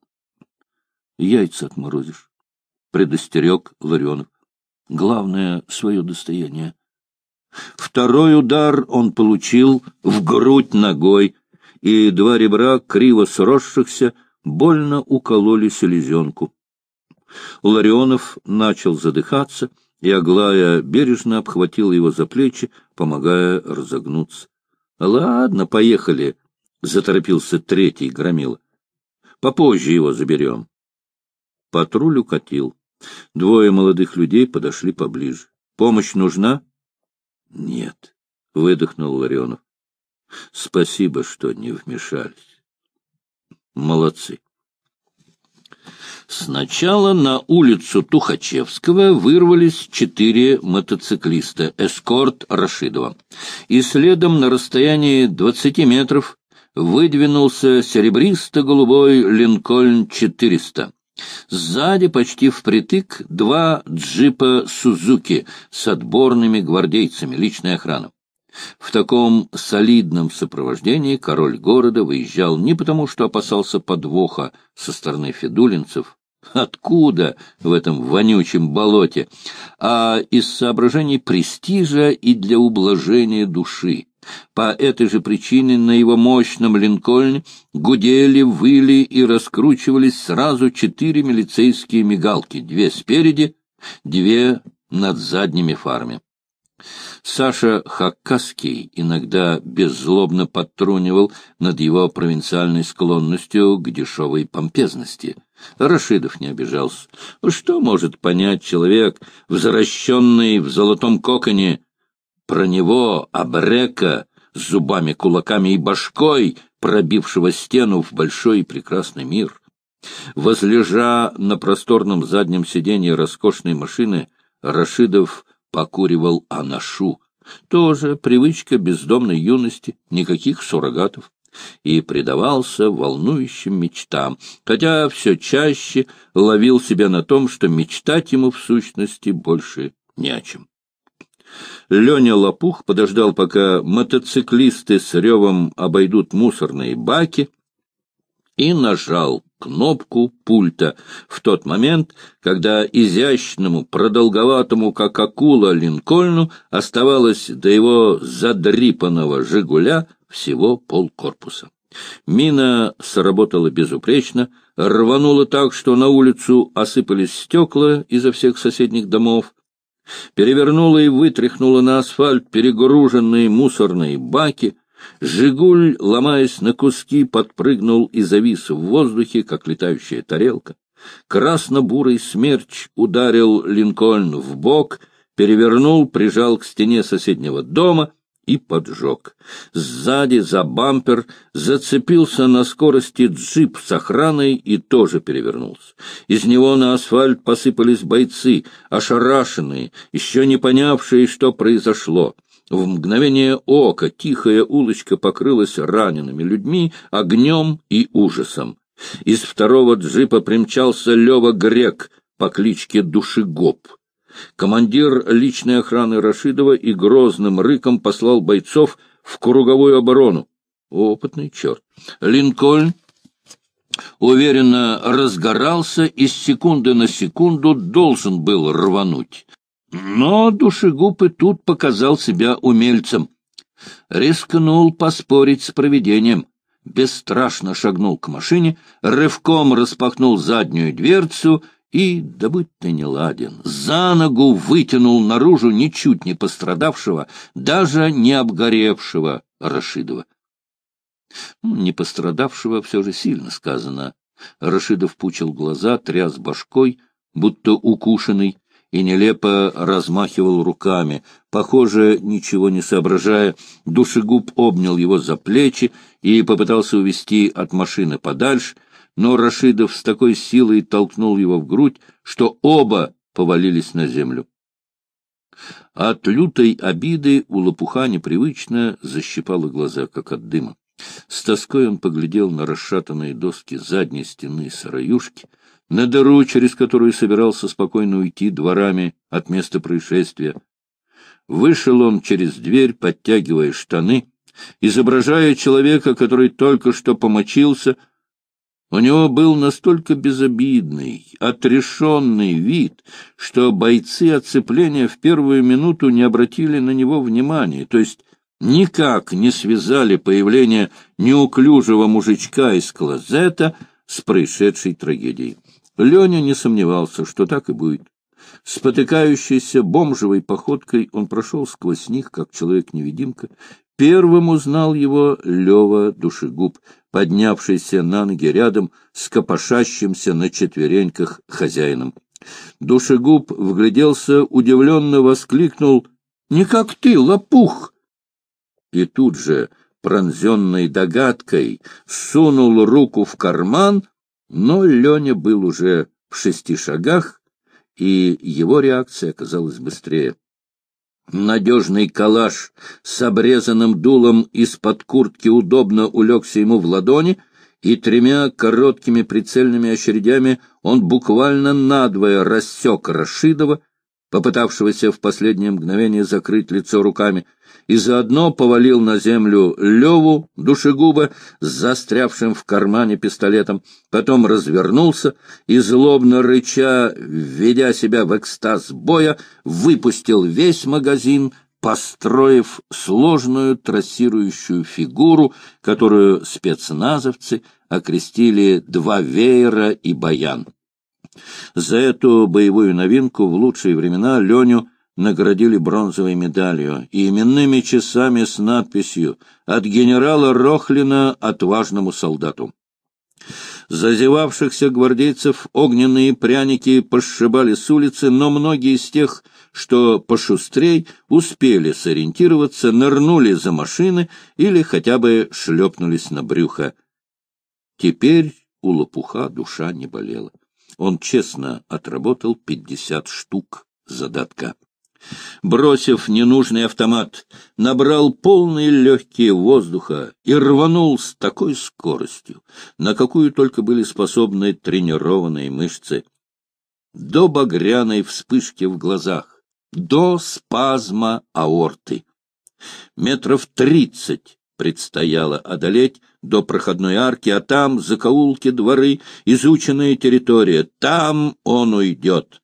— Яйца отморозишь, — предостерег Ларионов. — Главное — свое достояние. Второй удар он получил в грудь ногой, и два ребра, криво сросшихся, больно укололи селезенку. Ларионов начал задыхаться, и Аглая бережно обхватила его за плечи, помогая разогнуться. — Ладно, поехали, — заторопился третий громила. — Попозже его заберем. Патруль укатил. Двое молодых людей подошли поближе. — Помощь нужна? — Нет, — выдохнул Ларионов. — Спасибо, что не вмешались. — Молодцы. Сначала на улицу Тухачевского вырвались четыре мотоциклиста, эскорт Рашидова. И следом на расстоянии 20 метров выдвинулся серебристо-голубой «Линкольн-400». Сзади, почти впритык, два джипа «Сузуки» с отборными гвардейцами, личная охрана. В таком солидном сопровождении король города выезжал не потому, что опасался подвоха со стороны федулинцев, Откуда в этом вонючем болоте? А из соображений престижа и для ублажения души. По этой же причине на его мощном Линкольне гудели, выли и раскручивались сразу четыре милицейские мигалки, две спереди, две над задними фарами. Саша Хаккаский иногда беззлобно подтрунивал над его провинциальной склонностью к дешевой помпезности — Рашидов не обижался. Что может понять человек, взращенный в золотом коконе? Про него, Абрека, с зубами, кулаками и башкой, пробившего стену в большой и прекрасный мир. Возлежа на просторном заднем сиденье роскошной машины, Рашидов покуривал анашу. Тоже привычка бездомной юности, никаких суррогатов и предавался волнующим мечтам, хотя все чаще ловил себя на том, что мечтать ему в сущности больше не о чем. Леня Лопух подождал, пока мотоциклисты с ревом обойдут мусорные баки, и нажал кнопку пульта в тот момент, когда изящному, продолговатому, как акула, Линкольну оставалось до его задрипанного «Жигуля» всего полкорпуса. Мина сработала безупречно, рванула так, что на улицу осыпались стекла изо всех соседних домов, перевернула и вытряхнула на асфальт перегруженные мусорные баки. «Жигуль», ломаясь на куски, подпрыгнул и завис в воздухе, как летающая тарелка. Красно-бурый смерч ударил Линкольн в бок, перевернул, прижал к стене соседнего дома — и поджег. Сзади за бампер зацепился на скорости джип с охраной и тоже перевернулся. Из него на асфальт посыпались бойцы, ошарашенные, еще не понявшие, что произошло. В мгновение ока тихая улочка покрылась ранеными людьми, огнем и ужасом. Из второго джипа примчался Лева Грек по кличке Душегоб — командир личной охраны Рашидова и грозным рыком послал бойцов в круговую оборону. Опытный черт. Линкольн уверенно разгорался и с секунды на секунду должен был рвануть. Но душегуб и тут показал себя умельцем. Рискнул поспорить с проведением, Бесстрашно шагнул к машине, рывком распахнул заднюю дверцу и, да будь ты не ладен, за ногу вытянул наружу ничуть не пострадавшего, даже не обгоревшего Рашидова. Ну, не пострадавшего все же сильно сказано. Рашидов пучил глаза, тряс башкой, будто укушенный, и нелепо размахивал руками. Похоже, ничего не соображая, душегуб обнял его за плечи и попытался увести от машины подальше — но Рашидов с такой силой толкнул его в грудь, что оба повалились на землю. От лютой обиды у лопуха непривычно защипало глаза, как от дыма. С тоской он поглядел на расшатанные доски задней стены сараюшки, на дыру, через которую собирался спокойно уйти дворами от места происшествия. Вышел он через дверь, подтягивая штаны, изображая человека, который только что помочился, у него был настолько безобидный, отрешенный вид, что бойцы оцепления в первую минуту не обратили на него внимания, то есть никак не связали появление неуклюжего мужичка из клозета с происшедшей трагедией. Леня не сомневался, что так и будет. Спотыкающейся бомжевой походкой он прошел сквозь них, как человек-невидимка, Первым узнал его Лева Душегуб, поднявшийся на ноги рядом с копошащимся на четвереньках хозяином. Душегуб вгляделся, удивленно воскликнул «Не как ты, лопух!» И тут же, пронзенной догадкой, сунул руку в карман, но Леня был уже в шести шагах, и его реакция оказалась быстрее. Надежный калаш с обрезанным дулом из-под куртки удобно улегся ему в ладони, и тремя короткими прицельными очередями он буквально надвое рассек Рашидова, попытавшегося в последнее мгновение закрыть лицо руками — и заодно повалил на землю Леву, душегуба, с застрявшим в кармане пистолетом, потом развернулся и, злобно рыча, введя себя в экстаз боя, выпустил весь магазин, построив сложную трассирующую фигуру, которую спецназовцы окрестили «два веера и баян». За эту боевую новинку в лучшие времена Леню наградили бронзовой медалью и именными часами с надписью «От генерала Рохлина отважному солдату». Зазевавшихся гвардейцев огненные пряники пошибали с улицы, но многие из тех, что пошустрей, успели сориентироваться, нырнули за машины или хотя бы шлепнулись на брюхо. Теперь у лопуха душа не болела. Он честно отработал пятьдесят штук задатка бросив ненужный автомат, набрал полные легкие воздуха и рванул с такой скоростью, на какую только были способны тренированные мышцы, до багряной вспышки в глазах, до спазма аорты. Метров тридцать предстояло одолеть до проходной арки, а там закоулки, дворы, изученная территория. Там он уйдет.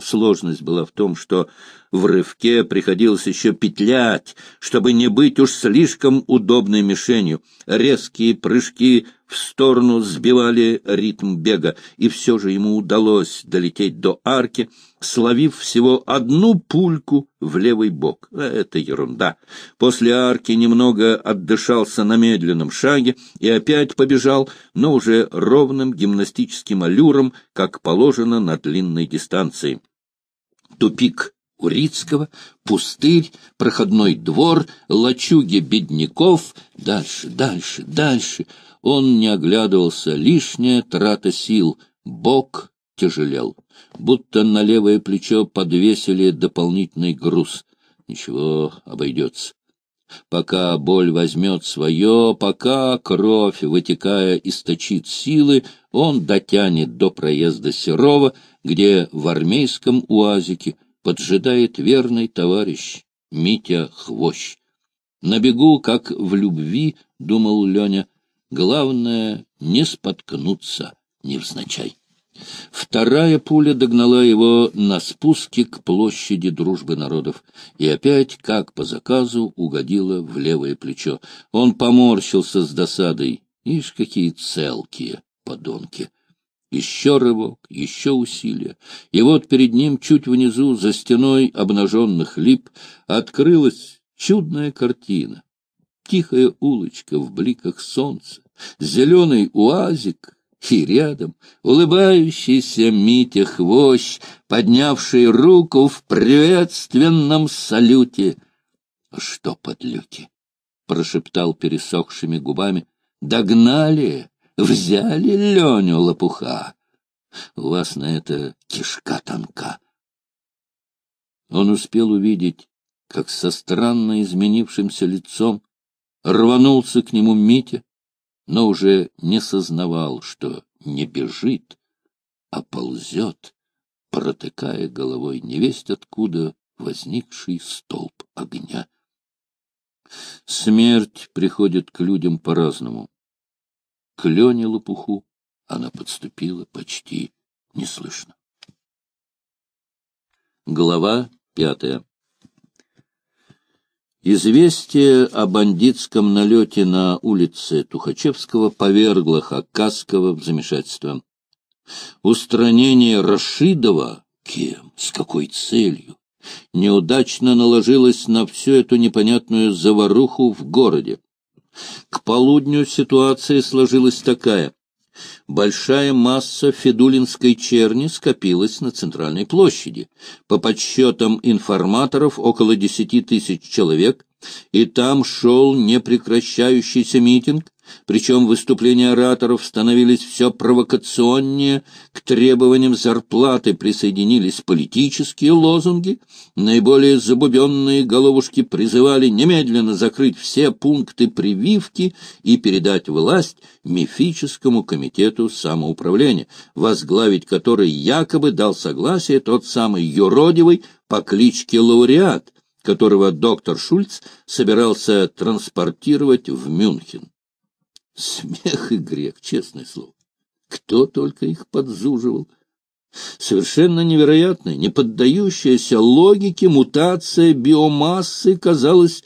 Сложность была в том, что в рывке приходилось еще петлять, чтобы не быть уж слишком удобной мишенью. Резкие прыжки в сторону сбивали ритм бега, и все же ему удалось долететь до арки, словив всего одну пульку в левый бок. А это ерунда. После арки немного отдышался на медленном шаге и опять побежал, но уже ровным гимнастическим аллюром, как положено на длинной дистанции. Тупик Урицкого, пустырь, проходной двор, лачуги бедняков. Дальше, дальше, дальше. Он не оглядывался, лишняя трата сил. бок тяжелел будто на левое плечо подвесили дополнительный груз. Ничего, обойдется. Пока боль возьмет свое, пока кровь, вытекая, источит силы, он дотянет до проезда Серова, где в армейском уазике поджидает верный товарищ Митя Хвощ. На бегу, как в любви, — думал Леня, — главное — не споткнуться невзначай. Вторая пуля догнала его на спуске к площади Дружбы народов и опять, как по заказу, угодила в левое плечо. Он поморщился с досадой. Ишь, какие целкие подонки! Еще рывок, еще усилие. И вот перед ним, чуть внизу, за стеной обнаженных лип, открылась чудная картина. Тихая улочка в бликах солнца, зеленый уазик — и рядом улыбающийся Митя Хвощ, поднявший руку в приветственном салюте. — а Что, подлюки? — прошептал пересохшими губами. — Догнали, взяли Леню лопуха. У вас на это кишка тонка. Он успел увидеть, как со странно изменившимся лицом рванулся к нему Митя, но уже не сознавал, что не бежит, а ползет, протыкая головой невесть откуда возникший столб огня. Смерть приходит к людям по-разному. К Лене Лопуху она подступила почти неслышно. Глава пятая Известие о бандитском налете на улице Тухачевского повергло Хакасского в замешательство. Устранение Рашидова кем, с какой целью, неудачно наложилось на всю эту непонятную заваруху в городе. К полудню ситуация сложилась такая большая масса федулинской черни скопилась на центральной площади. По подсчетам информаторов, около десяти тысяч человек, и там шел непрекращающийся митинг, причем выступления ораторов становились все провокационнее, к требованиям зарплаты присоединились политические лозунги, наиболее забубенные головушки призывали немедленно закрыть все пункты прививки и передать власть мифическому комитету самоуправления, возглавить который якобы дал согласие тот самый юродивый по кличке Лауреат, которого доктор Шульц собирался транспортировать в Мюнхен. Смех и грех, честное слово. Кто только их подзуживал. Совершенно невероятная, не поддающаяся логике мутация биомассы казалась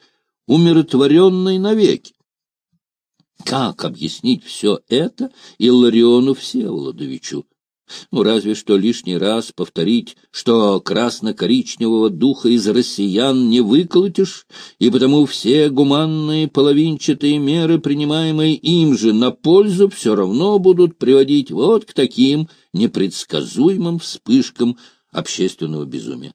умиротворенной навеки. Как объяснить все это Иллариону Всеволодовичу? Ну, разве что лишний раз повторить, что красно-коричневого духа из россиян не выколотишь, и потому все гуманные половинчатые меры, принимаемые им же на пользу, все равно будут приводить вот к таким непредсказуемым вспышкам общественного безумия.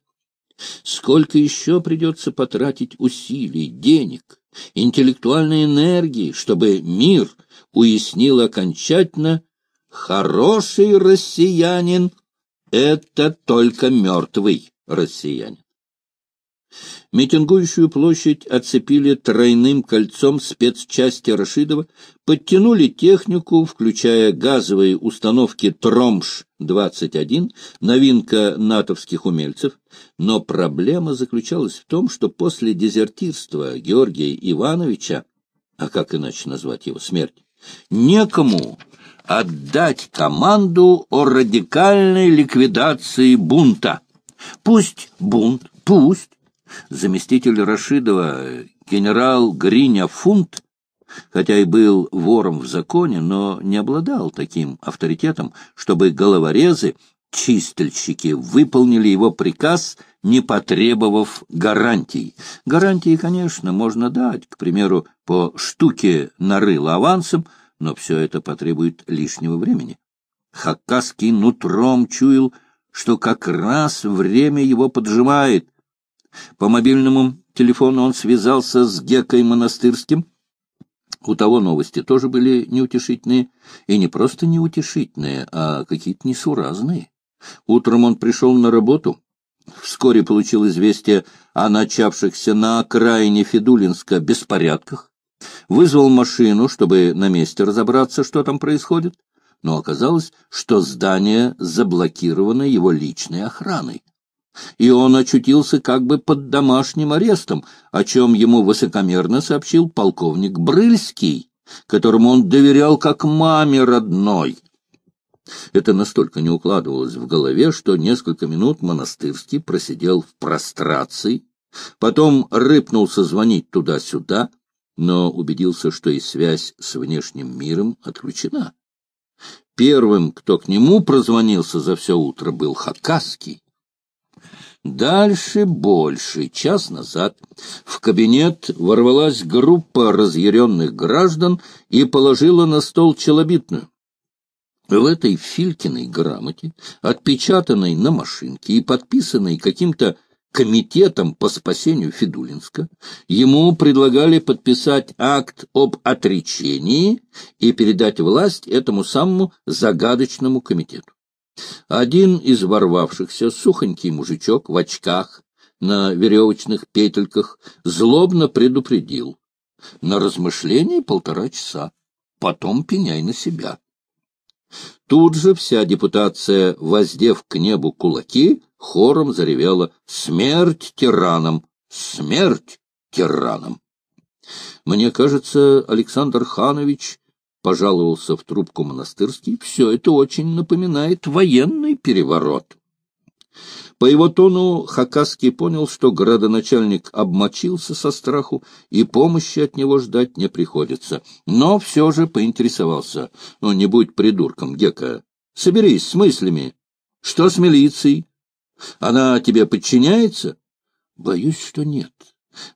Сколько еще придется потратить усилий, денег, интеллектуальной энергии, чтобы мир уяснил окончательно, Хороший россиянин — это только мертвый россиянин. Митингующую площадь оцепили тройным кольцом спецчасти Рашидова, подтянули технику, включая газовые установки «Тромш-21», новинка натовских умельцев, но проблема заключалась в том, что после дезертирства Георгия Ивановича, а как иначе назвать его смерть, некому отдать команду о радикальной ликвидации бунта. Пусть бунт, пусть. Заместитель Рашидова, генерал Гриня Фунт, хотя и был вором в законе, но не обладал таким авторитетом, чтобы головорезы, чистильщики, выполнили его приказ – не потребовав гарантий. Гарантии, конечно, можно дать, к примеру, по штуке нарыл авансом, но все это потребует лишнего времени. Хаккаский нутром чуял, что как раз время его поджимает. По мобильному телефону он связался с Гекой Монастырским. У того новости тоже были неутешительные, и не просто неутешительные, а какие-то несуразные. Утром он пришел на работу, вскоре получил известие о начавшихся на окраине Федулинска беспорядках, Вызвал машину, чтобы на месте разобраться, что там происходит, но оказалось, что здание заблокировано его личной охраной. И он очутился как бы под домашним арестом, о чем ему высокомерно сообщил полковник Брыльский, которому он доверял как маме родной. Это настолько не укладывалось в голове, что несколько минут Монастырский просидел в прострации, потом рыпнулся звонить туда-сюда — но убедился, что и связь с внешним миром отключена. Первым, кто к нему прозвонился за все утро, был Хакасский. Дальше больше. Час назад в кабинет ворвалась группа разъяренных граждан и положила на стол челобитную. В этой Филькиной грамоте, отпечатанной на машинке и подписанной каким-то комитетом по спасению Федулинска, ему предлагали подписать акт об отречении и передать власть этому самому загадочному комитету. Один из ворвавшихся, сухонький мужичок в очках, на веревочных петельках, злобно предупредил. На размышление полтора часа, потом пеняй на себя. Тут же вся депутация, воздев к небу кулаки, хором заревела «Смерть тиранам! Смерть тиранам!» «Мне кажется, Александр Ханович, — пожаловался в трубку монастырский, — все это очень напоминает военный переворот». По его тону Хакаский понял, что градоначальник обмочился со страху, и помощи от него ждать не приходится. Но все же поинтересовался. Ну, не будь придурком, Гека. Соберись с мыслями. Что с милицией? Она тебе подчиняется? Боюсь, что нет.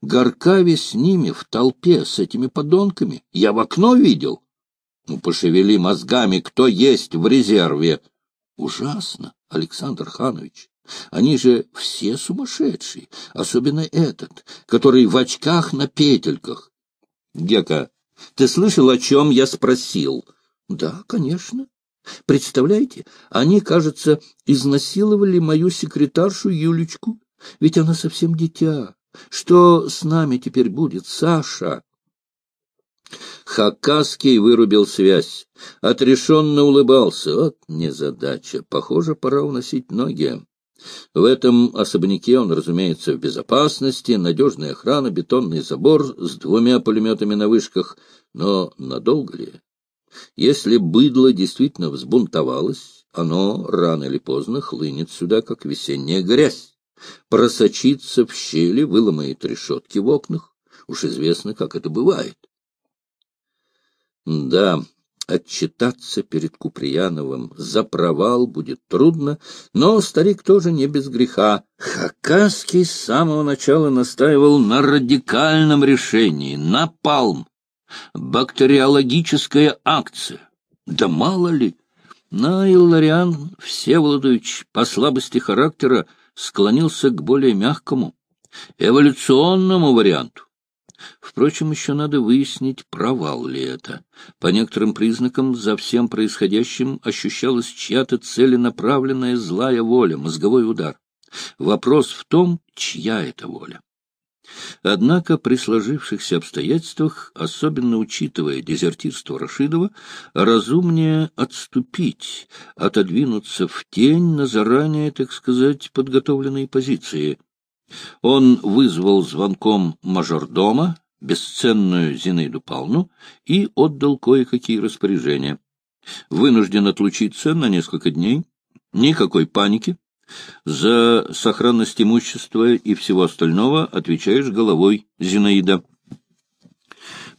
Горкави с ними, в толпе, с этими подонками. Я в окно видел. Ну, пошевели мозгами, кто есть в резерве. Ужасно, Александр Ханович. Они же все сумасшедшие, особенно этот, который в очках на петельках. Гека, ты слышал, о чем я спросил? Да, конечно. Представляете, они, кажется, изнасиловали мою секретаршу Юлечку, ведь она совсем дитя. Что с нами теперь будет, Саша? Хакаский вырубил связь, отрешенно улыбался. Вот незадача, похоже, пора уносить ноги. В этом особняке он, разумеется, в безопасности, надежная охрана, бетонный забор с двумя пулеметами на вышках. Но надолго ли? Если быдло действительно взбунтовалось, оно рано или поздно хлынет сюда, как весенняя грязь, просочится в щели, выломает решетки в окнах. Уж известно, как это бывает. Да, отчитаться перед Куприяновым за провал будет трудно, но старик тоже не без греха. Хакасский с самого начала настаивал на радикальном решении, на палм бактериологическая акция. Да мало ли! Но Иллариан Всеволодович по слабости характера склонился к более мягкому, эволюционному варианту. Впрочем, еще надо выяснить, провал ли это. По некоторым признакам за всем происходящим ощущалась чья-то целенаправленная злая воля, мозговой удар. Вопрос в том, чья это воля. Однако при сложившихся обстоятельствах, особенно учитывая дезертирство Рашидова, разумнее отступить, отодвинуться в тень на заранее, так сказать, подготовленные позиции. Он вызвал звонком мажордома, бесценную Зинаиду Павловну, и отдал кое-какие распоряжения. Вынужден отлучиться на несколько дней, никакой паники, за сохранность имущества и всего остального отвечаешь головой, Зинаида.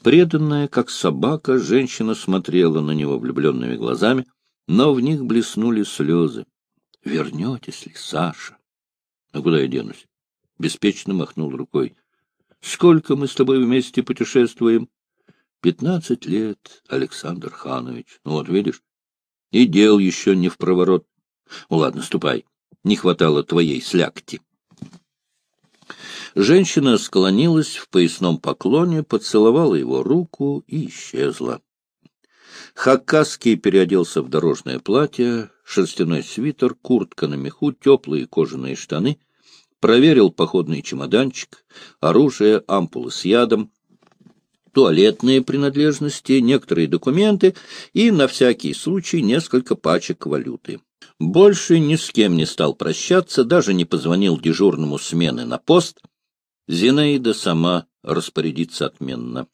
Преданная, как собака, женщина смотрела на него влюбленными глазами, но в них блеснули слезы. — Вернетесь ли, Саша? — А куда я денусь? — беспечно махнул рукой. — Сколько мы с тобой вместе путешествуем? — Пятнадцать лет, Александр Ханович. Ну вот видишь, и дел еще не в проворот. Ну ладно, ступай. — не хватало твоей слякти. Женщина склонилась в поясном поклоне, поцеловала его руку и исчезла. Хакасский переоделся в дорожное платье, шерстяной свитер, куртка на меху, теплые кожаные штаны, проверил походный чемоданчик, оружие, ампулы с ядом, туалетные принадлежности, некоторые документы и, на всякий случай, несколько пачек валюты. Больше ни с кем не стал прощаться, даже не позвонил дежурному смены на пост. Зинаида сама распорядится отменно.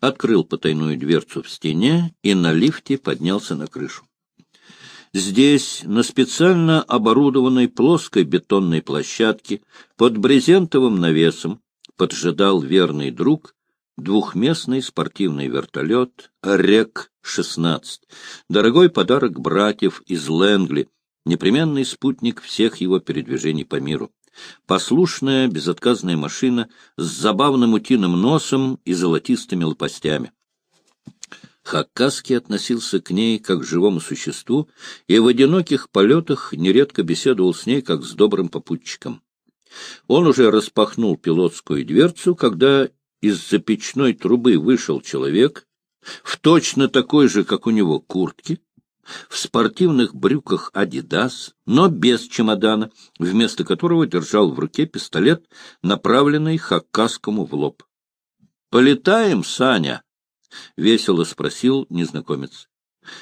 Открыл потайную дверцу в стене и на лифте поднялся на крышу. Здесь, на специально оборудованной плоской бетонной площадке, под брезентовым навесом, поджидал верный друг двухместный спортивный вертолет «Рек-16». Дорогой подарок братьев из Лэнгли, непременный спутник всех его передвижений по миру. Послушная, безотказная машина с забавным утиным носом и золотистыми лопастями. Хаккаски относился к ней как к живому существу и в одиноких полетах нередко беседовал с ней как с добрым попутчиком. Он уже распахнул пилотскую дверцу, когда из запечной трубы вышел человек в точно такой же, как у него, куртке, в спортивных брюках «Адидас», но без чемодана, вместо которого держал в руке пистолет, направленный хакасскому в лоб. «Полетаем, Саня?» — весело спросил незнакомец.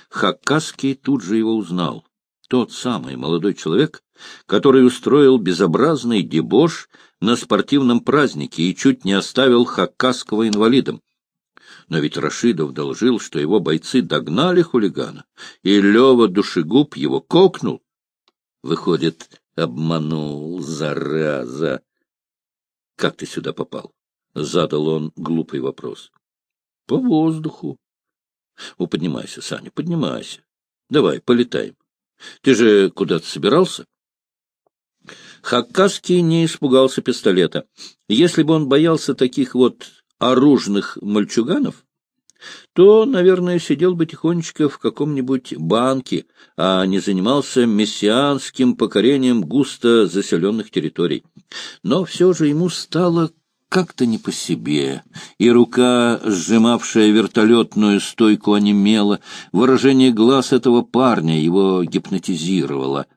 Хакасский тут же его узнал. Тот самый молодой человек, который устроил безобразный дебош на спортивном празднике и чуть не оставил Хаккасского инвалидом. Но ведь Рашидов доложил, что его бойцы догнали хулигана, и Лева Душегуб его кокнул. Выходит, обманул, зараза. — Как ты сюда попал? — задал он глупый вопрос. — По воздуху. Ну, — О, поднимайся, Саня, поднимайся. Давай, полетаем. Ты же куда-то собирался? Хакасский не испугался пистолета. Если бы он боялся таких вот оружных мальчуганов, то, наверное, сидел бы тихонечко в каком-нибудь банке, а не занимался мессианским покорением густо заселенных территорий. Но все же ему стало как-то не по себе, и рука, сжимавшая вертолетную стойку, онемела, выражение глаз этого парня его гипнотизировало —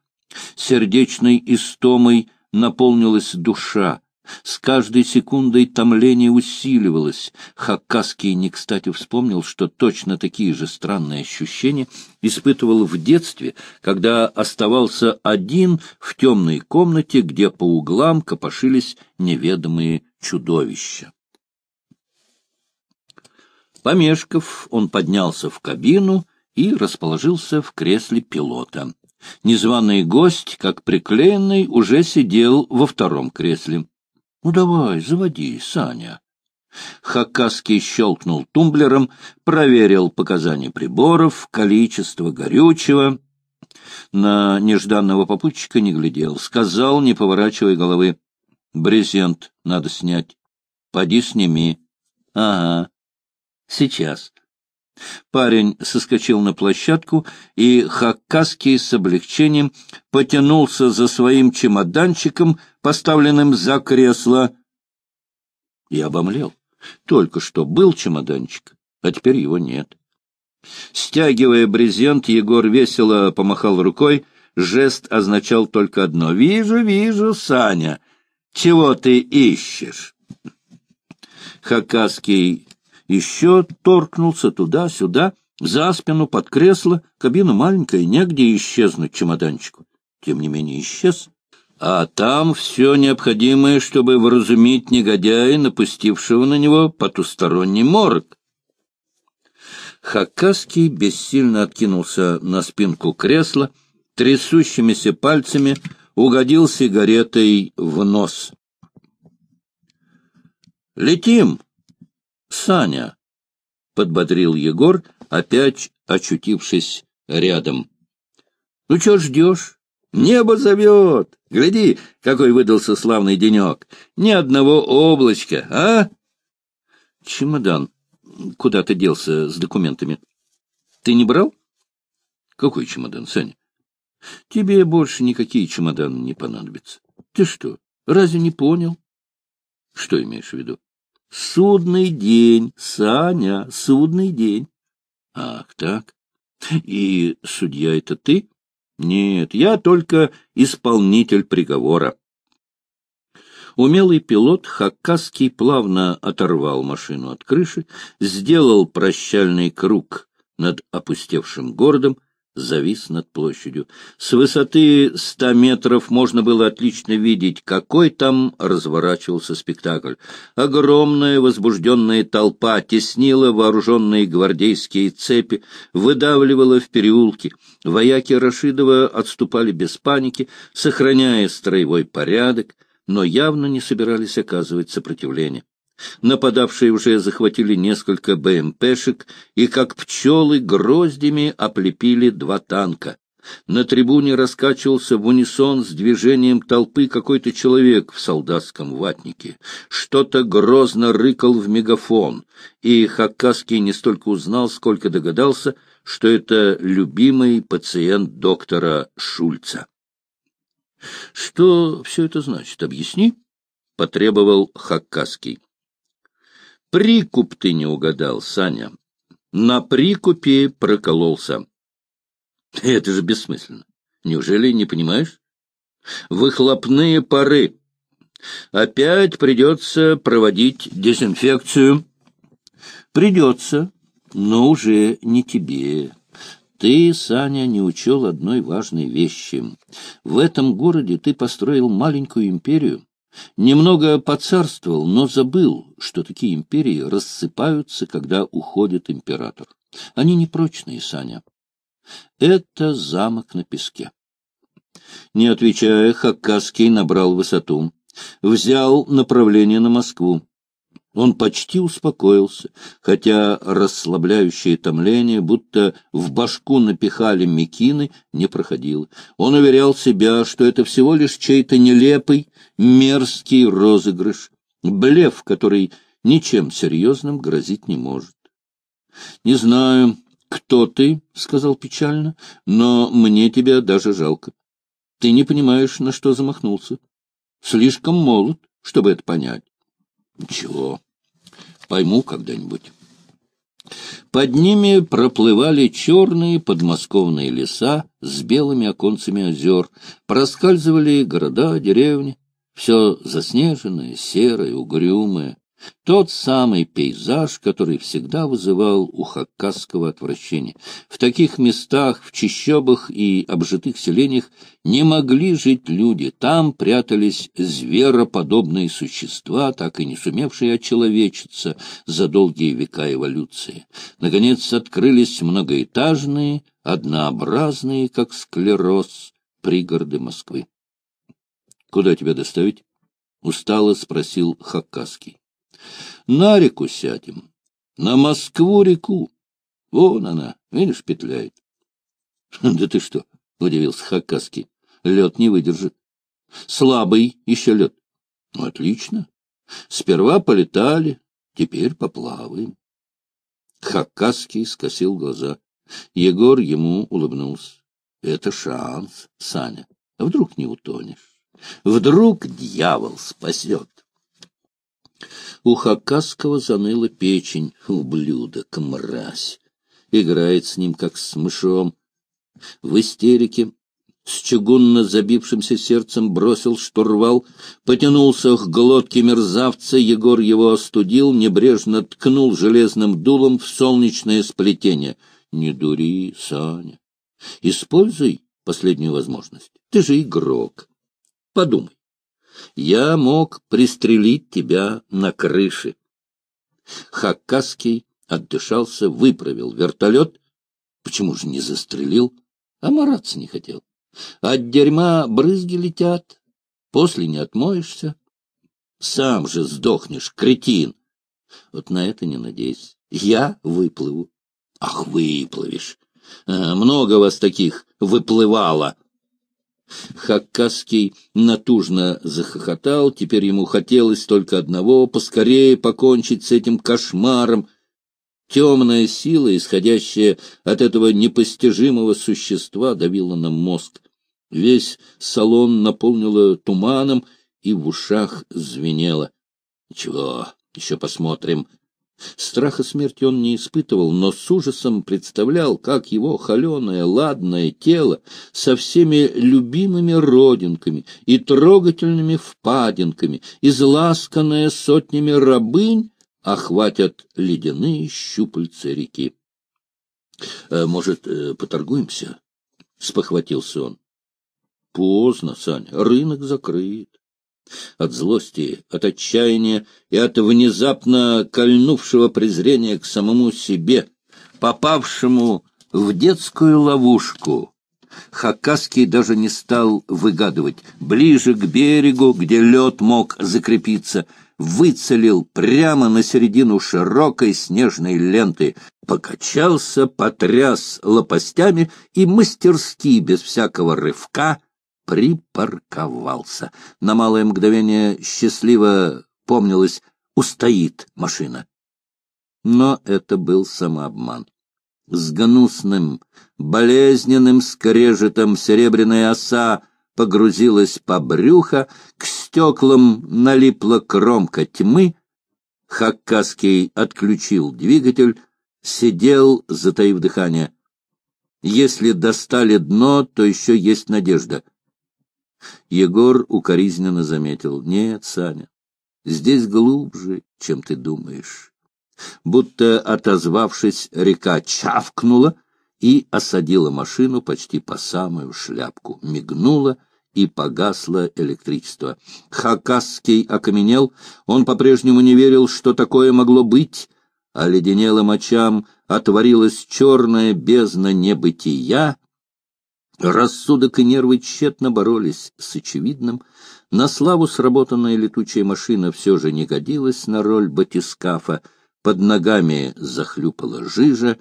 Сердечной истомой наполнилась душа. С каждой секундой томление усиливалось. Хакасский, не кстати вспомнил, что точно такие же странные ощущения испытывал в детстве, когда оставался один в темной комнате, где по углам копошились неведомые чудовища. Помешков, он поднялся в кабину и расположился в кресле пилота. Незваный гость, как приклеенный, уже сидел во втором кресле. — Ну давай, заводи, Саня. Хакаский щелкнул тумблером, проверил показания приборов, количество горючего. На нежданного попутчика не глядел. Сказал, не поворачивая головы, — Брезент надо снять. — Поди сними. — Ага. — Сейчас. Парень соскочил на площадку, и Хаккаский с облегчением потянулся за своим чемоданчиком, поставленным за кресло. И обомлел. Только что был чемоданчик, а теперь его нет. Стягивая брезент, Егор весело помахал рукой. Жест означал только одно. «Вижу, вижу, Саня! Чего ты ищешь?» Хакаский еще торкнулся туда-сюда, за спину, под кресло, кабина маленькая, негде исчезнуть чемоданчику. Тем не менее исчез. А там все необходимое, чтобы вразумить негодяя, напустившего на него потусторонний морг. Хакаский бессильно откинулся на спинку кресла, трясущимися пальцами угодил сигаретой в нос. «Летим!» Саня, — подбодрил Егор, опять очутившись рядом. — Ну, чё ждёшь? Небо зовет! Гляди, какой выдался славный денёк. Ни одного облачка, а? Чемодан куда ты делся с документами? Ты не брал? Какой чемодан, Саня? Тебе больше никакие чемоданы не понадобятся. Ты что, разве не понял? Что имеешь в виду? Судный день, Саня, судный день. Ах, так. И судья это ты? Нет, я только исполнитель приговора. Умелый пилот Хакасский плавно оторвал машину от крыши, сделал прощальный круг над опустевшим городом, завис над площадью. С высоты ста метров можно было отлично видеть, какой там разворачивался спектакль. Огромная возбужденная толпа теснила вооруженные гвардейские цепи, выдавливала в переулки. Вояки Рашидова отступали без паники, сохраняя строевой порядок, но явно не собирались оказывать сопротивление. Нападавшие уже захватили несколько БМПшек и, как пчелы, гроздями оплепили два танка. На трибуне раскачивался в унисон с движением толпы какой-то человек в солдатском ватнике. Что-то грозно рыкал в мегафон, и Хаккаский не столько узнал, сколько догадался, что это любимый пациент доктора Шульца. — Что все это значит? Объясни, — потребовал Хаккаский. Прикуп ты не угадал, Саня. На прикупе прокололся. Это же бессмысленно. Неужели не понимаешь? Выхлопные пары. Опять придется проводить дезинфекцию. Придется, но уже не тебе. Ты, Саня, не учел одной важной вещи. В этом городе ты построил маленькую империю, Немного поцарствовал, но забыл, что такие империи рассыпаются, когда уходит император. Они непрочные, Саня. Это замок на песке. Не отвечая, хакасский набрал высоту. Взял направление на Москву. Он почти успокоился, хотя расслабляющее томление, будто в башку напихали мекины, не проходило. Он уверял себя, что это всего лишь чей-то нелепый, мерзкий розыгрыш, блеф, который ничем серьезным грозить не может. — Не знаю, кто ты, — сказал печально, — но мне тебя даже жалко. Ты не понимаешь, на что замахнулся. Слишком молод, чтобы это понять. Ничего, пойму когда-нибудь. Под ними проплывали черные подмосковные леса с белыми оконцами озер, проскальзывали города, деревни, все заснеженное, серое, угрюмое. Тот самый пейзаж, который всегда вызывал у хакасского отвращения. В таких местах, в чищобах и обжитых селениях не могли жить люди. Там прятались звероподобные существа, так и не сумевшие очеловечиться за долгие века эволюции. Наконец открылись многоэтажные, однообразные, как склероз, пригороды Москвы. — Куда тебя доставить? — устало спросил хакасский. На реку сядем, на Москву-реку. Вон она, видишь, петляет. — Да ты что, — удивился Хакаски, лед не выдержит. — Слабый еще лед. — Ну, отлично. Сперва полетали, теперь поплаваем. Хакаский скосил глаза. Егор ему улыбнулся. — Это шанс, Саня. А вдруг не утонешь. Вдруг дьявол спасет. У Хакасского заныла печень, ублюдок, мразь. Играет с ним, как с мышом. В истерике с чугунно забившимся сердцем бросил штурвал, потянулся к глотке мерзавца, Егор его остудил, небрежно ткнул железным дулом в солнечное сплетение. «Не дури, Саня! Используй последнюю возможность. Ты же игрок. Подумай. Я мог пристрелить тебя на крыше. Хаккасский отдышался, выправил вертолет. Почему же не застрелил? А мараться не хотел. От дерьма брызги летят, после не отмоешься. Сам же сдохнешь, кретин. Вот на это не надеюсь. Я выплыву. Ах, выплывешь. А, много вас таких выплывало. Хаккасский натужно захохотал, теперь ему хотелось только одного — поскорее покончить с этим кошмаром. Темная сила, исходящая от этого непостижимого существа, давила на мозг. Весь салон наполнило туманом и в ушах звенело. — Ничего, Еще посмотрим, Страха смерти он не испытывал, но с ужасом представлял, как его холеное, ладное тело со всеми любимыми родинками и трогательными впадинками, изласканное сотнями рабынь, охватят ледяные щупальца реки. «Э, — Может, э, поторгуемся? — спохватился он. — Поздно, Сань, рынок закрыт. От злости, от отчаяния и от внезапно кольнувшего презрения к самому себе, попавшему в детскую ловушку, Хакасский даже не стал выгадывать. Ближе к берегу, где лед мог закрепиться, выцелил прямо на середину широкой снежной ленты, покачался, потряс лопастями и мастерски, без всякого рывка, припарковался. На малое мгновение счастливо помнилось «устоит машина». Но это был самообман. С гнусным, болезненным скрежетом серебряная оса погрузилась по брюхо, к стеклам налипла кромка тьмы. Хаккаский отключил двигатель, сидел, затаив дыхание. Если достали дно, то еще есть надежда — Егор укоризненно заметил. Нет, Саня, здесь глубже, чем ты думаешь. Будто, отозвавшись, река чавкнула и осадила машину почти по самую шляпку, мигнула и погасло электричество. Хакасский окаменел, он по-прежнему не верил, что такое могло быть, а леденелым очам отворилась черная бездна небытия, Рассудок и нервы тщетно боролись с очевидным. На славу сработанная летучая машина все же не годилась на роль батискафа. Под ногами захлюпала жижа,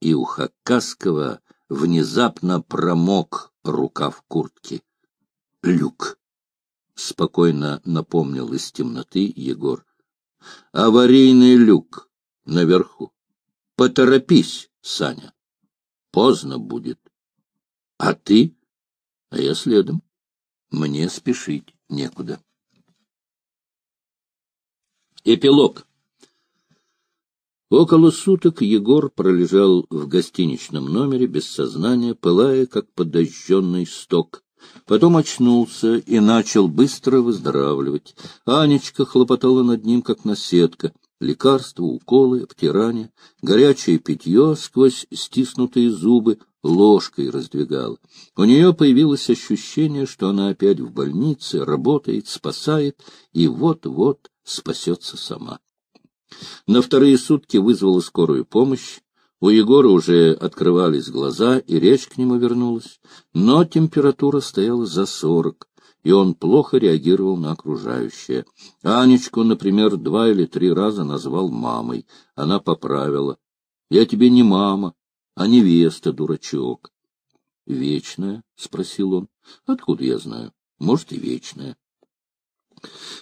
и у Хаккасского внезапно промок рукав куртки. «Люк!» — спокойно напомнил из темноты Егор. «Аварийный люк наверху. Поторопись, Саня. Поздно будет». А ты? А я следом. Мне спешить некуда. Эпилог. Около суток Егор пролежал в гостиничном номере без сознания, пылая, как подожженный сток. Потом очнулся и начал быстро выздоравливать. Анечка хлопотала над ним, как наседка лекарства, уколы, обтирания, горячее питье сквозь стиснутые зубы ложкой раздвигала. У нее появилось ощущение, что она опять в больнице, работает, спасает и вот-вот спасется сама. На вторые сутки вызвала скорую помощь. У Егора уже открывались глаза, и речь к нему вернулась, но температура стояла за сорок и он плохо реагировал на окружающее. Анечку, например, два или три раза назвал мамой. Она поправила. «Я тебе не мама, а невеста, дурачок». «Вечная?» — спросил он. «Откуда я знаю? Может, и вечная».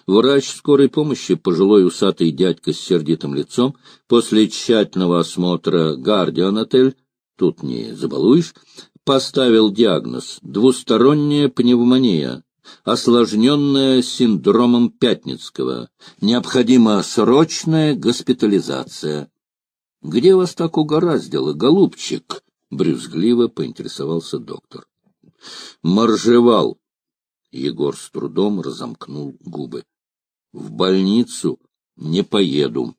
Врач скорой помощи, пожилой усатый дядька с сердитым лицом, после тщательного осмотра «Гардиан-отель» — тут не забалуешь — поставил диагноз «двусторонняя пневмония» осложненная синдромом Пятницкого. Необходима срочная госпитализация. — Где вас так угораздило, голубчик? — брюзгливо поинтересовался доктор. — Моржевал. Егор с трудом разомкнул губы. — В больницу не поеду.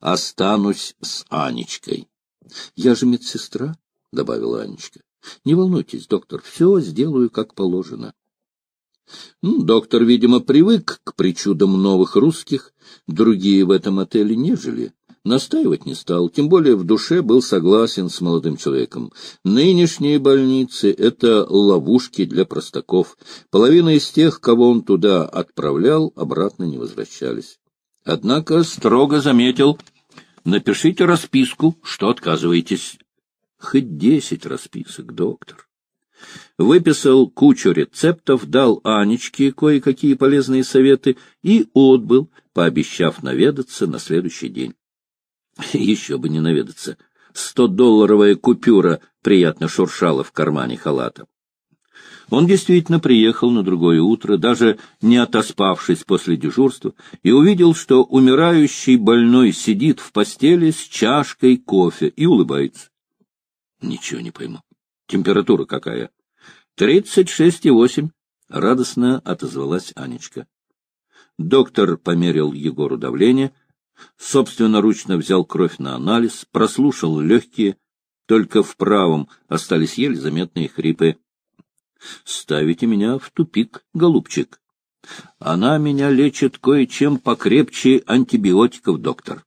Останусь с Анечкой. — Я же медсестра, — добавила Анечка. — Не волнуйтесь, доктор, все сделаю как положено. Ну, доктор, видимо, привык к причудам новых русских, другие в этом отеле не жили. Настаивать не стал, тем более в душе был согласен с молодым человеком. Нынешние больницы — это ловушки для простаков. Половина из тех, кого он туда отправлял, обратно не возвращались. Однако строго заметил, напишите расписку, что отказываетесь. Хоть десять расписок, доктор. Выписал кучу рецептов, дал Анечке кое-какие полезные советы и отбыл, пообещав наведаться на следующий день. Еще бы не наведаться. Сто-долларовая купюра приятно шуршала в кармане халата. Он действительно приехал на другое утро, даже не отоспавшись после дежурства, и увидел, что умирающий больной сидит в постели с чашкой кофе и улыбается. Ничего не пойму. Температура какая? Тридцать шесть и восемь, радостно отозвалась Анечка. Доктор померил Егору давление, собственноручно взял кровь на анализ, прослушал легкие, только в правом остались еле заметные хрипы. «Ставите меня в тупик, голубчик. Она меня лечит кое-чем покрепче антибиотиков, доктор».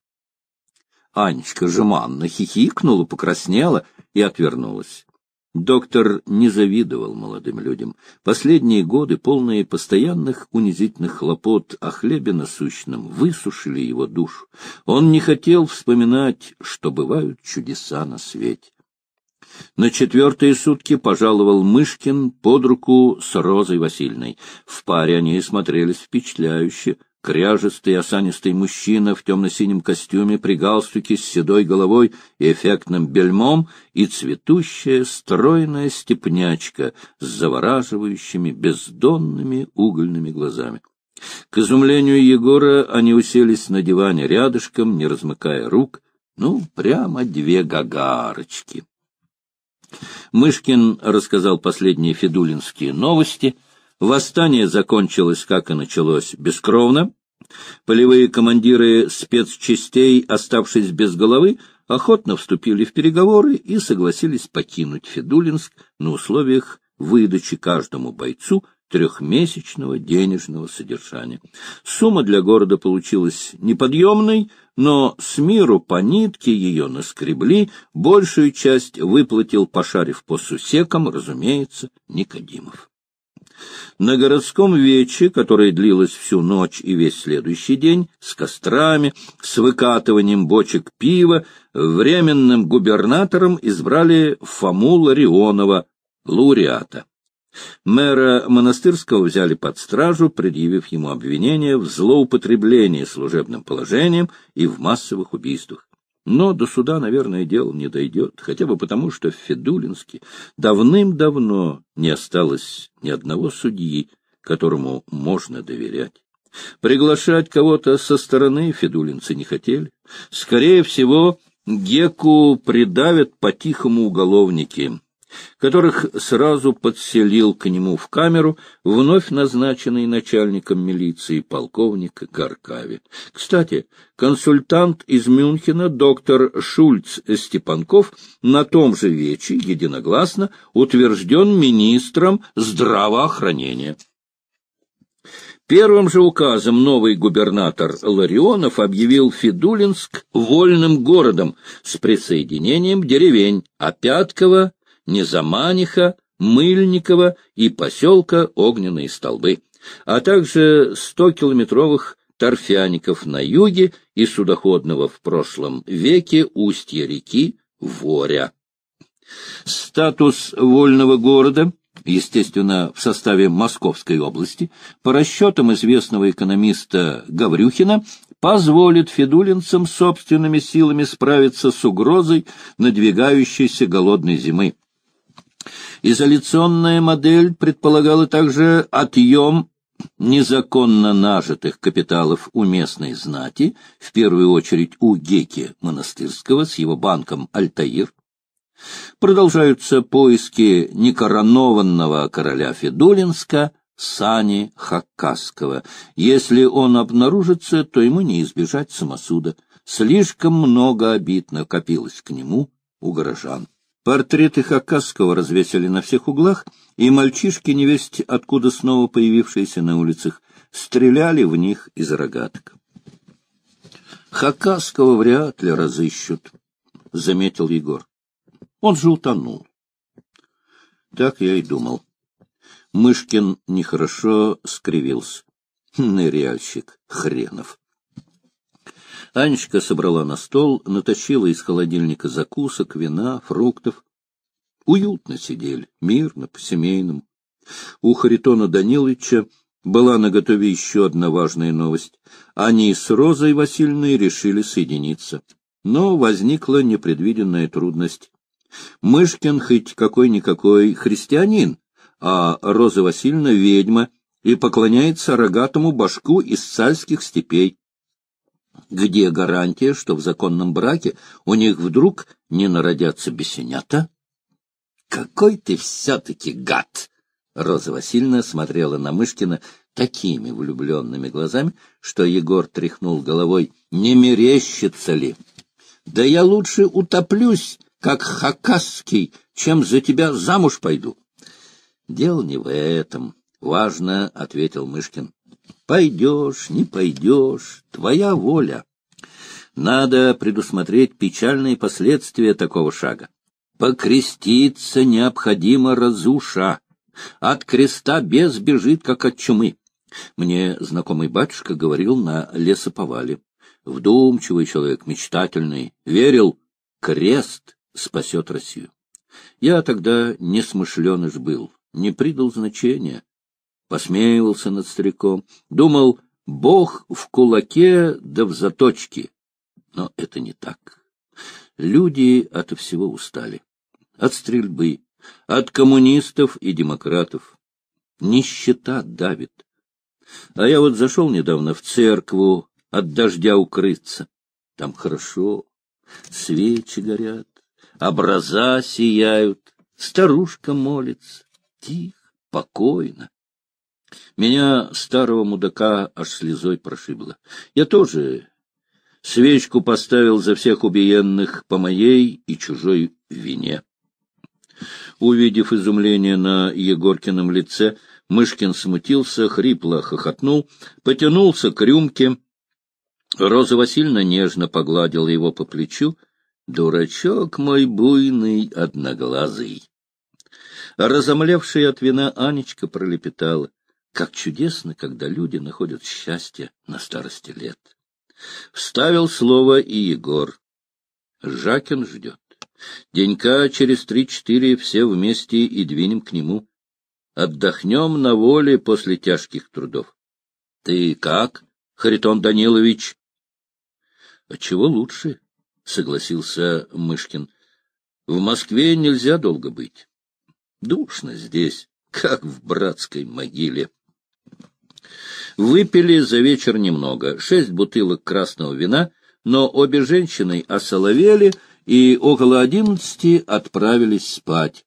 Анечка жеманно хихикнула, покраснела и отвернулась. Доктор не завидовал молодым людям. Последние годы, полные постоянных унизительных хлопот о хлебе насущном, высушили его душу. Он не хотел вспоминать, что бывают чудеса на свете. На четвертые сутки пожаловал Мышкин под руку с Розой Васильной. В паре они смотрелись впечатляюще — Кряжистый, осанистый мужчина в темно-синем костюме, при галстуке, с седой головой и эффектным бельмом, и цветущая стройная степнячка с завораживающими бездонными угольными глазами. К изумлению Егора они уселись на диване рядышком, не размыкая рук, ну, прямо две гагарочки. Мышкин рассказал последние федулинские новости — Восстание закончилось, как и началось, бескровно. Полевые командиры спецчастей, оставшись без головы, охотно вступили в переговоры и согласились покинуть Федулинск на условиях выдачи каждому бойцу трехмесячного денежного содержания. Сумма для города получилась неподъемной, но с миру по нитке ее наскребли, большую часть выплатил, пошарив по сусекам, разумеется, Никодимов. На городском вече, которое длилось всю ночь и весь следующий день, с кострами, с выкатыванием бочек пива, временным губернатором избрали Фому Ларионова, лауреата. Мэра Монастырского взяли под стражу, предъявив ему обвинение в злоупотреблении служебным положением и в массовых убийствах. Но до суда, наверное, дело не дойдет, хотя бы потому, что в Федулинске давным-давно не осталось ни одного судьи, которому можно доверять. Приглашать кого-то со стороны федулинцы не хотели. Скорее всего, Геку придавят по-тихому уголовники которых сразу подселил к нему в камеру вновь назначенный начальником милиции полковник Гаркави. Кстати, консультант из Мюнхена доктор Шульц Степанков на том же вече единогласно утвержден министром здравоохранения. Первым же указом новый губернатор Ларионов объявил Федулинск вольным городом с присоединением деревень Опяткова Незаманиха, Мыльникова и поселка Огненные Столбы, а также 100-километровых торфяников на юге и судоходного в прошлом веке устья реки Воря. Статус вольного города, естественно, в составе Московской области, по расчетам известного экономиста Гаврюхина, позволит федулинцам собственными силами справиться с угрозой надвигающейся голодной зимы. Изоляционная модель предполагала также отъем незаконно нажитых капиталов у местной знати, в первую очередь у Геки Монастырского с его банком «Альтаир». Продолжаются поиски некоронованного короля Федулинска Сани Хакасского. Если он обнаружится, то ему не избежать самосуда. Слишком много обид накопилось к нему у горожан. Портреты Хакасского развесили на всех углах, и мальчишки, невесть откуда снова появившиеся на улицах, стреляли в них из рогаток. Хакасского вряд ли разыщут, — заметил Егор. Он же утонул. Так я и думал. Мышкин нехорошо скривился. Ныряльщик хренов. Анечка собрала на стол, натащила из холодильника закусок, вина, фруктов. Уютно сидели, мирно, по-семейному. У Харитона Даниловича была на готове еще одна важная новость. Они с Розой Васильевной решили соединиться. Но возникла непредвиденная трудность. Мышкин хоть какой-никакой христианин, а Роза Васильевна ведьма и поклоняется рогатому башку из сальских степей где гарантия, что в законном браке у них вдруг не народятся бесенята? — Какой ты все-таки гад! — Роза Васильевна смотрела на Мышкина такими влюбленными глазами, что Егор тряхнул головой. — Не мерещится ли? — Да я лучше утоплюсь, как хакасский, чем за тебя замуж пойду. — Дело не в этом, важно, — ответил Мышкин. Пойдешь, не пойдешь, твоя воля. Надо предусмотреть печальные последствия такого шага. Покреститься необходимо разуша. От креста без бежит, как от чумы. Мне знакомый батюшка говорил на лесоповале. Вдумчивый человек, мечтательный, верил, крест спасет Россию. Я тогда несмышленыш был, не придал значения посмеивался над стариком, думал, Бог в кулаке да в заточке. Но это не так. Люди ото всего устали. От стрельбы, от коммунистов и демократов. Нищета давит. А я вот зашел недавно в церкву от дождя укрыться. Там хорошо, свечи горят, образа сияют, старушка молится. Тихо, покойно. Меня, старого мудака, аж слезой прошибло. Я тоже свечку поставил за всех убиенных по моей и чужой вине. Увидев изумление на Егоркином лице, Мышкин смутился, хрипло хохотнул, потянулся к рюмке. Роза Васильевна нежно погладила его по плечу. «Дурачок мой буйный, одноглазый!» Разомлевшая от вина Анечка пролепетала. Как чудесно, когда люди находят счастье на старости лет. Вставил слово и Егор. Жакин ждет. Денька через три-четыре все вместе и двинем к нему. Отдохнем на воле после тяжких трудов. — Ты как, Харитон Данилович? — А чего лучше? — согласился Мышкин. — В Москве нельзя долго быть. Душно здесь, как в братской могиле. Выпили за вечер немного, шесть бутылок красного вина, но обе женщины осоловели и около одиннадцати отправились спать.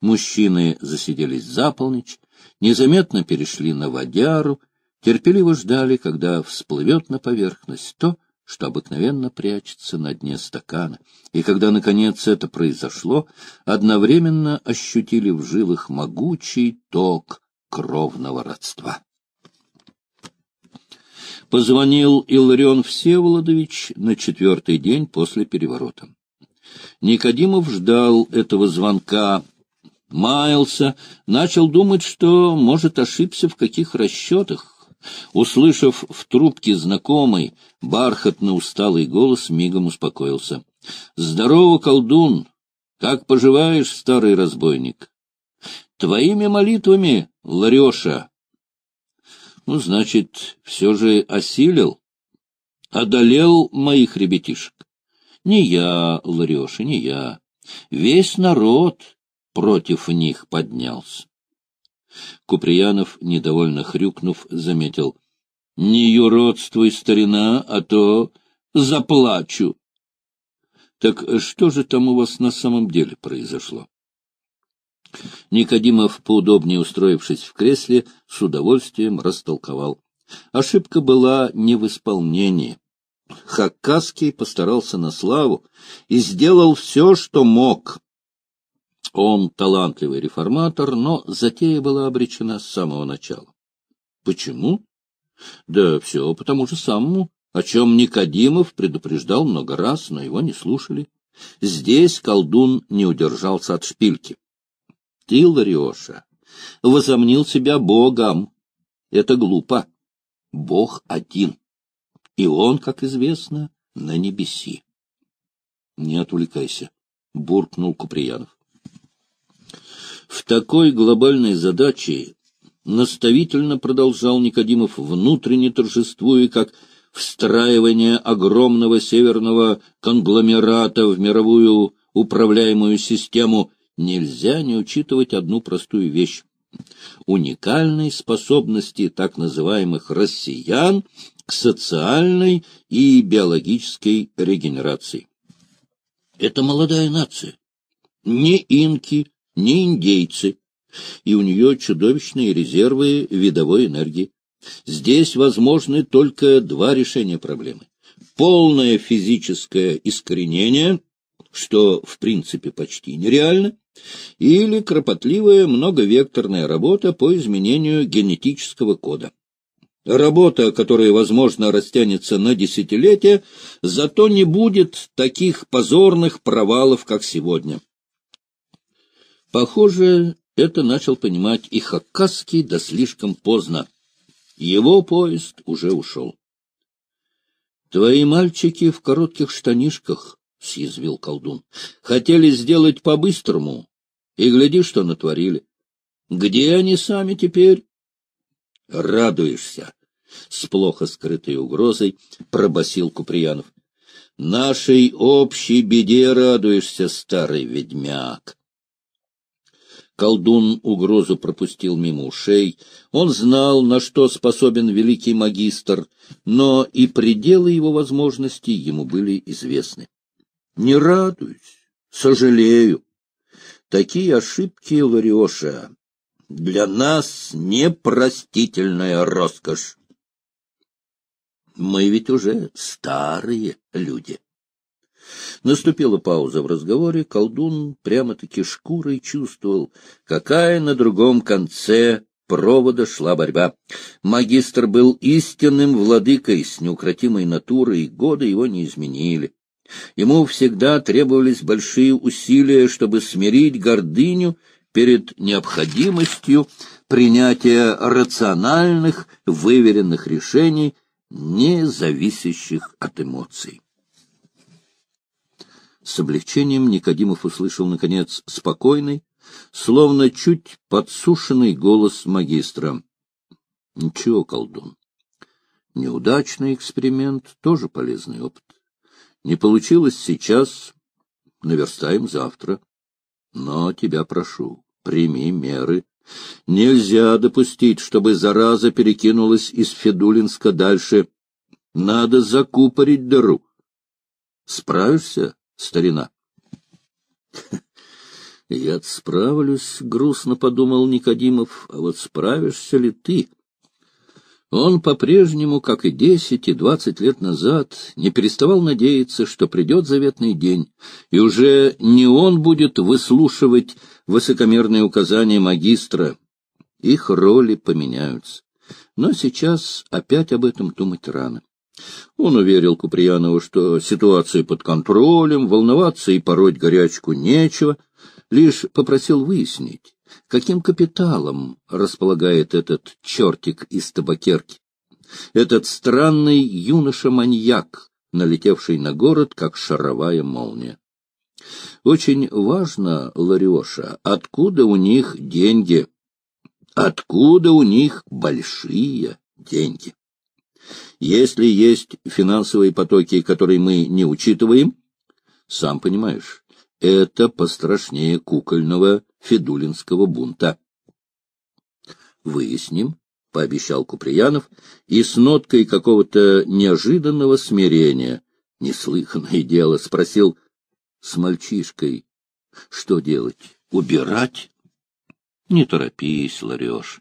Мужчины засиделись за полночь, незаметно перешли на водяру, терпеливо ждали, когда всплывет на поверхность то, что обыкновенно прячется на дне стакана. И когда, наконец, это произошло, одновременно ощутили в жилах могучий ток кровного родства позвонил Илларион Всеволодович на четвертый день после переворота. Никодимов ждал этого звонка, маялся, начал думать, что, может, ошибся в каких расчетах. Услышав в трубке знакомый, бархатно усталый голос, мигом успокоился. — Здорово, колдун! Как поживаешь, старый разбойник? — Твоими молитвами, Лареша! Ну, значит, все же осилил, одолел моих ребятишек. Не я, Лареша, не я. Весь народ против них поднялся. Куприянов, недовольно хрюкнув, заметил. — Не юродствуй, старина, а то заплачу. — Так что же там у вас на самом деле произошло? Никодимов, поудобнее устроившись в кресле, с удовольствием растолковал. Ошибка была не в исполнении. Хакасский постарался на славу и сделал все, что мог. Он талантливый реформатор, но затея была обречена с самого начала. Почему? Да все по тому же самому, о чем Никодимов предупреждал много раз, но его не слушали. Здесь колдун не удержался от шпильки польстил Риоша, возомнил себя Богом. Это глупо. Бог один. И он, как известно, на небеси. — Не отвлекайся, — буркнул Куприянов. В такой глобальной задаче наставительно продолжал Никодимов, внутренне торжествуя, как встраивание огромного северного конгломерата в мировую управляемую систему — нельзя не учитывать одну простую вещь – уникальной способности так называемых «россиян» к социальной и биологической регенерации. Это молодая нация, не инки, не индейцы, и у нее чудовищные резервы видовой энергии. Здесь возможны только два решения проблемы. Полное физическое искоренение – что в принципе почти нереально, или кропотливая многовекторная работа по изменению генетического кода. Работа, которая, возможно, растянется на десятилетия, зато не будет таких позорных провалов, как сегодня. Похоже, это начал понимать и Хакасский да слишком поздно. Его поезд уже ушел. — Твои мальчики в коротких штанишках, — съязвил колдун. — Хотели сделать по-быстрому, и гляди, что натворили. Где они сами теперь? — Радуешься! — с плохо скрытой угрозой пробасил Куприянов. — Нашей общей беде радуешься, старый ведьмяк! Колдун угрозу пропустил мимо ушей. Он знал, на что способен великий магистр, но и пределы его возможностей ему были известны. Не радуюсь, сожалею. Такие ошибки Лариоша для нас непростительная роскошь. Мы ведь уже старые люди. Наступила пауза в разговоре, колдун прямо-таки шкурой чувствовал, какая на другом конце провода шла борьба. Магистр был истинным владыкой с неукротимой натурой, и годы его не изменили. Ему всегда требовались большие усилия, чтобы смирить гордыню перед необходимостью принятия рациональных, выверенных решений, не зависящих от эмоций. С облегчением Никодимов услышал, наконец, спокойный, словно чуть подсушенный голос магистра. — Ничего, колдун. Неудачный эксперимент — тоже полезный опыт. Не получилось сейчас, наверстаем завтра. Но тебя прошу, прими меры. Нельзя допустить, чтобы зараза перекинулась из Федулинска дальше. Надо закупорить дыру. Справишься, старина? — Я справлюсь, — грустно подумал Никодимов. — А вот справишься ли ты? — он по-прежнему, как и десять и двадцать лет назад, не переставал надеяться, что придет заветный день, и уже не он будет выслушивать высокомерные указания магистра. Их роли поменяются. Но сейчас опять об этом думать рано. Он уверил Куприянову, что ситуация под контролем, волноваться и пороть горячку нечего, лишь попросил выяснить, Каким капиталом располагает этот чертик из табакерки? Этот странный юноша-маньяк, налетевший на город, как шаровая молния. Очень важно, Лариоша, откуда у них деньги? Откуда у них большие деньги? Если есть финансовые потоки, которые мы не учитываем, сам понимаешь, это пострашнее кукольного Федулинского бунта. «Выясним», — пообещал Куприянов, и с ноткой какого-то неожиданного смирения, неслыханное дело, спросил с мальчишкой, что делать, убирать? Не торопись, Лареш,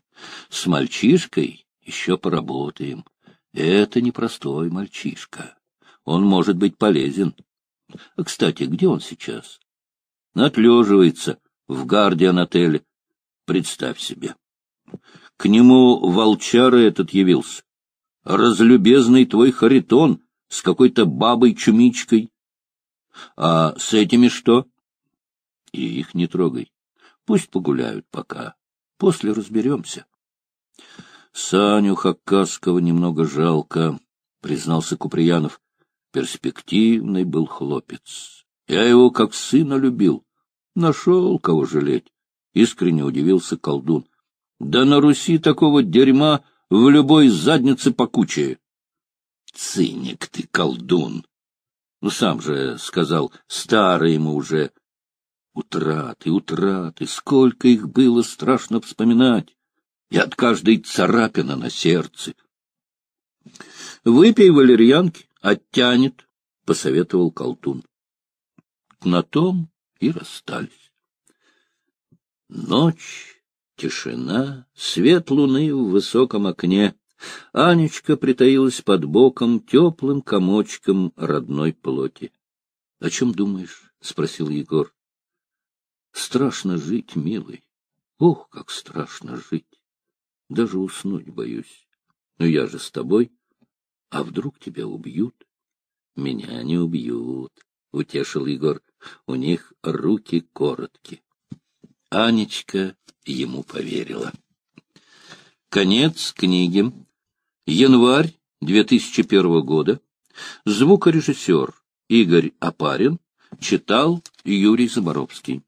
с мальчишкой еще поработаем. Это непростой мальчишка. Он может быть полезен. А, кстати, где он сейчас? Отлеживается в Гардиан-отеле. Представь себе. К нему волчара этот явился. Разлюбезный твой Харитон с какой-то бабой-чумичкой. А с этими что? И их не трогай. Пусть погуляют пока. После разберемся. Саню Хаккасского немного жалко, признался Куприянов. Перспективный был хлопец. Я его как сына любил. Нашел, кого жалеть, — искренне удивился колдун. — Да на Руси такого дерьма в любой заднице покучее. — Циник ты, колдун! Ну, сам же сказал, старый ему уже. Утраты, утраты, сколько их было страшно вспоминать, и от каждой царапина на сердце. — Выпей валерьянки, оттянет, — посоветовал колдун. На том и расстались. Ночь, тишина, свет луны в высоком окне. Анечка притаилась под боком теплым комочком родной плоти. — О чем думаешь? — спросил Егор. — Страшно жить, милый. Ох, как страшно жить. Даже уснуть боюсь. Но я же с тобой. А вдруг тебя убьют? — Меня не убьют, — утешил Егор у них руки коротки. Анечка ему поверила. Конец книги. Январь 2001 года. Звукорежиссер Игорь Апарин читал Юрий Заборовский.